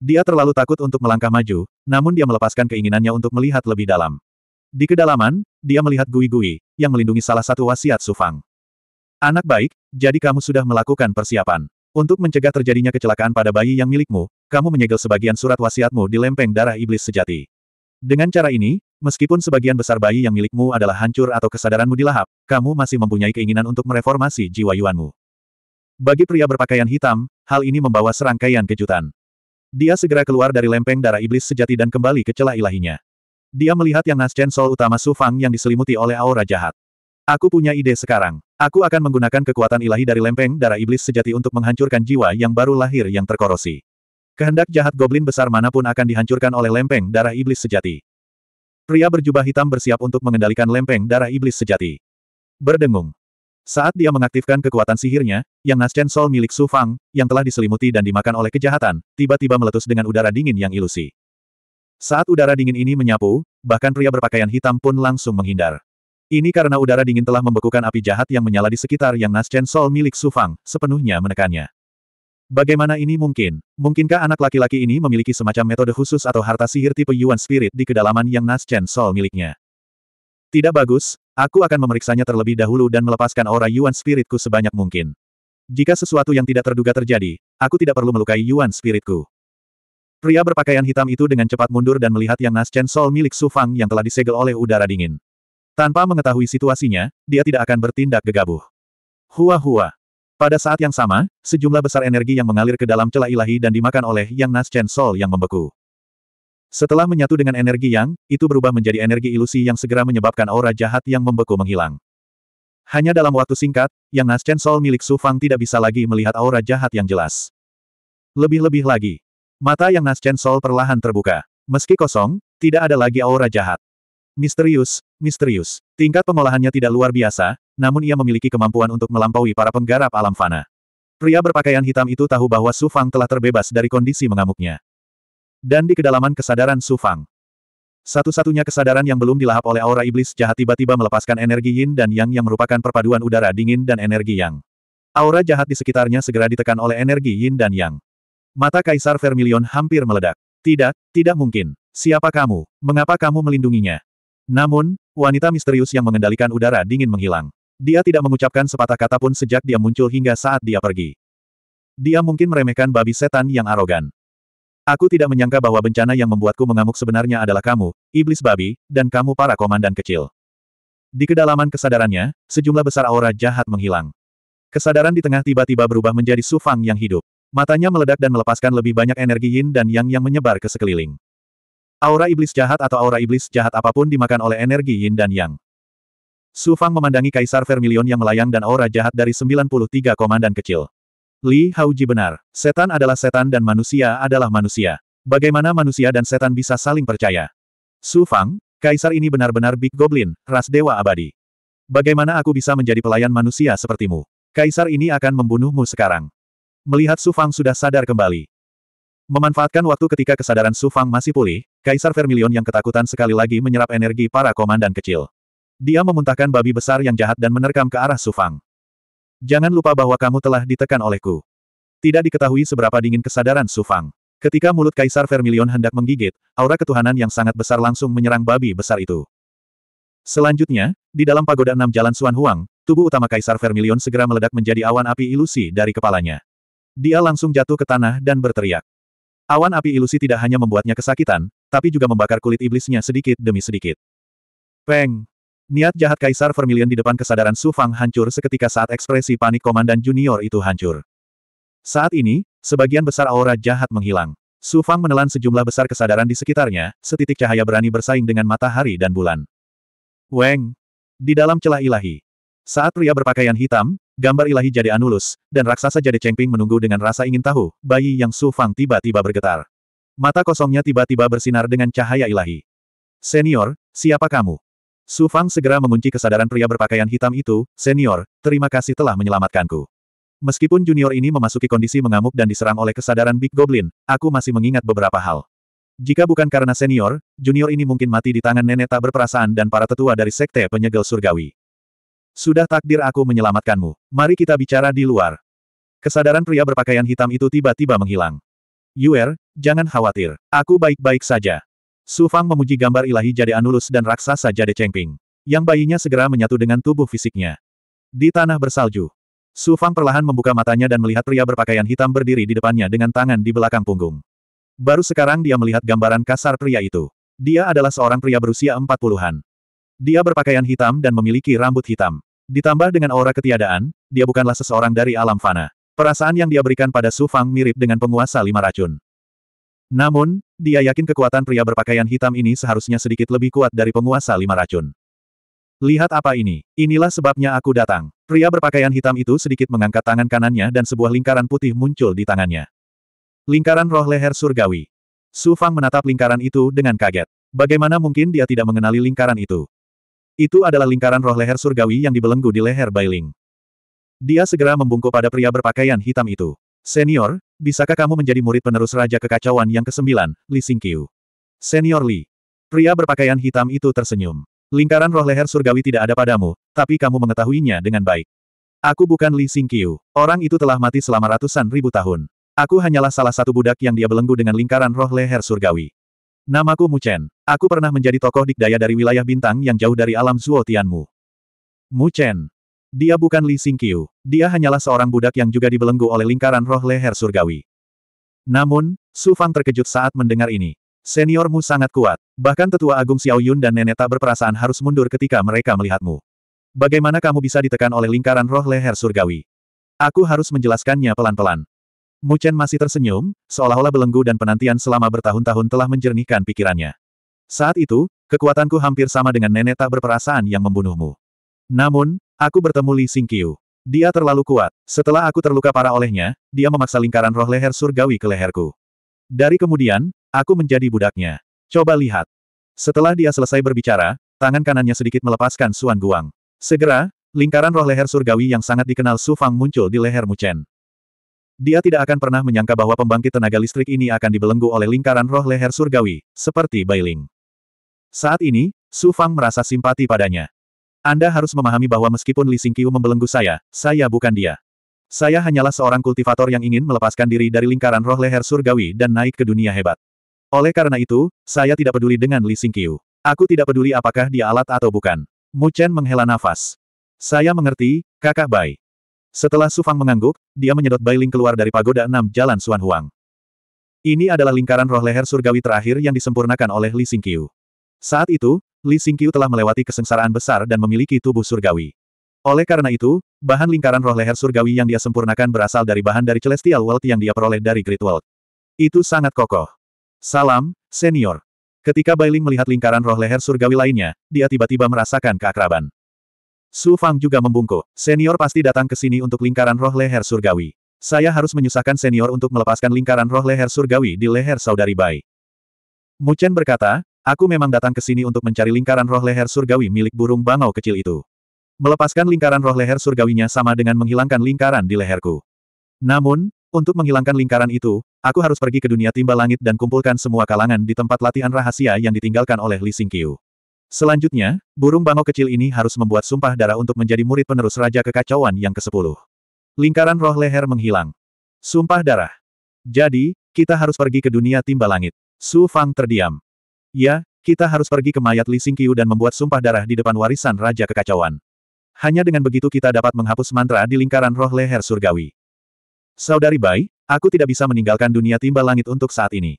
Speaker 1: Dia terlalu takut untuk melangkah maju, namun dia melepaskan keinginannya untuk melihat lebih dalam. Di kedalaman, dia melihat Gui-Gui, yang melindungi salah satu wasiat Sufang. Anak baik, jadi kamu sudah melakukan persiapan. Untuk mencegah terjadinya kecelakaan pada bayi yang milikmu, kamu menyegel sebagian surat wasiatmu di lempeng darah iblis sejati. Dengan cara ini, meskipun sebagian besar bayi yang milikmu adalah hancur atau kesadaranmu dilahap, kamu masih mempunyai keinginan untuk mereformasi jiwa Yuanmu. Bagi pria berpakaian hitam, hal ini membawa serangkaian kejutan. Dia segera keluar dari lempeng darah iblis sejati dan kembali ke celah ilahinya. Dia melihat yang Nascen Sol utama Sufang yang diselimuti oleh aura jahat. Aku punya ide sekarang. Aku akan menggunakan kekuatan ilahi dari lempeng darah iblis sejati untuk menghancurkan jiwa yang baru lahir yang terkorosi. Kehendak jahat goblin besar manapun akan dihancurkan oleh lempeng darah iblis sejati. Pria berjubah hitam bersiap untuk mengendalikan lempeng darah iblis sejati. Berdengung. Saat dia mengaktifkan kekuatan sihirnya, yang naschen Sol milik Su Fang, yang telah diselimuti dan dimakan oleh kejahatan, tiba-tiba meletus dengan udara dingin yang ilusi. Saat udara dingin ini menyapu, bahkan pria berpakaian hitam pun langsung menghindar. Ini karena udara dingin telah membekukan api jahat yang menyala di sekitar yang naschen Sol milik Su Fang, sepenuhnya menekannya. Bagaimana ini mungkin? Mungkinkah anak laki-laki ini memiliki semacam metode khusus atau harta sihir tipe Yuan Spirit di kedalaman yang Naschen Sol miliknya? Tidak bagus, aku akan memeriksanya terlebih dahulu dan melepaskan aura Yuan Spiritku sebanyak mungkin. Jika sesuatu yang tidak terduga terjadi, aku tidak perlu melukai Yuan Spiritku. Pria berpakaian hitam itu dengan cepat mundur dan melihat yang Naschen Sol milik Su Fang yang telah disegel oleh udara dingin. Tanpa mengetahui situasinya, dia tidak akan bertindak gegabah. Hua-hua, pada saat yang sama, sejumlah besar energi yang mengalir ke dalam celah ilahi dan dimakan oleh Yang Nas Chen Sol yang membeku. Setelah menyatu dengan energi yang, itu berubah menjadi energi ilusi yang segera menyebabkan aura jahat yang membeku menghilang. Hanya dalam waktu singkat, Yang Nas Chen Sol milik Su Fang tidak bisa lagi melihat aura jahat yang jelas. Lebih-lebih lagi, mata Yang Nas Chen Sol perlahan terbuka. Meski kosong, tidak ada lagi aura jahat. Misterius, misterius. Tingkat pengolahannya tidak luar biasa, namun ia memiliki kemampuan untuk melampaui para penggarap alam fana. Pria berpakaian hitam itu tahu bahwa Su Fang telah terbebas dari kondisi mengamuknya. Dan di kedalaman kesadaran Su Fang. Satu-satunya kesadaran yang belum dilahap oleh aura iblis jahat tiba-tiba melepaskan energi yin dan yang yang merupakan perpaduan udara dingin dan energi yang. Aura jahat di sekitarnya segera ditekan oleh energi yin dan yang. Mata Kaisar Vermilion hampir meledak. Tidak, tidak mungkin. Siapa kamu? Mengapa kamu melindunginya? Namun, wanita misterius yang mengendalikan udara dingin menghilang. Dia tidak mengucapkan sepatah kata pun sejak dia muncul hingga saat dia pergi. Dia mungkin meremehkan babi setan yang arogan. Aku tidak menyangka bahwa bencana yang membuatku mengamuk sebenarnya adalah kamu, iblis babi, dan kamu para komandan kecil. Di kedalaman kesadarannya, sejumlah besar aura jahat menghilang. Kesadaran di tengah tiba-tiba berubah menjadi sufang yang hidup. Matanya meledak dan melepaskan lebih banyak energi yin dan yang yang menyebar ke sekeliling. Aura iblis jahat atau aura iblis jahat apapun dimakan oleh energi yin dan yang. Su Fang memandangi Kaisar Vermilion yang melayang dan aura jahat dari 93 komandan kecil. Li Hauji benar, setan adalah setan dan manusia adalah manusia. Bagaimana manusia dan setan bisa saling percaya? Su Fang, Kaisar ini benar-benar Big Goblin, ras dewa abadi. Bagaimana aku bisa menjadi pelayan manusia sepertimu? Kaisar ini akan membunuhmu sekarang. Melihat Su Fang sudah sadar kembali, Memanfaatkan waktu ketika kesadaran Su Fang masih pulih, Kaisar Vermilion yang ketakutan sekali lagi menyerap energi para komandan kecil. Dia memuntahkan babi besar yang jahat dan menerkam ke arah Su Fang. Jangan lupa bahwa kamu telah ditekan olehku. Tidak diketahui seberapa dingin kesadaran Su Fang. Ketika mulut Kaisar Vermilion hendak menggigit, aura ketuhanan yang sangat besar langsung menyerang babi besar itu. Selanjutnya, di dalam pagoda enam jalan Suan Huang, tubuh utama Kaisar Vermilion segera meledak menjadi awan api ilusi dari kepalanya. Dia langsung jatuh ke tanah dan berteriak. Awan api ilusi tidak hanya membuatnya kesakitan, tapi juga membakar kulit iblisnya sedikit demi sedikit. Peng! Niat jahat Kaisar Vermilion di depan kesadaran Su Fang hancur seketika saat ekspresi panik Komandan Junior itu hancur. Saat ini, sebagian besar aura jahat menghilang. Su Fang menelan sejumlah besar kesadaran di sekitarnya, setitik cahaya berani bersaing dengan matahari dan bulan. Weng! Di dalam celah ilahi. Saat pria berpakaian hitam, Gambar ilahi jadi Anulus, dan raksasa jadi Cengping menunggu dengan rasa ingin tahu, bayi yang Su Fang tiba-tiba bergetar. Mata kosongnya tiba-tiba bersinar dengan cahaya ilahi. Senior, siapa kamu? Su Fang segera mengunci kesadaran pria berpakaian hitam itu, Senior, terima kasih telah menyelamatkanku. Meskipun junior ini memasuki kondisi mengamuk dan diserang oleh kesadaran Big Goblin, aku masih mengingat beberapa hal. Jika bukan karena senior, junior ini mungkin mati di tangan nenek tak berperasaan dan para tetua dari sekte penyegel surgawi. Sudah takdir aku menyelamatkanmu. Mari kita bicara di luar. Kesadaran pria berpakaian hitam itu tiba-tiba menghilang. Yuer, jangan khawatir. Aku baik-baik saja. Su Fang memuji gambar ilahi Jade Anulus dan raksasa Jade Chengping. Yang bayinya segera menyatu dengan tubuh fisiknya. Di tanah bersalju. Su Fang perlahan membuka matanya dan melihat pria berpakaian hitam berdiri di depannya dengan tangan di belakang punggung. Baru sekarang dia melihat gambaran kasar pria itu. Dia adalah seorang pria berusia empat puluhan. Dia berpakaian hitam dan memiliki rambut hitam. Ditambah dengan aura ketiadaan, dia bukanlah seseorang dari alam fana. Perasaan yang dia berikan pada Su Fang mirip dengan penguasa lima racun. Namun, dia yakin kekuatan pria berpakaian hitam ini seharusnya sedikit lebih kuat dari penguasa lima racun. Lihat apa ini, inilah sebabnya aku datang. Pria berpakaian hitam itu sedikit mengangkat tangan kanannya dan sebuah lingkaran putih muncul di tangannya. Lingkaran roh leher surgawi. Su Fang menatap lingkaran itu dengan kaget. Bagaimana mungkin dia tidak mengenali lingkaran itu? Itu adalah lingkaran roh leher surgawi yang dibelenggu di leher Bailing. Dia segera membungkuk pada pria berpakaian hitam itu. Senior, bisakah kamu menjadi murid penerus Raja Kekacauan yang kesembilan, Li Singqiu? Senior Li. Pria berpakaian hitam itu tersenyum. Lingkaran roh leher surgawi tidak ada padamu, tapi kamu mengetahuinya dengan baik. Aku bukan Li Singqiu. Orang itu telah mati selama ratusan ribu tahun. Aku hanyalah salah satu budak yang dia belenggu dengan lingkaran roh leher surgawi. Namaku Mu Chen. Aku pernah menjadi tokoh dikdaya dari wilayah bintang yang jauh dari alam Zuo Tianmu. Mu Chen. Dia bukan Li Xingqiu. Dia hanyalah seorang budak yang juga dibelenggu oleh lingkaran roh leher surgawi. Namun, Su Fang terkejut saat mendengar ini. Seniormu sangat kuat. Bahkan tetua agung Xiao Yun dan nenek tak berperasaan harus mundur ketika mereka melihatmu. Bagaimana kamu bisa ditekan oleh lingkaran roh leher surgawi? Aku harus menjelaskannya pelan-pelan. Mu Chen masih tersenyum, seolah-olah belenggu dan penantian selama bertahun-tahun telah menjernihkan pikirannya. Saat itu, kekuatanku hampir sama dengan nenek tak berperasaan yang membunuhmu. Namun, aku bertemu Li Xingqiu. Dia terlalu kuat. Setelah aku terluka parah olehnya, dia memaksa lingkaran roh leher surgawi ke leherku. Dari kemudian, aku menjadi budaknya. Coba lihat. Setelah dia selesai berbicara, tangan kanannya sedikit melepaskan Suan Guang. Segera, lingkaran roh leher surgawi yang sangat dikenal Su Fang muncul di leher Mu Chen. Dia tidak akan pernah menyangka bahwa pembangkit tenaga listrik ini akan dibelenggu oleh lingkaran roh leher surgawi, seperti Bailing. Saat ini, Su Fang merasa simpati padanya. Anda harus memahami bahwa meskipun Li Xingqiu membelenggu saya, saya bukan dia. Saya hanyalah seorang kultivator yang ingin melepaskan diri dari lingkaran roh leher surgawi dan naik ke dunia hebat. Oleh karena itu, saya tidak peduli dengan Li Xingqiu. Aku tidak peduli apakah dia alat atau bukan. Mu Chen menghela nafas. Saya mengerti, kakak Bai. Setelah Su Fang mengangguk, dia menyedot Bailing keluar dari pagoda enam jalan Suan Huang. Ini adalah lingkaran roh leher surgawi terakhir yang disempurnakan oleh Li Xingqiu. Saat itu, Li Xingqiu telah melewati kesengsaraan besar dan memiliki tubuh surgawi. Oleh karena itu, bahan lingkaran roh leher surgawi yang dia sempurnakan berasal dari bahan dari Celestial World yang dia peroleh dari Great World. Itu sangat kokoh. Salam, senior. Ketika Bailing melihat lingkaran roh leher surgawi lainnya, dia tiba-tiba merasakan keakraban. Su Fang juga membungkuk. Senior pasti datang ke sini untuk lingkaran roh leher surgawi. Saya harus menyusahkan senior untuk melepaskan lingkaran roh leher surgawi di leher saudari Bai. Mu Chen berkata, aku memang datang ke sini untuk mencari lingkaran roh leher surgawi milik burung bangau kecil itu. Melepaskan lingkaran roh leher surgawinya sama dengan menghilangkan lingkaran di leherku. Namun, untuk menghilangkan lingkaran itu, aku harus pergi ke dunia timba langit dan kumpulkan semua kalangan di tempat latihan rahasia yang ditinggalkan oleh Li Xingqiu. Selanjutnya, burung bangau kecil ini harus membuat sumpah darah untuk menjadi murid penerus Raja Kekacauan yang ke-10. Lingkaran roh leher menghilang. Sumpah darah. Jadi, kita harus pergi ke dunia timba langit. Su Fang terdiam. Ya, kita harus pergi ke mayat Li Xingqiu dan membuat sumpah darah di depan warisan Raja Kekacauan. Hanya dengan begitu kita dapat menghapus mantra di lingkaran roh leher surgawi. Saudari Bai, aku tidak bisa meninggalkan dunia timba langit untuk saat ini.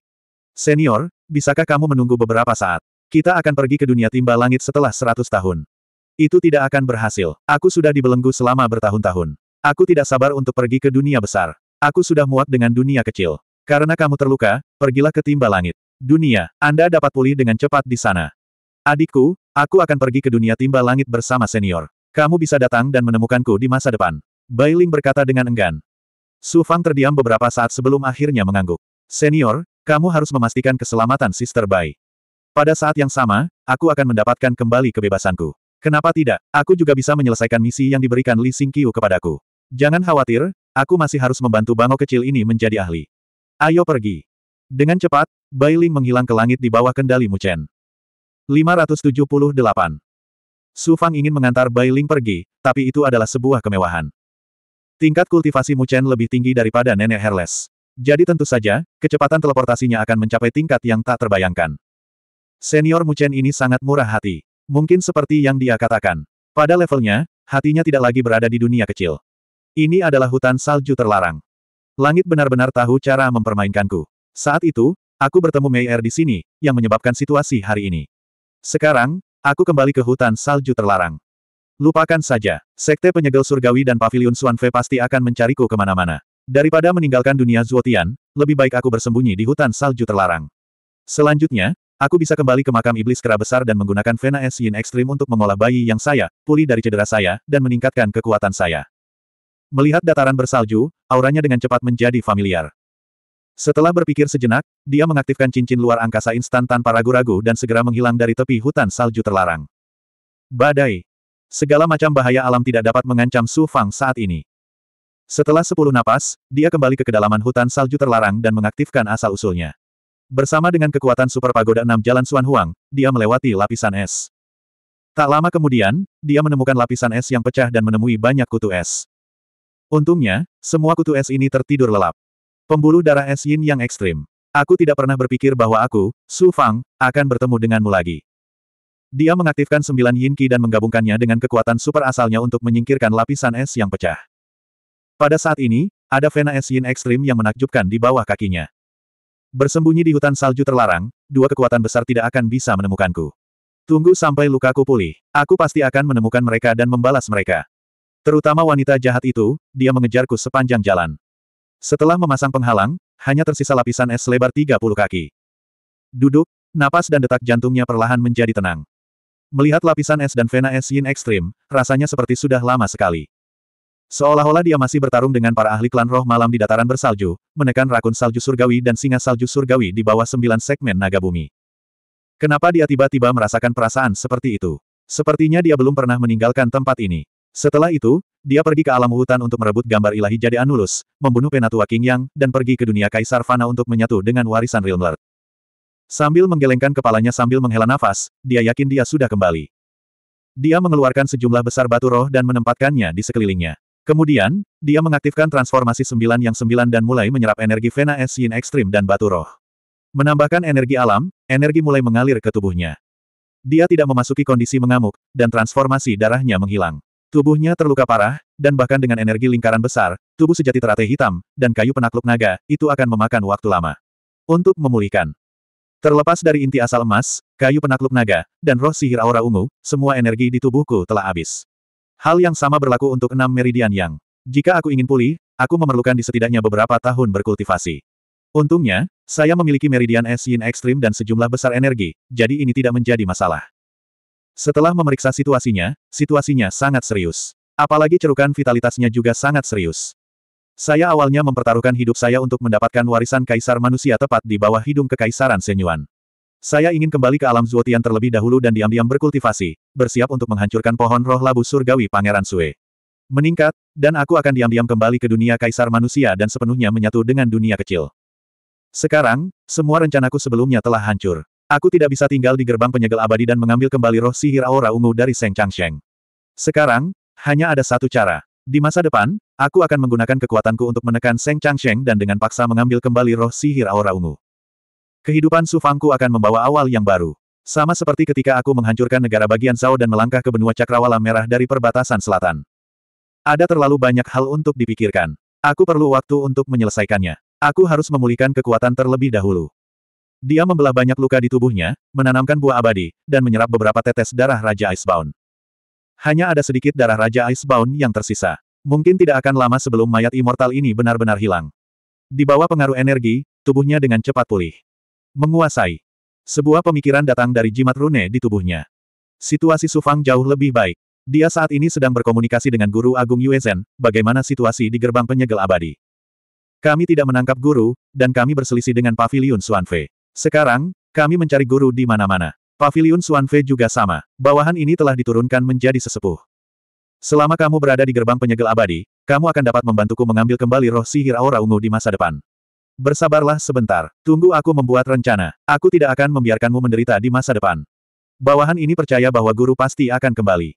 Speaker 1: Senior, bisakah kamu menunggu beberapa saat? Kita akan pergi ke dunia timba langit setelah seratus tahun. Itu tidak akan berhasil. Aku sudah dibelenggu selama bertahun-tahun. Aku tidak sabar untuk pergi ke dunia besar. Aku sudah muak dengan dunia kecil. Karena kamu terluka, pergilah ke timba langit. Dunia, Anda dapat pulih dengan cepat di sana. Adikku, aku akan pergi ke dunia timba langit bersama senior. Kamu bisa datang dan menemukanku di masa depan. Bailing berkata dengan enggan. Su Fang terdiam beberapa saat sebelum akhirnya mengangguk. Senior, kamu harus memastikan keselamatan Sister Bai. Pada saat yang sama, aku akan mendapatkan kembali kebebasanku. Kenapa tidak? Aku juga bisa menyelesaikan misi yang diberikan Li Xingqiu kepadaku. Jangan khawatir, aku masih harus membantu Bango kecil ini menjadi ahli. Ayo pergi. Dengan cepat, Ling menghilang ke langit di bawah kendali Mu Chen. 578. Su Fang ingin mengantar Ling pergi, tapi itu adalah sebuah kemewahan. Tingkat kultivasi Mu Chen lebih tinggi daripada nenek Herles. Jadi tentu saja, kecepatan teleportasinya akan mencapai tingkat yang tak terbayangkan. Senior Muchen ini sangat murah hati. Mungkin seperti yang dia katakan. Pada levelnya, hatinya tidak lagi berada di dunia kecil. Ini adalah hutan salju terlarang. Langit benar-benar tahu cara mempermainkanku. Saat itu, aku bertemu Meyer di sini, yang menyebabkan situasi hari ini. Sekarang, aku kembali ke hutan salju terlarang. Lupakan saja, Sekte Penyegel Surgawi dan Paviliun Suanfe pasti akan mencariku kemana-mana. Daripada meninggalkan dunia Zuotian, lebih baik aku bersembunyi di hutan salju terlarang. Selanjutnya, Aku bisa kembali ke makam iblis kera besar dan menggunakan Vena Es Yin Ekstrim untuk mengolah bayi yang saya, pulih dari cedera saya, dan meningkatkan kekuatan saya. Melihat dataran bersalju, auranya dengan cepat menjadi familiar. Setelah berpikir sejenak, dia mengaktifkan cincin luar angkasa instan tanpa ragu-ragu dan segera menghilang dari tepi hutan salju terlarang. Badai. Segala macam bahaya alam tidak dapat mengancam Su Fang saat ini. Setelah sepuluh napas, dia kembali ke kedalaman hutan salju terlarang dan mengaktifkan asal-usulnya. Bersama dengan kekuatan super pagoda enam jalan Suan Huang, dia melewati lapisan es. Tak lama kemudian, dia menemukan lapisan es yang pecah dan menemui banyak kutu es. Untungnya, semua kutu es ini tertidur lelap. Pembuluh darah es yin yang ekstrim. Aku tidak pernah berpikir bahwa aku, Su Fang, akan bertemu denganmu lagi. Dia mengaktifkan sembilan yin ki dan menggabungkannya dengan kekuatan super asalnya untuk menyingkirkan lapisan es yang pecah. Pada saat ini, ada vena es yin ekstrim yang menakjubkan di bawah kakinya. Bersembunyi di hutan salju terlarang, dua kekuatan besar tidak akan bisa menemukanku. Tunggu sampai lukaku pulih. Aku pasti akan menemukan mereka dan membalas mereka. Terutama wanita jahat itu, dia mengejarku sepanjang jalan. Setelah memasang penghalang, hanya tersisa lapisan es lebar 30 kaki. Duduk, napas dan detak jantungnya perlahan menjadi tenang. Melihat lapisan es dan vena es yin ekstrim, rasanya seperti sudah lama sekali. Seolah-olah dia masih bertarung dengan para ahli klan roh malam di dataran bersalju, menekan rakun salju surgawi dan singa salju surgawi di bawah sembilan segmen naga bumi. Kenapa dia tiba-tiba merasakan perasaan seperti itu? Sepertinya dia belum pernah meninggalkan tempat ini. Setelah itu, dia pergi ke alam hutan untuk merebut gambar ilahi jadi Anulus, membunuh Penatua King Yang, dan pergi ke dunia Kaisar Fana untuk menyatu dengan warisan Rilmler. Sambil menggelengkan kepalanya sambil menghela nafas, dia yakin dia sudah kembali. Dia mengeluarkan sejumlah besar batu roh dan menempatkannya di sekelilingnya. Kemudian, dia mengaktifkan transformasi sembilan yang sembilan dan mulai menyerap energi Vena Es Yin Ekstrim dan Batu Roh. Menambahkan energi alam, energi mulai mengalir ke tubuhnya. Dia tidak memasuki kondisi mengamuk, dan transformasi darahnya menghilang. Tubuhnya terluka parah, dan bahkan dengan energi lingkaran besar, tubuh sejati teratai hitam, dan kayu penakluk naga, itu akan memakan waktu lama. Untuk memulihkan. Terlepas dari inti asal emas, kayu penakluk naga, dan roh sihir aura ungu, semua energi di tubuhku telah habis. Hal yang sama berlaku untuk enam meridian yang. Jika aku ingin pulih, aku memerlukan di setidaknya beberapa tahun berkultivasi. Untungnya, saya memiliki meridian es yin ekstrim dan sejumlah besar energi, jadi ini tidak menjadi masalah. Setelah memeriksa situasinya, situasinya sangat serius. Apalagi cerukan vitalitasnya juga sangat serius. Saya awalnya mempertaruhkan hidup saya untuk mendapatkan warisan kaisar manusia tepat di bawah hidung kekaisaran Senyuan. Saya ingin kembali ke alam Zuotian terlebih dahulu dan diam-diam berkultivasi, bersiap untuk menghancurkan pohon roh labu surgawi Pangeran Sue. Meningkat, dan aku akan diam-diam kembali ke dunia kaisar manusia dan sepenuhnya menyatu dengan dunia kecil. Sekarang, semua rencanaku sebelumnya telah hancur. Aku tidak bisa tinggal di gerbang penyegel abadi dan mengambil kembali roh sihir aura ungu dari Seng Changsheng. Sekarang, hanya ada satu cara. Di masa depan, aku akan menggunakan kekuatanku untuk menekan Seng Changsheng dan dengan paksa mengambil kembali roh sihir aura ungu. Kehidupan Su akan membawa awal yang baru. Sama seperti ketika aku menghancurkan negara bagian Zhao dan melangkah ke benua cakrawala merah dari perbatasan selatan. Ada terlalu banyak hal untuk dipikirkan. Aku perlu waktu untuk menyelesaikannya. Aku harus memulihkan kekuatan terlebih dahulu. Dia membelah banyak luka di tubuhnya, menanamkan buah abadi, dan menyerap beberapa tetes darah Raja Icebound. Hanya ada sedikit darah Raja Icebound yang tersisa. Mungkin tidak akan lama sebelum mayat immortal ini benar-benar hilang. Di bawah pengaruh energi, tubuhnya dengan cepat pulih. Menguasai. Sebuah pemikiran datang dari jimat rune di tubuhnya. Situasi Sufang jauh lebih baik. Dia saat ini sedang berkomunikasi dengan Guru Agung Yuezen, bagaimana situasi di gerbang penyegel abadi. Kami tidak menangkap guru, dan kami berselisih dengan Paviliun Suanfe. Sekarang, kami mencari guru di mana-mana. Paviliun Suanfe juga sama. Bawahan ini telah diturunkan menjadi sesepuh. Selama kamu berada di gerbang penyegel abadi, kamu akan dapat membantuku mengambil kembali roh sihir aura ungu di masa depan. Bersabarlah sebentar, tunggu aku membuat rencana. Aku tidak akan membiarkanmu menderita di masa depan. Bawahan ini percaya bahwa guru pasti akan kembali.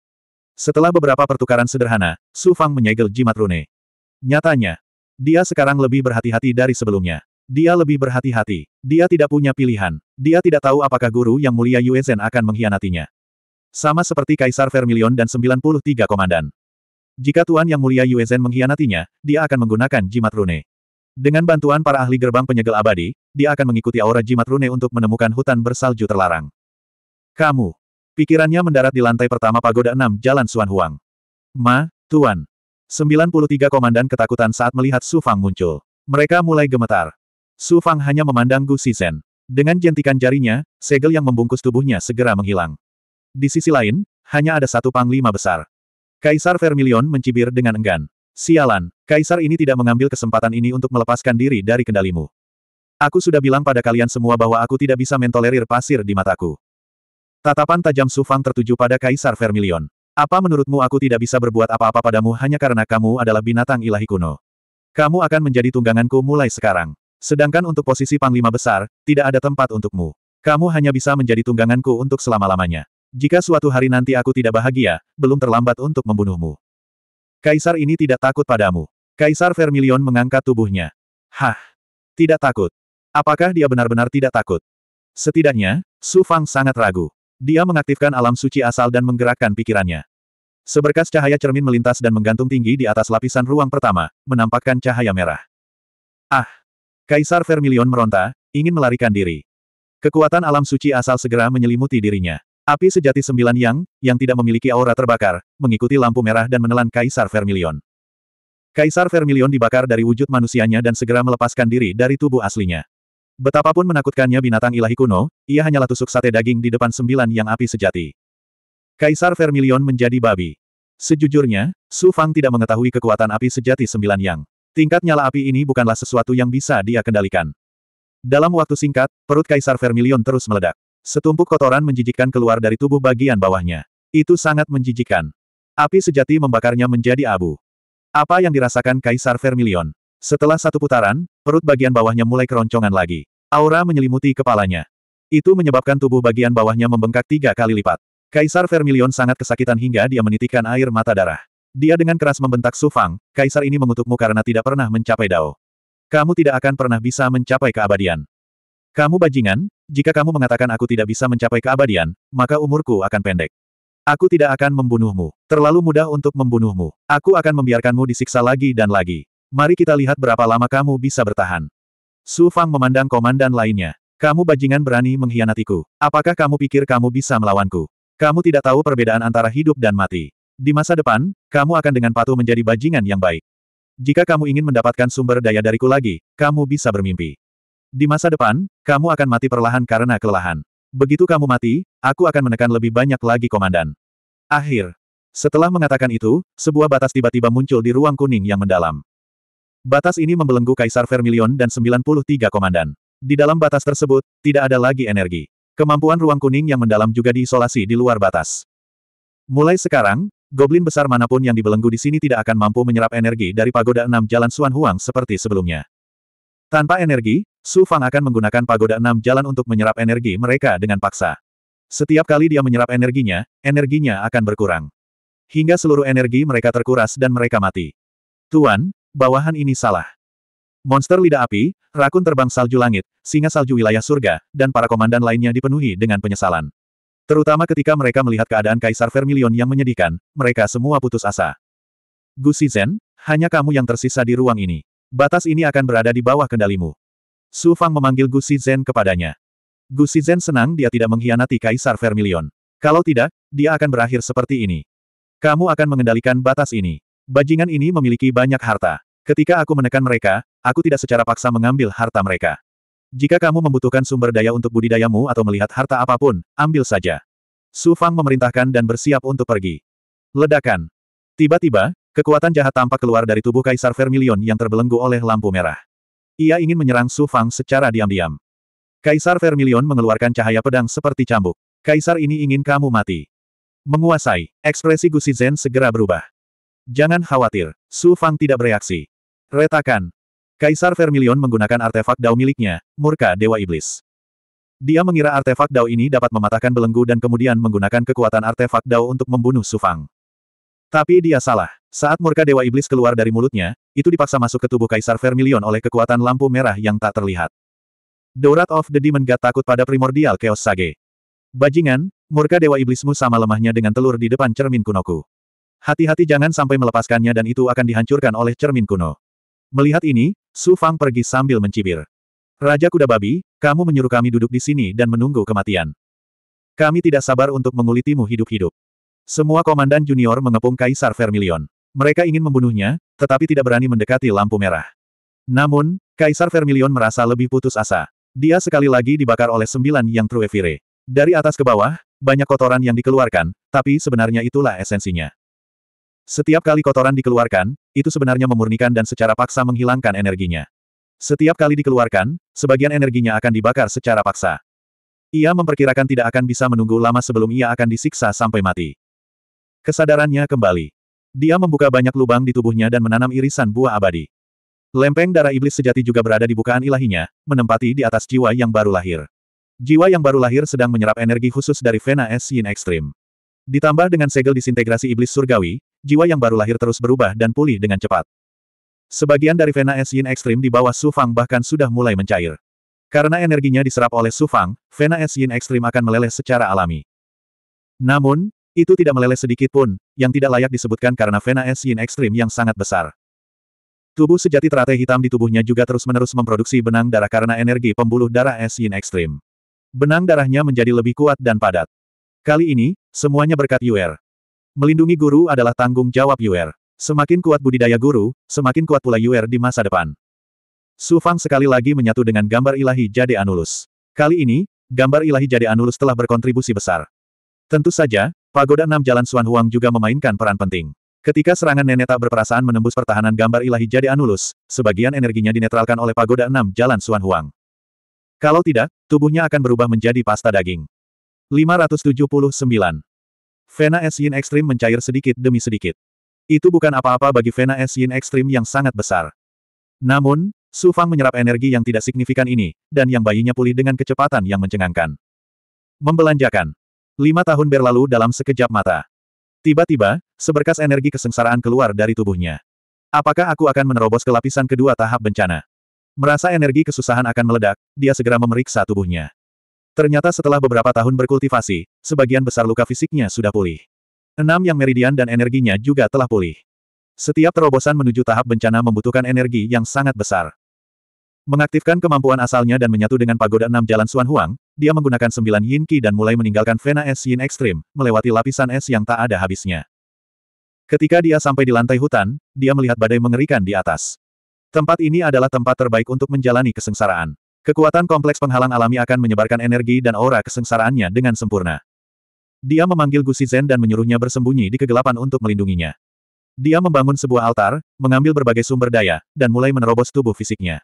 Speaker 1: Setelah beberapa pertukaran sederhana, Su Fang menyegel jimat rune. Nyatanya, dia sekarang lebih berhati-hati dari sebelumnya. Dia lebih berhati-hati. Dia tidak punya pilihan. Dia tidak tahu apakah guru yang mulia Yue Zhen akan mengkhianatinya. Sama seperti Kaisar Vermilion dan 93 Komandan. Jika Tuan Yang Mulia Yue Zhen mengkhianatinya, dia akan menggunakan jimat rune. Dengan bantuan para ahli gerbang penyegel abadi, dia akan mengikuti aura jimat rune untuk menemukan hutan bersalju terlarang. Kamu. Pikirannya mendarat di lantai pertama Pagoda enam Jalan Suan Huang. Ma, Tuan. 93 komandan ketakutan saat melihat Su Fang muncul. Mereka mulai gemetar. Su Fang hanya memandang Gu Shizhen. Dengan jentikan jarinya, segel yang membungkus tubuhnya segera menghilang. Di sisi lain, hanya ada satu panglima besar. Kaisar Vermilion mencibir dengan enggan. Sialan, kaisar ini tidak mengambil kesempatan ini untuk melepaskan diri dari kendalimu. Aku sudah bilang pada kalian semua bahwa aku tidak bisa mentolerir pasir di mataku. Tatapan tajam Sufang tertuju pada kaisar Vermilion. Apa menurutmu aku tidak bisa berbuat apa-apa padamu hanya karena kamu adalah binatang ilahi kuno? Kamu akan menjadi tungganganku mulai sekarang. Sedangkan untuk posisi panglima besar, tidak ada tempat untukmu. Kamu hanya bisa menjadi tungganganku untuk selama-lamanya. Jika suatu hari nanti aku tidak bahagia, belum terlambat untuk membunuhmu. Kaisar ini tidak takut padamu. Kaisar Vermilion mengangkat tubuhnya. Hah! Tidak takut. Apakah dia benar-benar tidak takut? Setidaknya, Su Fang sangat ragu. Dia mengaktifkan alam suci asal dan menggerakkan pikirannya. Seberkas cahaya cermin melintas dan menggantung tinggi di atas lapisan ruang pertama, menampakkan cahaya merah. Ah! Kaisar Vermilion meronta, ingin melarikan diri. Kekuatan alam suci asal segera menyelimuti dirinya. Api sejati sembilan yang, yang tidak memiliki aura terbakar, mengikuti lampu merah dan menelan Kaisar Vermilion. Kaisar Vermilion dibakar dari wujud manusianya dan segera melepaskan diri dari tubuh aslinya. Betapapun menakutkannya binatang ilahi kuno, ia hanyalah tusuk sate daging di depan sembilan yang api sejati. Kaisar Vermilion menjadi babi. Sejujurnya, Su Fang tidak mengetahui kekuatan api sejati sembilan yang. Tingkat nyala api ini bukanlah sesuatu yang bisa dia kendalikan. Dalam waktu singkat, perut Kaisar Vermilion terus meledak. Setumpuk kotoran menjijikkan keluar dari tubuh bagian bawahnya. Itu sangat menjijikan. Api sejati membakarnya menjadi abu. Apa yang dirasakan Kaisar Vermilion? Setelah satu putaran, perut bagian bawahnya mulai keroncongan lagi. Aura menyelimuti kepalanya. Itu menyebabkan tubuh bagian bawahnya membengkak tiga kali lipat. Kaisar Vermilion sangat kesakitan hingga dia menitikkan air mata darah. Dia dengan keras membentak Sufang, Kaisar ini mengutukmu karena tidak pernah mencapai Dao. Kamu tidak akan pernah bisa mencapai keabadian. Kamu bajingan, jika kamu mengatakan aku tidak bisa mencapai keabadian, maka umurku akan pendek. Aku tidak akan membunuhmu. Terlalu mudah untuk membunuhmu. Aku akan membiarkanmu disiksa lagi dan lagi. Mari kita lihat berapa lama kamu bisa bertahan. Su Fang memandang komandan lainnya. Kamu bajingan berani mengkhianatiku. Apakah kamu pikir kamu bisa melawanku? Kamu tidak tahu perbedaan antara hidup dan mati. Di masa depan, kamu akan dengan patuh menjadi bajingan yang baik. Jika kamu ingin mendapatkan sumber daya dariku lagi, kamu bisa bermimpi. Di masa depan, kamu akan mati perlahan karena kelelahan. Begitu kamu mati, aku akan menekan lebih banyak lagi komandan. Akhir. Setelah mengatakan itu, sebuah batas tiba-tiba muncul di ruang kuning yang mendalam. Batas ini membelenggu Kaisar Vermilion dan 93 komandan. Di dalam batas tersebut, tidak ada lagi energi. Kemampuan ruang kuning yang mendalam juga diisolasi di luar batas. Mulai sekarang, goblin besar manapun yang dibelenggu di sini tidak akan mampu menyerap energi dari pagoda enam jalan Suan Huang seperti sebelumnya. Tanpa energi, Su Fang akan menggunakan pagoda enam jalan untuk menyerap energi mereka dengan paksa. Setiap kali dia menyerap energinya, energinya akan berkurang. Hingga seluruh energi mereka terkuras dan mereka mati. Tuan, bawahan ini salah. Monster lidah api, rakun terbang salju langit, singa salju wilayah surga, dan para komandan lainnya dipenuhi dengan penyesalan. Terutama ketika mereka melihat keadaan Kaisar Vermilion yang menyedihkan, mereka semua putus asa. Gusizen, hanya kamu yang tersisa di ruang ini. Batas ini akan berada di bawah kendalimu. Su Fang memanggil Gu Zhen kepadanya. Gu Zhen senang dia tidak mengkhianati Kaisar Vermilion. Kalau tidak, dia akan berakhir seperti ini. Kamu akan mengendalikan batas ini. Bajingan ini memiliki banyak harta. Ketika aku menekan mereka, aku tidak secara paksa mengambil harta mereka. Jika kamu membutuhkan sumber daya untuk budidayamu atau melihat harta apapun, ambil saja. Su Fang memerintahkan dan bersiap untuk pergi. Ledakan. Tiba-tiba, kekuatan jahat tampak keluar dari tubuh Kaisar Vermilion yang terbelenggu oleh lampu merah. Ia ingin menyerang Su Fang secara diam-diam. Kaisar Vermilion mengeluarkan cahaya pedang seperti cambuk. Kaisar ini ingin kamu mati. Menguasai, ekspresi Gusizen segera berubah. Jangan khawatir, Su Fang tidak bereaksi. Retakan. Kaisar Vermilion menggunakan artefak dao miliknya, Murka Dewa Iblis. Dia mengira artefak dao ini dapat mematahkan belenggu dan kemudian menggunakan kekuatan artefak dao untuk membunuh Su Fang. Tapi dia salah. Saat murka Dewa Iblis keluar dari mulutnya, itu dipaksa masuk ke tubuh Kaisar Vermilion oleh kekuatan lampu merah yang tak terlihat. Dorat of the Demon God takut pada primordial Chaos Sage. Bajingan, murka Dewa Iblismu sama lemahnya dengan telur di depan cermin kunoku. Hati-hati jangan sampai melepaskannya dan itu akan dihancurkan oleh cermin kuno. Melihat ini, Su Fang pergi sambil mencibir. Raja Kuda Babi, kamu menyuruh kami duduk di sini dan menunggu kematian. Kami tidak sabar untuk mengulitimu hidup-hidup. Semua komandan junior mengepung Kaisar Vermilion. Mereka ingin membunuhnya, tetapi tidak berani mendekati lampu merah. Namun, Kaisar Vermilion merasa lebih putus asa. Dia sekali lagi dibakar oleh sembilan yang True Evire. Dari atas ke bawah, banyak kotoran yang dikeluarkan, tapi sebenarnya itulah esensinya. Setiap kali kotoran dikeluarkan, itu sebenarnya memurnikan dan secara paksa menghilangkan energinya. Setiap kali dikeluarkan, sebagian energinya akan dibakar secara paksa. Ia memperkirakan tidak akan bisa menunggu lama sebelum ia akan disiksa sampai mati. Kesadarannya kembali. Dia membuka banyak lubang di tubuhnya dan menanam irisan buah abadi. Lempeng darah iblis sejati juga berada di bukaan ilahinya, menempati di atas jiwa yang baru lahir. Jiwa yang baru lahir sedang menyerap energi khusus dari Vena S Yin Extreme. Ditambah dengan segel disintegrasi iblis surgawi, jiwa yang baru lahir terus berubah dan pulih dengan cepat. Sebagian dari Vena S Yin Extreme di bawah Sufang bahkan sudah mulai mencair. Karena energinya diserap oleh Sufang, Vena S Yin Extreme akan meleleh secara alami. Namun, itu tidak meleleh sedikit pun, yang tidak layak disebutkan karena vena es yin ekstrim yang sangat besar. Tubuh sejati teratai hitam di tubuhnya juga terus-menerus memproduksi benang darah karena energi pembuluh darah es yin ekstrim. Benang darahnya menjadi lebih kuat dan padat. Kali ini, semuanya berkat Yuer. Melindungi guru adalah tanggung jawab Yuer. Semakin kuat budidaya guru, semakin kuat pula Yuer di masa depan. Su Fang sekali lagi menyatu dengan gambar ilahi Jade Anulus. Kali ini, gambar ilahi Jade Anulus telah berkontribusi besar. Tentu saja, Pagoda Enam Jalan Suan Huang juga memainkan peran penting. Ketika serangan nenek tak berperasaan menembus pertahanan gambar ilahi jadi anulus, sebagian energinya dinetralkan oleh Pagoda Enam Jalan Suan Huang. Kalau tidak, tubuhnya akan berubah menjadi pasta daging. 579. Vena es Yin Ekstrim mencair sedikit demi sedikit. Itu bukan apa-apa bagi Vena es Yin Ekstrim yang sangat besar. Namun, Su Fang menyerap energi yang tidak signifikan ini, dan yang bayinya pulih dengan kecepatan yang mencengangkan. Membelanjakan. Lima tahun berlalu dalam sekejap mata. Tiba-tiba, seberkas energi kesengsaraan keluar dari tubuhnya. Apakah aku akan menerobos ke lapisan kedua tahap bencana? Merasa energi kesusahan akan meledak, dia segera memeriksa tubuhnya. Ternyata setelah beberapa tahun berkultivasi, sebagian besar luka fisiknya sudah pulih. Enam yang meridian dan energinya juga telah pulih. Setiap terobosan menuju tahap bencana membutuhkan energi yang sangat besar. Mengaktifkan kemampuan asalnya dan menyatu dengan pagoda enam jalan Suan Huang, dia menggunakan sembilan yin qi dan mulai meninggalkan vena es yin ekstrim, melewati lapisan es yang tak ada habisnya. Ketika dia sampai di lantai hutan, dia melihat badai mengerikan di atas. Tempat ini adalah tempat terbaik untuk menjalani kesengsaraan. Kekuatan kompleks penghalang alami akan menyebarkan energi dan aura kesengsaraannya dengan sempurna. Dia memanggil Gusizen dan menyuruhnya bersembunyi di kegelapan untuk melindunginya. Dia membangun sebuah altar, mengambil berbagai sumber daya, dan mulai menerobos tubuh fisiknya.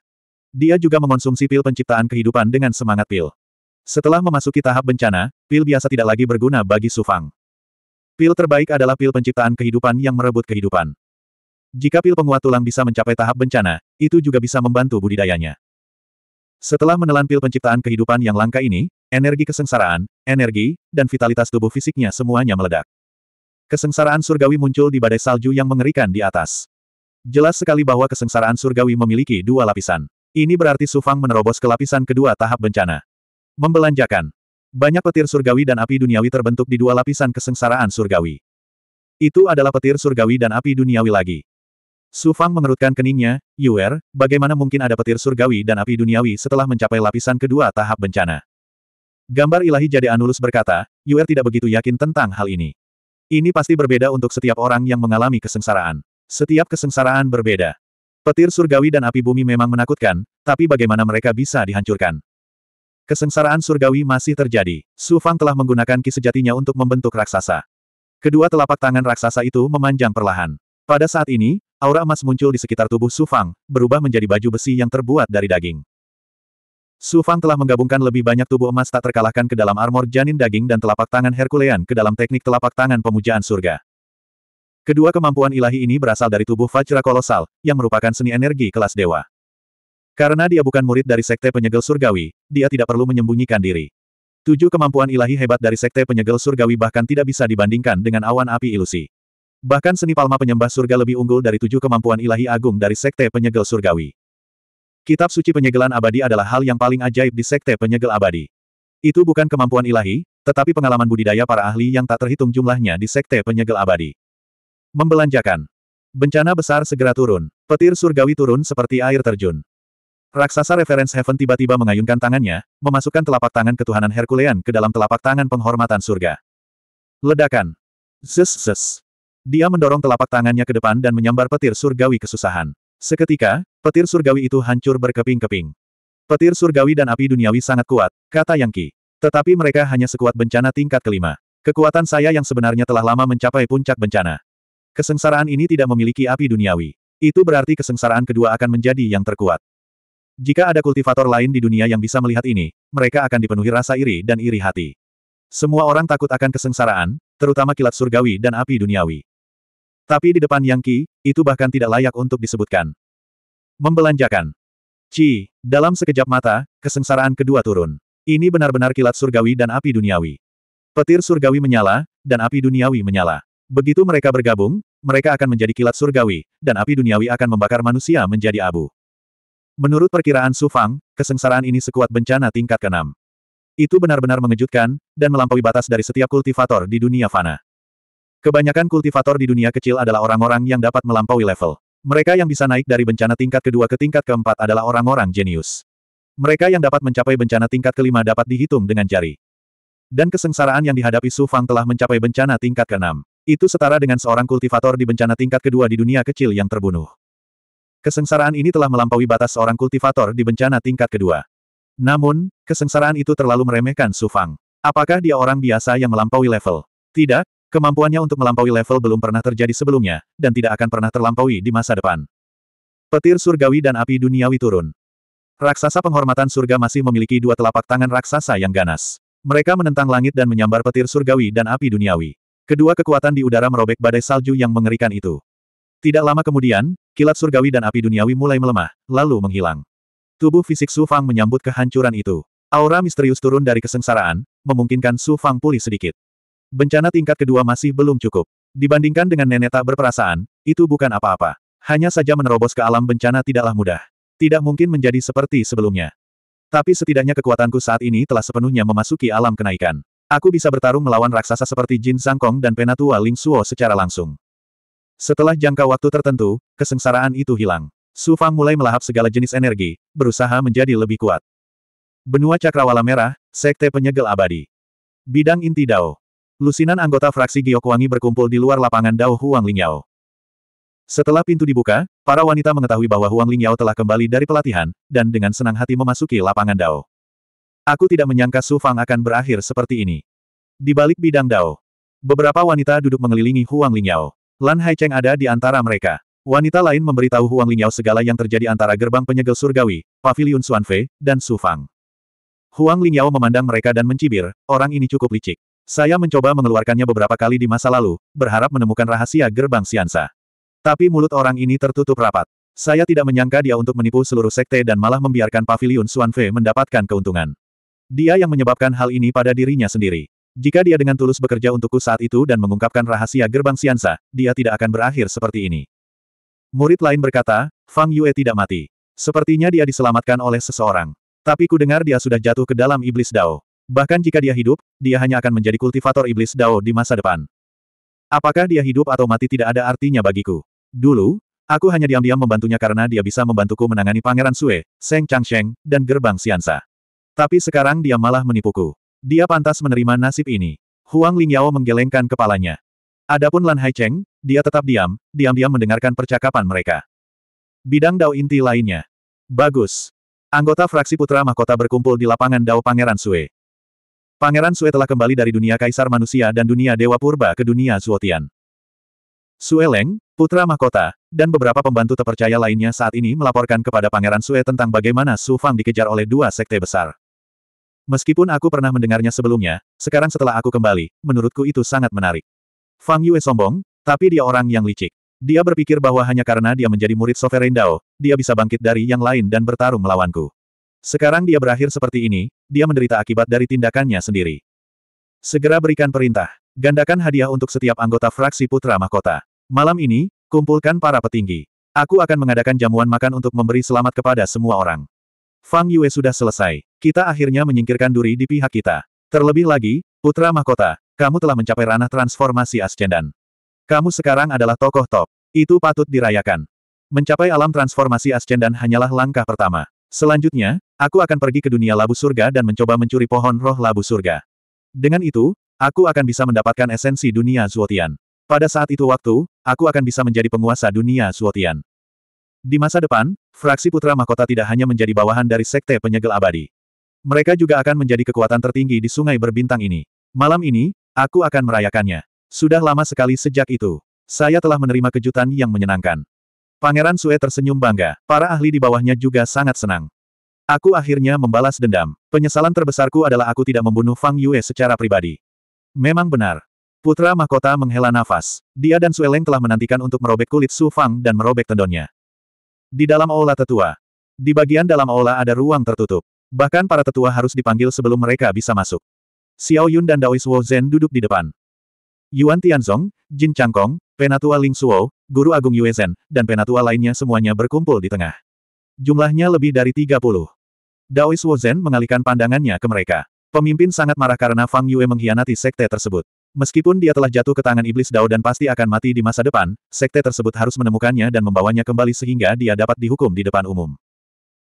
Speaker 1: Dia juga mengonsumsi pil penciptaan kehidupan dengan semangat pil. Setelah memasuki tahap bencana, pil biasa tidak lagi berguna bagi Sufang. Pil terbaik adalah pil penciptaan kehidupan yang merebut kehidupan. Jika pil penguat tulang bisa mencapai tahap bencana, itu juga bisa membantu budidayanya. Setelah menelan pil penciptaan kehidupan yang langka ini, energi kesengsaraan, energi, dan vitalitas tubuh fisiknya semuanya meledak. Kesengsaraan surgawi muncul di badai salju yang mengerikan di atas. Jelas sekali bahwa kesengsaraan surgawi memiliki dua lapisan. Ini berarti Sufang menerobos ke lapisan kedua tahap bencana. Membelanjakan. Banyak petir surgawi dan api duniawi terbentuk di dua lapisan kesengsaraan surgawi. Itu adalah petir surgawi dan api duniawi lagi. Su Fang mengerutkan keningnya, Yuer, bagaimana mungkin ada petir surgawi dan api duniawi setelah mencapai lapisan kedua tahap bencana? Gambar ilahi jadi Anulus berkata, Yuer tidak begitu yakin tentang hal ini. Ini pasti berbeda untuk setiap orang yang mengalami kesengsaraan. Setiap kesengsaraan berbeda. Petir surgawi dan api bumi memang menakutkan, tapi bagaimana mereka bisa dihancurkan? Kesengsaraan surgawi masih terjadi. Su Fang telah menggunakan ki sejatinya untuk membentuk raksasa. Kedua telapak tangan raksasa itu memanjang perlahan. Pada saat ini, aura emas muncul di sekitar tubuh Su Fang, berubah menjadi baju besi yang terbuat dari daging. Su Fang telah menggabungkan lebih banyak tubuh emas tak terkalahkan ke dalam armor janin daging dan telapak tangan Herculean ke dalam teknik telapak tangan pemujaan surga. Kedua kemampuan ilahi ini berasal dari tubuh Fajra Kolosal, yang merupakan seni energi kelas dewa. Karena dia bukan murid dari Sekte Penyegel Surgawi, dia tidak perlu menyembunyikan diri. Tujuh kemampuan ilahi hebat dari Sekte Penyegel Surgawi bahkan tidak bisa dibandingkan dengan awan api ilusi. Bahkan seni palma penyembah surga lebih unggul dari tujuh kemampuan ilahi agung dari Sekte Penyegel Surgawi. Kitab suci penyegelan abadi adalah hal yang paling ajaib di Sekte Penyegel Abadi. Itu bukan kemampuan ilahi, tetapi pengalaman budidaya para ahli yang tak terhitung jumlahnya di Sekte Penyegel Abadi. Membelanjakan. Bencana besar segera turun. Petir surgawi turun seperti air terjun. Raksasa reference Heaven tiba-tiba mengayunkan tangannya, memasukkan telapak tangan ketuhanan Herculean ke dalam telapak tangan penghormatan surga. Ledakan. Zes zes. Dia mendorong telapak tangannya ke depan dan menyambar petir surgawi kesusahan. Seketika, petir surgawi itu hancur berkeping-keping. Petir surgawi dan api duniawi sangat kuat, kata Yang Qi. Tetapi mereka hanya sekuat bencana tingkat kelima. Kekuatan saya yang sebenarnya telah lama mencapai puncak bencana. Kesengsaraan ini tidak memiliki api duniawi. Itu berarti kesengsaraan kedua akan menjadi yang terkuat. Jika ada kultivator lain di dunia yang bisa melihat ini, mereka akan dipenuhi rasa iri dan iri hati. Semua orang takut akan kesengsaraan, terutama kilat surgawi dan api duniawi. Tapi di depan Yang Qi, itu bahkan tidak layak untuk disebutkan. Membelanjakan. Ci, dalam sekejap mata, kesengsaraan kedua turun. Ini benar-benar kilat surgawi dan api duniawi. Petir surgawi menyala, dan api duniawi menyala. Begitu mereka bergabung, mereka akan menjadi kilat surgawi, dan api duniawi akan membakar manusia menjadi abu. Menurut perkiraan Su Fang, kesengsaraan ini sekuat bencana tingkat keenam. Itu benar-benar mengejutkan, dan melampaui batas dari setiap kultivator di dunia fana. Kebanyakan kultivator di dunia kecil adalah orang-orang yang dapat melampaui level. Mereka yang bisa naik dari bencana tingkat kedua ke tingkat keempat adalah orang-orang jenius. Mereka yang dapat mencapai bencana tingkat kelima dapat dihitung dengan jari. Dan kesengsaraan yang dihadapi Su Fang telah mencapai bencana tingkat keenam. Itu setara dengan seorang kultivator di bencana tingkat kedua di dunia kecil yang terbunuh. Kesengsaraan ini telah melampaui batas seorang kultivator di bencana tingkat kedua. Namun, kesengsaraan itu terlalu meremehkan Su Fang. Apakah dia orang biasa yang melampaui level? Tidak, kemampuannya untuk melampaui level belum pernah terjadi sebelumnya, dan tidak akan pernah terlampaui di masa depan. Petir surgawi dan api duniawi turun. Raksasa penghormatan surga masih memiliki dua telapak tangan raksasa yang ganas. Mereka menentang langit dan menyambar petir surgawi dan api duniawi. Kedua kekuatan di udara merobek badai salju yang mengerikan itu. Tidak lama kemudian, Kilat surgawi dan api duniawi mulai melemah, lalu menghilang. Tubuh fisik Su Fang menyambut kehancuran itu. Aura misterius turun dari kesengsaraan, memungkinkan Su Fang pulih sedikit. Bencana tingkat kedua masih belum cukup. Dibandingkan dengan nenek tak berperasaan, itu bukan apa-apa. Hanya saja menerobos ke alam bencana tidaklah mudah. Tidak mungkin menjadi seperti sebelumnya. Tapi setidaknya kekuatanku saat ini telah sepenuhnya memasuki alam kenaikan. Aku bisa bertarung melawan raksasa seperti Jin Sangkong dan Penatua Ling Suo secara langsung. Setelah jangka waktu tertentu, kesengsaraan itu hilang. Su Fang mulai melahap segala jenis energi, berusaha menjadi lebih kuat. Benua Cakrawala Merah, Sekte Penyegel Abadi. Bidang Inti Dao. Lusinan anggota fraksi Giokwangi berkumpul di luar lapangan Dao Huang Lingyao. Setelah pintu dibuka, para wanita mengetahui bahwa Huang Lingyao telah kembali dari pelatihan, dan dengan senang hati memasuki lapangan Dao. Aku tidak menyangka Su Fang akan berakhir seperti ini. Di balik bidang Dao, beberapa wanita duduk mengelilingi Huang Lingyao. Lan Haicheng ada di antara mereka. Wanita lain memberitahu Huang Lingyao segala yang terjadi antara gerbang penyegel surgawi, pavilion Suanfe, dan Su Fang. Huang Lingyao memandang mereka dan mencibir, orang ini cukup licik. Saya mencoba mengeluarkannya beberapa kali di masa lalu, berharap menemukan rahasia gerbang Siansa. Tapi mulut orang ini tertutup rapat. Saya tidak menyangka dia untuk menipu seluruh sekte dan malah membiarkan pavilion Suanfe mendapatkan keuntungan. Dia yang menyebabkan hal ini pada dirinya sendiri. Jika dia dengan tulus bekerja untukku saat itu dan mengungkapkan rahasia gerbang Siansa, dia tidak akan berakhir seperti ini. Murid lain berkata, Fang Yue tidak mati. Sepertinya dia diselamatkan oleh seseorang. Tapi ku dengar dia sudah jatuh ke dalam iblis Dao. Bahkan jika dia hidup, dia hanya akan menjadi kultivator iblis Dao di masa depan. Apakah dia hidup atau mati tidak ada artinya bagiku. Dulu, aku hanya diam-diam membantunya karena dia bisa membantuku menangani Pangeran Sue, Seng Changsheng, dan Gerbang Siansa. Tapi sekarang dia malah menipuku. Dia pantas menerima nasib ini. Huang Lingyao menggelengkan kepalanya. Adapun Lan Haicheng, dia tetap diam, diam-diam mendengarkan percakapan mereka. Bidang Dao inti lainnya. Bagus. Anggota fraksi Putra Mahkota berkumpul di lapangan Dao Pangeran Sue. Pangeran Sue telah kembali dari dunia kaisar manusia dan dunia dewa purba ke dunia Zuotian. Sue Leng, putra mahkota, dan beberapa pembantu terpercaya lainnya saat ini melaporkan kepada Pangeran Sue tentang bagaimana Su Fang dikejar oleh dua sekte besar. Meskipun aku pernah mendengarnya sebelumnya, sekarang setelah aku kembali, menurutku itu sangat menarik. Fang Yue sombong, tapi dia orang yang licik. Dia berpikir bahwa hanya karena dia menjadi murid Sovereign Dao, dia bisa bangkit dari yang lain dan bertarung melawanku. Sekarang dia berakhir seperti ini, dia menderita akibat dari tindakannya sendiri. Segera berikan perintah. Gandakan hadiah untuk setiap anggota fraksi Putra Mahkota. Malam ini, kumpulkan para petinggi. Aku akan mengadakan jamuan makan untuk memberi selamat kepada semua orang. Fang Yue sudah selesai. Kita akhirnya menyingkirkan duri di pihak kita. Terlebih lagi, Putra Mahkota, kamu telah mencapai ranah transformasi Ascendan. Kamu sekarang adalah tokoh top. Itu patut dirayakan. Mencapai alam transformasi Ascendan hanyalah langkah pertama. Selanjutnya, aku akan pergi ke dunia labu surga dan mencoba mencuri pohon roh labu surga. Dengan itu, aku akan bisa mendapatkan esensi dunia Zuotian. Pada saat itu waktu, aku akan bisa menjadi penguasa dunia Zuotian. Di masa depan, fraksi Putra Mahkota tidak hanya menjadi bawahan dari Sekte Penyegel Abadi. Mereka juga akan menjadi kekuatan tertinggi di sungai berbintang ini. Malam ini, aku akan merayakannya. Sudah lama sekali sejak itu. Saya telah menerima kejutan yang menyenangkan. Pangeran Sue tersenyum bangga. Para ahli di bawahnya juga sangat senang. Aku akhirnya membalas dendam. Penyesalan terbesarku adalah aku tidak membunuh Fang Yue secara pribadi. Memang benar. Putra mahkota menghela nafas. Dia dan Sueleng telah menantikan untuk merobek kulit Su Fang dan merobek tendonnya. Di dalam aula tetua. Di bagian dalam aula ada ruang tertutup. Bahkan para tetua harus dipanggil sebelum mereka bisa masuk. Xiao Yun dan Daois Wu Zhen duduk di depan. Yuan Tianzong, Jin Changkong, Penatua Ling Suo, Guru Agung Yue Zhen, dan penatua lainnya semuanya berkumpul di tengah. Jumlahnya lebih dari 30. Daois Wu Zhen mengalihkan pandangannya ke mereka. Pemimpin sangat marah karena Fang Yue mengkhianati sekte tersebut. Meskipun dia telah jatuh ke tangan iblis Dao dan pasti akan mati di masa depan, sekte tersebut harus menemukannya dan membawanya kembali sehingga dia dapat dihukum di depan umum.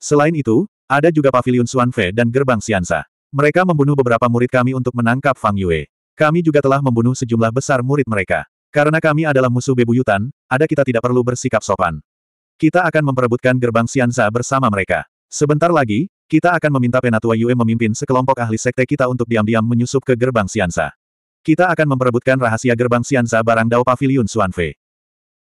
Speaker 1: Selain itu, ada juga pavilion Suanfe dan gerbang Xiansa. Mereka membunuh beberapa murid kami untuk menangkap Fang Yue. Kami juga telah membunuh sejumlah besar murid mereka. Karena kami adalah musuh bebuyutan, ada kita tidak perlu bersikap sopan. Kita akan memperebutkan gerbang Xiansa bersama mereka. Sebentar lagi, kita akan meminta Penatua Yue memimpin sekelompok ahli sekte kita untuk diam-diam menyusup ke gerbang Xiansa. Kita akan memperebutkan rahasia gerbang Xiansa barang Dao Pavilion Suanfe.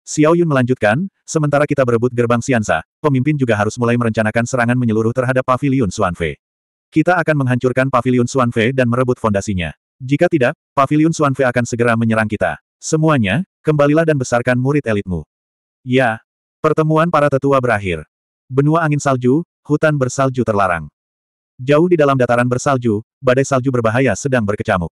Speaker 1: Xiao Yun melanjutkan, sementara kita berebut gerbang Xiansa, pemimpin juga harus mulai merencanakan serangan menyeluruh terhadap pavilion Suanfe. Kita akan menghancurkan pavilion Suanfe dan merebut fondasinya. Jika tidak, pavilion Suanfe akan segera menyerang kita. Semuanya, kembalilah dan besarkan murid elitmu. Ya. Pertemuan para tetua berakhir. Benua angin salju, hutan bersalju terlarang. Jauh di dalam dataran bersalju, badai salju berbahaya sedang berkecamuk.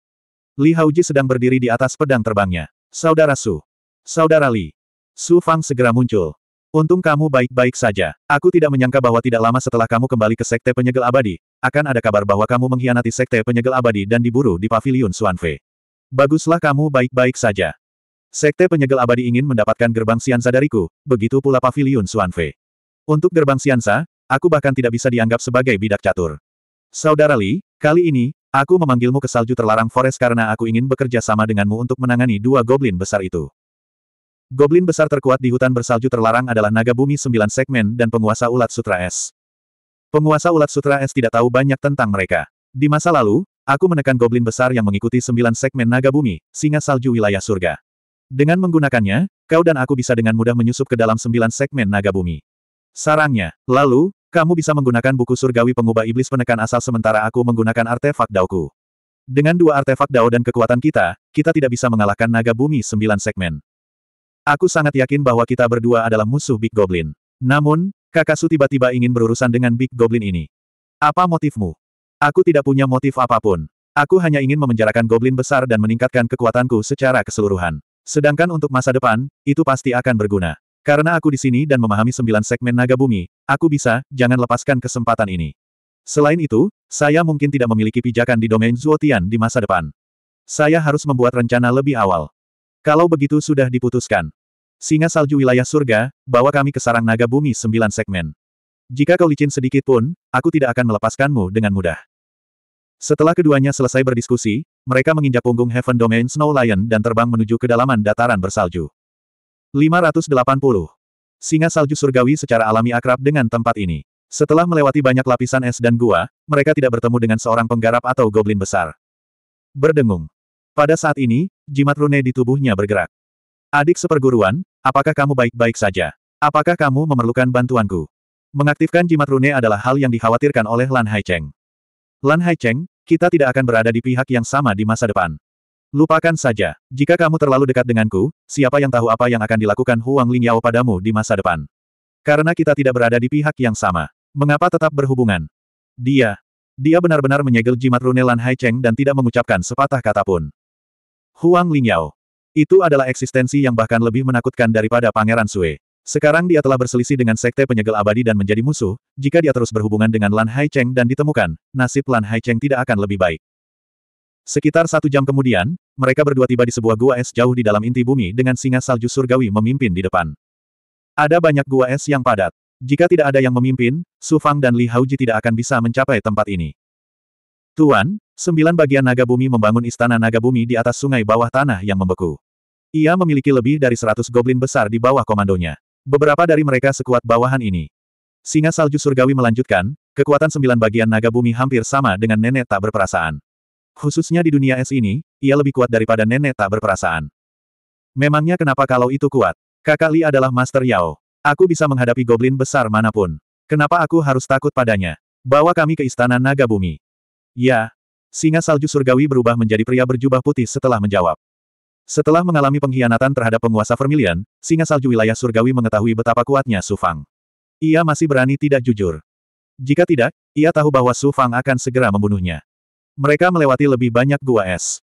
Speaker 1: Li Hauji sedang berdiri di atas pedang terbangnya. Saudara Su. Saudara Li. Su Fang segera muncul. Untung kamu baik-baik saja. Aku tidak menyangka bahwa tidak lama setelah kamu kembali ke Sekte Penyegel Abadi, akan ada kabar bahwa kamu mengkhianati Sekte Penyegel Abadi dan diburu di Paviliun Suanfe. Baguslah kamu baik-baik saja. Sekte Penyegel Abadi ingin mendapatkan gerbang Siansa dariku, begitu pula Paviliun Suanfe. Untuk gerbang Siansa, aku bahkan tidak bisa dianggap sebagai bidak catur. Saudara Li, kali ini, aku memanggilmu ke salju terlarang forest karena aku ingin bekerja sama denganmu untuk menangani dua goblin besar itu. Goblin besar terkuat di hutan bersalju terlarang adalah naga bumi sembilan segmen dan penguasa ulat sutra es. Penguasa ulat sutra es tidak tahu banyak tentang mereka. Di masa lalu, aku menekan goblin besar yang mengikuti sembilan segmen naga bumi, singa salju wilayah surga. Dengan menggunakannya, kau dan aku bisa dengan mudah menyusup ke dalam sembilan segmen naga bumi. Sarangnya, lalu, kamu bisa menggunakan buku surgawi pengubah iblis penekan asal sementara aku menggunakan artefak dauku. Dengan dua artefak dao dan kekuatan kita, kita tidak bisa mengalahkan naga bumi sembilan segmen. Aku sangat yakin bahwa kita berdua adalah musuh Big Goblin. Namun, Kakasu tiba-tiba ingin berurusan dengan Big Goblin ini. Apa motifmu? Aku tidak punya motif apapun. Aku hanya ingin memenjarakan Goblin besar dan meningkatkan kekuatanku secara keseluruhan. Sedangkan untuk masa depan, itu pasti akan berguna. Karena aku di sini dan memahami sembilan segmen naga bumi, aku bisa, jangan lepaskan kesempatan ini. Selain itu, saya mungkin tidak memiliki pijakan di domain Zuotian di masa depan. Saya harus membuat rencana lebih awal. Kalau begitu sudah diputuskan. Singa salju wilayah surga, bawa kami ke sarang naga bumi sembilan segmen. Jika kau licin sedikit pun, aku tidak akan melepaskanmu dengan mudah. Setelah keduanya selesai berdiskusi, mereka menginjak punggung Heaven Domain Snow Lion dan terbang menuju kedalaman dataran bersalju. 580. Singa salju surgawi secara alami akrab dengan tempat ini. Setelah melewati banyak lapisan es dan gua, mereka tidak bertemu dengan seorang penggarap atau goblin besar. Berdengung. Pada saat ini, jimat rune di tubuhnya bergerak. Adik seperguruan, apakah kamu baik-baik saja? Apakah kamu memerlukan bantuanku? Mengaktifkan jimat rune adalah hal yang dikhawatirkan oleh Lan Haicheng. Lan Haicheng, kita tidak akan berada di pihak yang sama di masa depan. Lupakan saja, jika kamu terlalu dekat denganku, siapa yang tahu apa yang akan dilakukan Huang Lingyao padamu di masa depan. Karena kita tidak berada di pihak yang sama. Mengapa tetap berhubungan? Dia. Dia benar-benar menyegel jimat rune Lan Haicheng dan tidak mengucapkan sepatah kata pun. Huang Lingyao. Itu adalah eksistensi yang bahkan lebih menakutkan daripada Pangeran Sue. Sekarang dia telah berselisih dengan Sekte Penyegel Abadi dan menjadi musuh, jika dia terus berhubungan dengan Lan Hai Cheng dan ditemukan, nasib Lan Hai Cheng tidak akan lebih baik. Sekitar satu jam kemudian, mereka berdua tiba di sebuah gua es jauh di dalam inti bumi dengan singa salju surgawi memimpin di depan. Ada banyak gua es yang padat. Jika tidak ada yang memimpin, Su Fang dan Li Haoji tidak akan bisa mencapai tempat ini. Tuan, sembilan bagian naga bumi membangun istana naga bumi di atas sungai bawah tanah yang membeku. Ia memiliki lebih dari seratus goblin besar di bawah komandonya. Beberapa dari mereka sekuat bawahan ini. Singa salju surgawi melanjutkan, kekuatan sembilan bagian naga bumi hampir sama dengan nenek tak berperasaan. Khususnya di dunia es ini, ia lebih kuat daripada nenek tak berperasaan. Memangnya kenapa kalau itu kuat? Kakak Li adalah Master Yao. Aku bisa menghadapi goblin besar manapun. Kenapa aku harus takut padanya? Bawa kami ke istana naga bumi. Ya. Singa salju surgawi berubah menjadi pria berjubah putih setelah menjawab. Setelah mengalami pengkhianatan terhadap penguasa Vermilion, singa salju wilayah surgawi mengetahui betapa kuatnya Su Fang. Ia masih berani tidak jujur. Jika tidak, ia tahu bahwa Su Fang akan segera membunuhnya. Mereka melewati lebih banyak gua es.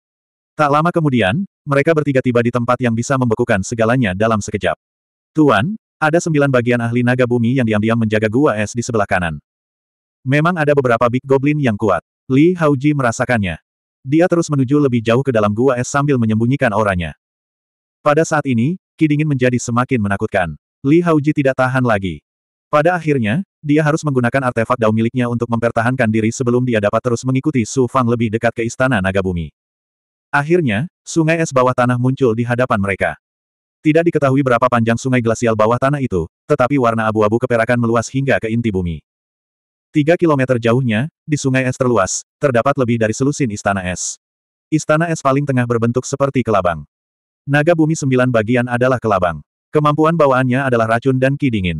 Speaker 1: Tak lama kemudian, mereka bertiga tiba di tempat yang bisa membekukan segalanya dalam sekejap. Tuan, ada sembilan bagian ahli naga bumi yang diam-diam menjaga gua es di sebelah kanan. Memang ada beberapa Big Goblin yang kuat. Li Hauji merasakannya. Dia terus menuju lebih jauh ke dalam gua es sambil menyembunyikan auranya. Pada saat ini, ki dingin menjadi semakin menakutkan. Li Hauji tidak tahan lagi. Pada akhirnya, dia harus menggunakan artefak dao miliknya untuk mempertahankan diri sebelum dia dapat terus mengikuti Su Fang lebih dekat ke istana naga bumi. Akhirnya, sungai es bawah tanah muncul di hadapan mereka. Tidak diketahui berapa panjang sungai glasial bawah tanah itu, tetapi warna abu-abu keperakan meluas hingga ke inti bumi. Tiga kilometer jauhnya, di sungai es terluas, terdapat lebih dari selusin istana es. Istana es paling tengah berbentuk seperti kelabang. Naga bumi sembilan bagian adalah kelabang. Kemampuan bawaannya adalah racun dan ki dingin.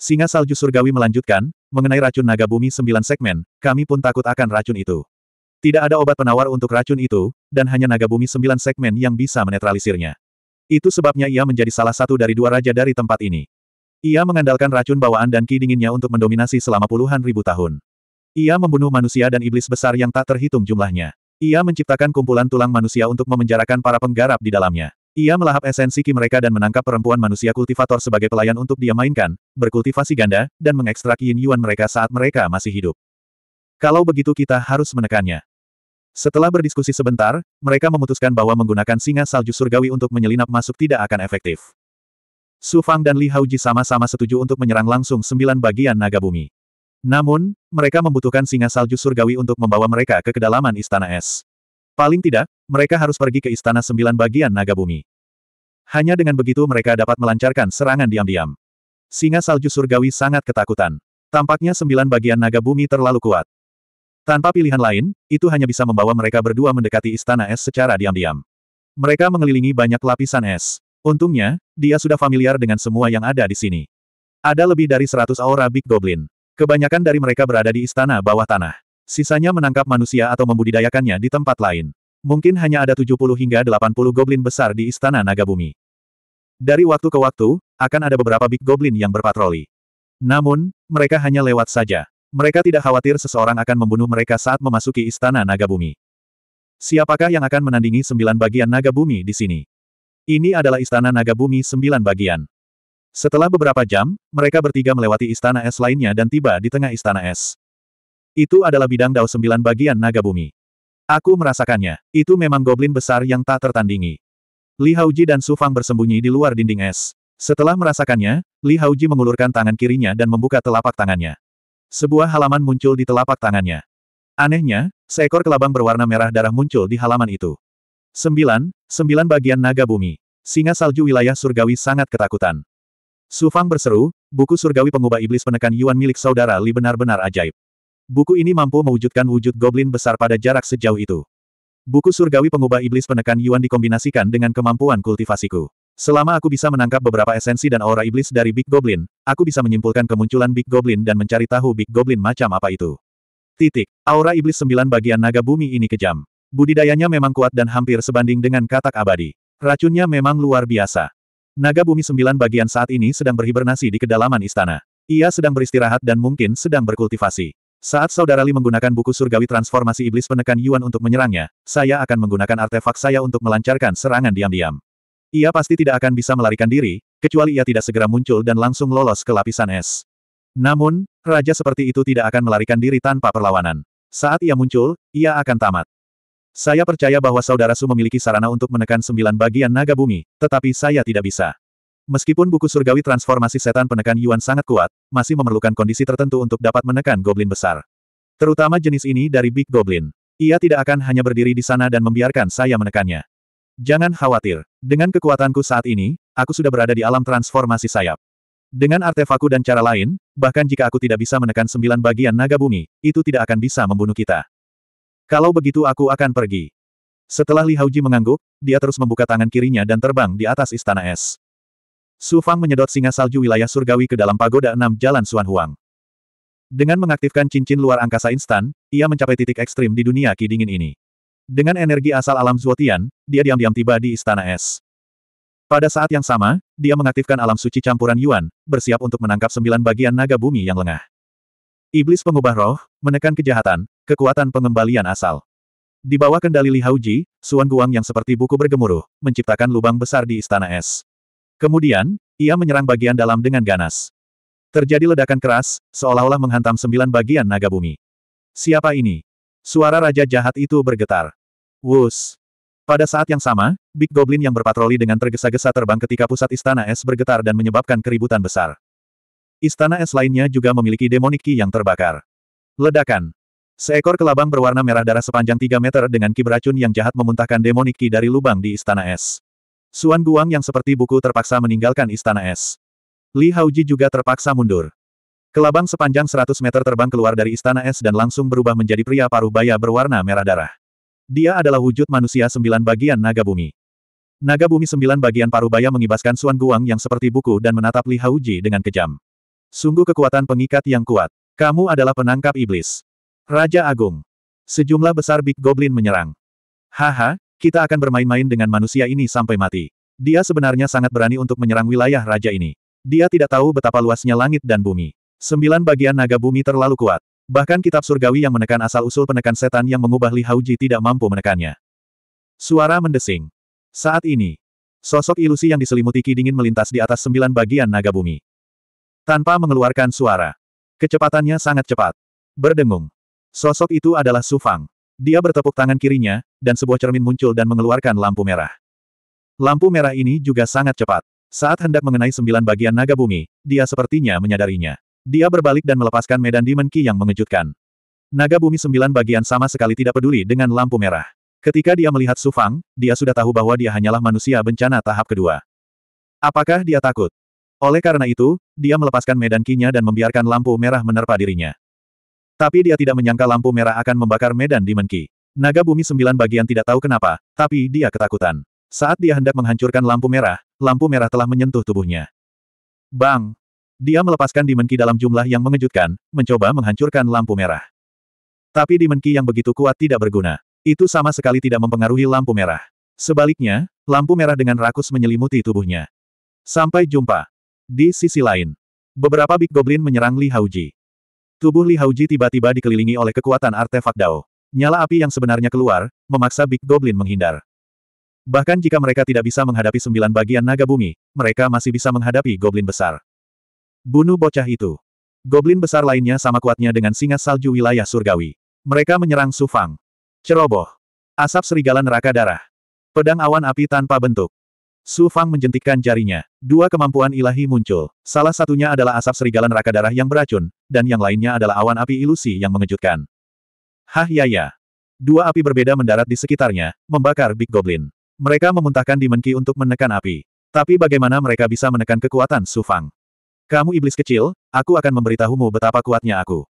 Speaker 1: Singa salju surgawi melanjutkan, mengenai racun naga bumi sembilan segmen, kami pun takut akan racun itu. Tidak ada obat penawar untuk racun itu, dan hanya naga bumi sembilan segmen yang bisa menetralisirnya. Itu sebabnya ia menjadi salah satu dari dua raja dari tempat ini. Ia mengandalkan racun bawaan dan ki dinginnya untuk mendominasi selama puluhan ribu tahun. Ia membunuh manusia dan iblis besar yang tak terhitung jumlahnya. Ia menciptakan kumpulan tulang manusia untuk memenjarakan para penggarap di dalamnya. Ia melahap esensi ki mereka dan menangkap perempuan manusia kultivator sebagai pelayan untuk dia mainkan, berkultivasi ganda, dan mengekstrak yin yuan mereka saat mereka masih hidup. Kalau begitu kita harus menekannya. Setelah berdiskusi sebentar, mereka memutuskan bahwa menggunakan singa salju surgawi untuk menyelinap masuk tidak akan efektif. Su Fang dan Li Hauji sama-sama setuju untuk menyerang langsung sembilan bagian naga bumi. Namun, mereka membutuhkan singa salju surgawi untuk membawa mereka ke kedalaman istana es. Paling tidak, mereka harus pergi ke istana sembilan bagian naga bumi. Hanya dengan begitu mereka dapat melancarkan serangan diam-diam. Singa salju surgawi sangat ketakutan. Tampaknya sembilan bagian naga bumi terlalu kuat. Tanpa pilihan lain, itu hanya bisa membawa mereka berdua mendekati istana es secara diam-diam. Mereka mengelilingi banyak lapisan es. Untungnya, dia sudah familiar dengan semua yang ada di sini. Ada lebih dari seratus aura Big Goblin. Kebanyakan dari mereka berada di istana bawah tanah. Sisanya menangkap manusia atau membudidayakannya di tempat lain. Mungkin hanya ada 70 hingga 80 goblin besar di istana naga bumi. Dari waktu ke waktu, akan ada beberapa Big Goblin yang berpatroli. Namun, mereka hanya lewat saja. Mereka tidak khawatir seseorang akan membunuh mereka saat memasuki istana naga bumi. Siapakah yang akan menandingi sembilan bagian naga bumi di sini? Ini adalah istana naga bumi sembilan bagian. Setelah beberapa jam, mereka bertiga melewati istana es lainnya dan tiba di tengah istana es. Itu adalah bidang dao sembilan bagian naga bumi. Aku merasakannya, itu memang goblin besar yang tak tertandingi. Li Haoji dan Su Fang bersembunyi di luar dinding es. Setelah merasakannya, Li Haoji mengulurkan tangan kirinya dan membuka telapak tangannya. Sebuah halaman muncul di telapak tangannya. Anehnya, seekor kelabang berwarna merah darah muncul di halaman itu. Sembilan, sembilan bagian naga bumi. Singa salju wilayah surgawi sangat ketakutan. Sufang berseru, buku surgawi pengubah iblis penekan Yuan milik saudara Li benar-benar ajaib. Buku ini mampu mewujudkan wujud goblin besar pada jarak sejauh itu. Buku surgawi pengubah iblis penekan Yuan dikombinasikan dengan kemampuan kultivasiku. Selama aku bisa menangkap beberapa esensi dan aura iblis dari Big Goblin, aku bisa menyimpulkan kemunculan Big Goblin dan mencari tahu Big Goblin macam apa itu. Titik. Aura iblis sembilan bagian naga bumi ini kejam. Budidayanya memang kuat dan hampir sebanding dengan katak abadi. Racunnya memang luar biasa. Naga bumi sembilan bagian saat ini sedang berhibernasi di kedalaman istana. Ia sedang beristirahat dan mungkin sedang berkultivasi. Saat Saudara Li menggunakan buku surgawi transformasi iblis penekan Yuan untuk menyerangnya, saya akan menggunakan artefak saya untuk melancarkan serangan diam-diam. Ia pasti tidak akan bisa melarikan diri, kecuali ia tidak segera muncul dan langsung lolos ke lapisan es. Namun, raja seperti itu tidak akan melarikan diri tanpa perlawanan. Saat ia muncul, ia akan tamat. Saya percaya bahwa saudara Su memiliki sarana untuk menekan sembilan bagian naga bumi, tetapi saya tidak bisa. Meskipun buku surgawi transformasi setan penekan Yuan sangat kuat, masih memerlukan kondisi tertentu untuk dapat menekan goblin besar. Terutama jenis ini dari Big Goblin. Ia tidak akan hanya berdiri di sana dan membiarkan saya menekannya. Jangan khawatir. Dengan kekuatanku saat ini, aku sudah berada di alam transformasi sayap. Dengan artefakku dan cara lain, bahkan jika aku tidak bisa menekan sembilan bagian naga bumi, itu tidak akan bisa membunuh kita. Kalau begitu aku akan pergi. Setelah Li Haoji mengangguk, dia terus membuka tangan kirinya dan terbang di atas istana es. Su Fang menyedot singa salju wilayah surgawi ke dalam pagoda enam jalan Suan Huang. Dengan mengaktifkan cincin luar angkasa instan, ia mencapai titik ekstrim di dunia ki dingin ini. Dengan energi asal alam Zuotian, dia diam-diam tiba di istana es. Pada saat yang sama, dia mengaktifkan alam suci campuran Yuan, bersiap untuk menangkap sembilan bagian naga bumi yang lengah. Iblis pengubah roh, menekan kejahatan, kekuatan pengembalian asal. Di bawah kendali Li Hauji, Suan Guang yang seperti buku bergemuruh, menciptakan lubang besar di istana es. Kemudian, ia menyerang bagian dalam dengan ganas. Terjadi ledakan keras, seolah-olah menghantam sembilan bagian naga bumi. Siapa ini? Suara raja jahat itu bergetar. Wus! Pada saat yang sama, Big Goblin yang berpatroli dengan tergesa-gesa terbang ketika pusat istana es bergetar dan menyebabkan keributan besar. Istana es lainnya juga memiliki demonic ki yang terbakar. Ledakan. Seekor kelabang berwarna merah darah sepanjang 3 meter dengan ki beracun yang jahat memuntahkan demonic ki dari lubang di istana es. Suan Guang yang seperti buku terpaksa meninggalkan istana es. Li Haoji juga terpaksa mundur. Kelabang sepanjang 100 meter terbang keluar dari istana es dan langsung berubah menjadi pria paruh baya berwarna merah darah. Dia adalah wujud manusia sembilan bagian naga bumi. Naga bumi sembilan bagian paruh baya mengibaskan Suan Guang yang seperti buku dan menatap Li Haoji dengan kejam. Sungguh kekuatan pengikat yang kuat. Kamu adalah penangkap iblis. Raja Agung. Sejumlah besar Big Goblin menyerang. Haha, kita akan bermain-main dengan manusia ini sampai mati. Dia sebenarnya sangat berani untuk menyerang wilayah raja ini. Dia tidak tahu betapa luasnya langit dan bumi. Sembilan bagian naga bumi terlalu kuat. Bahkan kitab surgawi yang menekan asal-usul penekan setan yang mengubah Li Hauji tidak mampu menekannya. Suara mendesing. Saat ini, sosok ilusi yang diselimuti Ki melintas di atas sembilan bagian naga bumi. Tanpa mengeluarkan suara. Kecepatannya sangat cepat. Berdengung. Sosok itu adalah Sufang. Dia bertepuk tangan kirinya, dan sebuah cermin muncul dan mengeluarkan lampu merah. Lampu merah ini juga sangat cepat. Saat hendak mengenai sembilan bagian naga bumi, dia sepertinya menyadarinya. Dia berbalik dan melepaskan medan Demon Ki yang mengejutkan. Naga bumi sembilan bagian sama sekali tidak peduli dengan lampu merah. Ketika dia melihat Sufang, dia sudah tahu bahwa dia hanyalah manusia bencana tahap kedua. Apakah dia takut? Oleh karena itu, dia melepaskan medan kinya dan membiarkan lampu merah menerpa dirinya. Tapi dia tidak menyangka lampu merah akan membakar medan di Ki. Naga bumi sembilan bagian tidak tahu kenapa, tapi dia ketakutan. Saat dia hendak menghancurkan lampu merah, lampu merah telah menyentuh tubuhnya. Bang! Dia melepaskan Demon Ki dalam jumlah yang mengejutkan, mencoba menghancurkan lampu merah. Tapi Demon Ki yang begitu kuat tidak berguna. Itu sama sekali tidak mempengaruhi lampu merah. Sebaliknya, lampu merah dengan rakus menyelimuti tubuhnya. Sampai jumpa. Di sisi lain, beberapa Big Goblin menyerang Li Haoji. Tubuh Li Haoji tiba-tiba dikelilingi oleh kekuatan artefak Dao. Nyala api yang sebenarnya keluar, memaksa Big Goblin menghindar. Bahkan jika mereka tidak bisa menghadapi sembilan bagian naga bumi, mereka masih bisa menghadapi Goblin besar. Bunuh bocah itu. Goblin besar lainnya sama kuatnya dengan singa salju wilayah surgawi. Mereka menyerang Sufang. Ceroboh. Asap serigala neraka darah. Pedang awan api tanpa bentuk. Su Fang menjentikkan jarinya. Dua kemampuan ilahi muncul. Salah satunya adalah asap serigala neraka darah yang beracun, dan yang lainnya adalah awan api ilusi yang mengejutkan. Hah ya ya. Dua api berbeda mendarat di sekitarnya, membakar Big Goblin. Mereka memuntahkan Demon untuk menekan api. Tapi bagaimana mereka bisa menekan kekuatan Su Fang? Kamu iblis kecil, aku akan memberitahumu betapa kuatnya aku.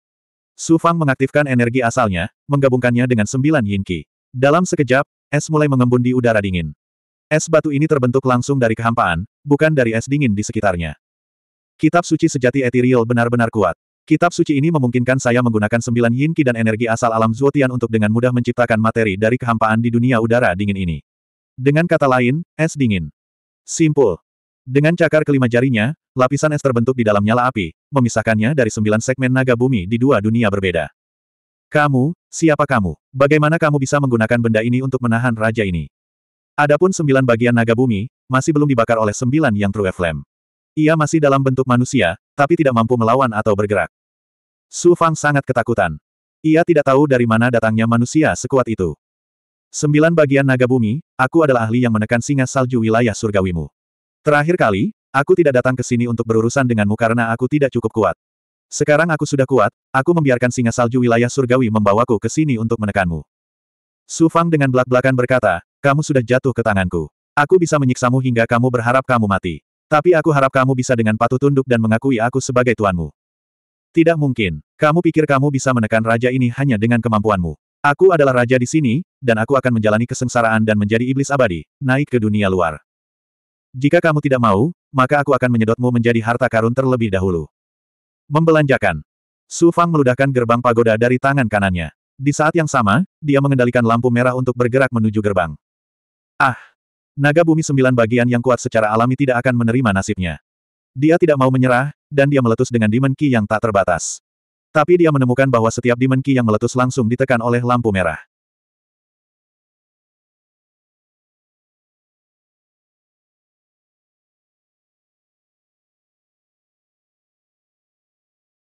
Speaker 1: Su Fang mengaktifkan energi asalnya, menggabungkannya dengan sembilan Yin Ki. Dalam sekejap, es mulai mengembun di udara dingin. Es batu ini terbentuk langsung dari kehampaan, bukan dari es dingin di sekitarnya. Kitab suci sejati etiril benar-benar kuat. Kitab suci ini memungkinkan saya menggunakan sembilan yin ki dan energi asal alam Zuotian untuk dengan mudah menciptakan materi dari kehampaan di dunia udara dingin ini. Dengan kata lain, es dingin. Simpul. Dengan cakar kelima jarinya, lapisan es terbentuk di dalam nyala api, memisahkannya dari sembilan segmen naga bumi di dua dunia berbeda. Kamu, siapa kamu? Bagaimana kamu bisa menggunakan benda ini untuk menahan raja ini? Adapun sembilan bagian naga bumi, masih belum dibakar oleh sembilan yang True Flame. Ia masih dalam bentuk manusia, tapi tidak mampu melawan atau bergerak. Su Fang sangat ketakutan. Ia tidak tahu dari mana datangnya manusia sekuat itu. Sembilan bagian naga bumi, aku adalah ahli yang menekan singa salju wilayah surgawimu. Terakhir kali, aku tidak datang ke sini untuk berurusan denganmu karena aku tidak cukup kuat. Sekarang aku sudah kuat, aku membiarkan singa salju wilayah surgawi membawaku ke sini untuk menekanmu. Su Fang dengan belak-belakan berkata, kamu sudah jatuh ke tanganku. Aku bisa menyiksamu hingga kamu berharap kamu mati. Tapi aku harap kamu bisa dengan patuh tunduk dan mengakui aku sebagai tuanmu. Tidak mungkin. Kamu pikir kamu bisa menekan raja ini hanya dengan kemampuanmu. Aku adalah raja di sini, dan aku akan menjalani kesengsaraan dan menjadi iblis abadi, naik ke dunia luar. Jika kamu tidak mau, maka aku akan menyedotmu menjadi harta karun terlebih dahulu. Membelanjakan. Su Fang meludahkan gerbang pagoda dari tangan kanannya. Di saat yang sama, dia mengendalikan lampu merah untuk bergerak menuju gerbang. Ah! Naga bumi sembilan bagian yang kuat secara alami tidak akan menerima nasibnya. Dia tidak mau menyerah, dan dia meletus dengan Demon Ki yang tak terbatas. Tapi dia menemukan bahwa setiap Demon Ki yang meletus langsung ditekan oleh lampu merah.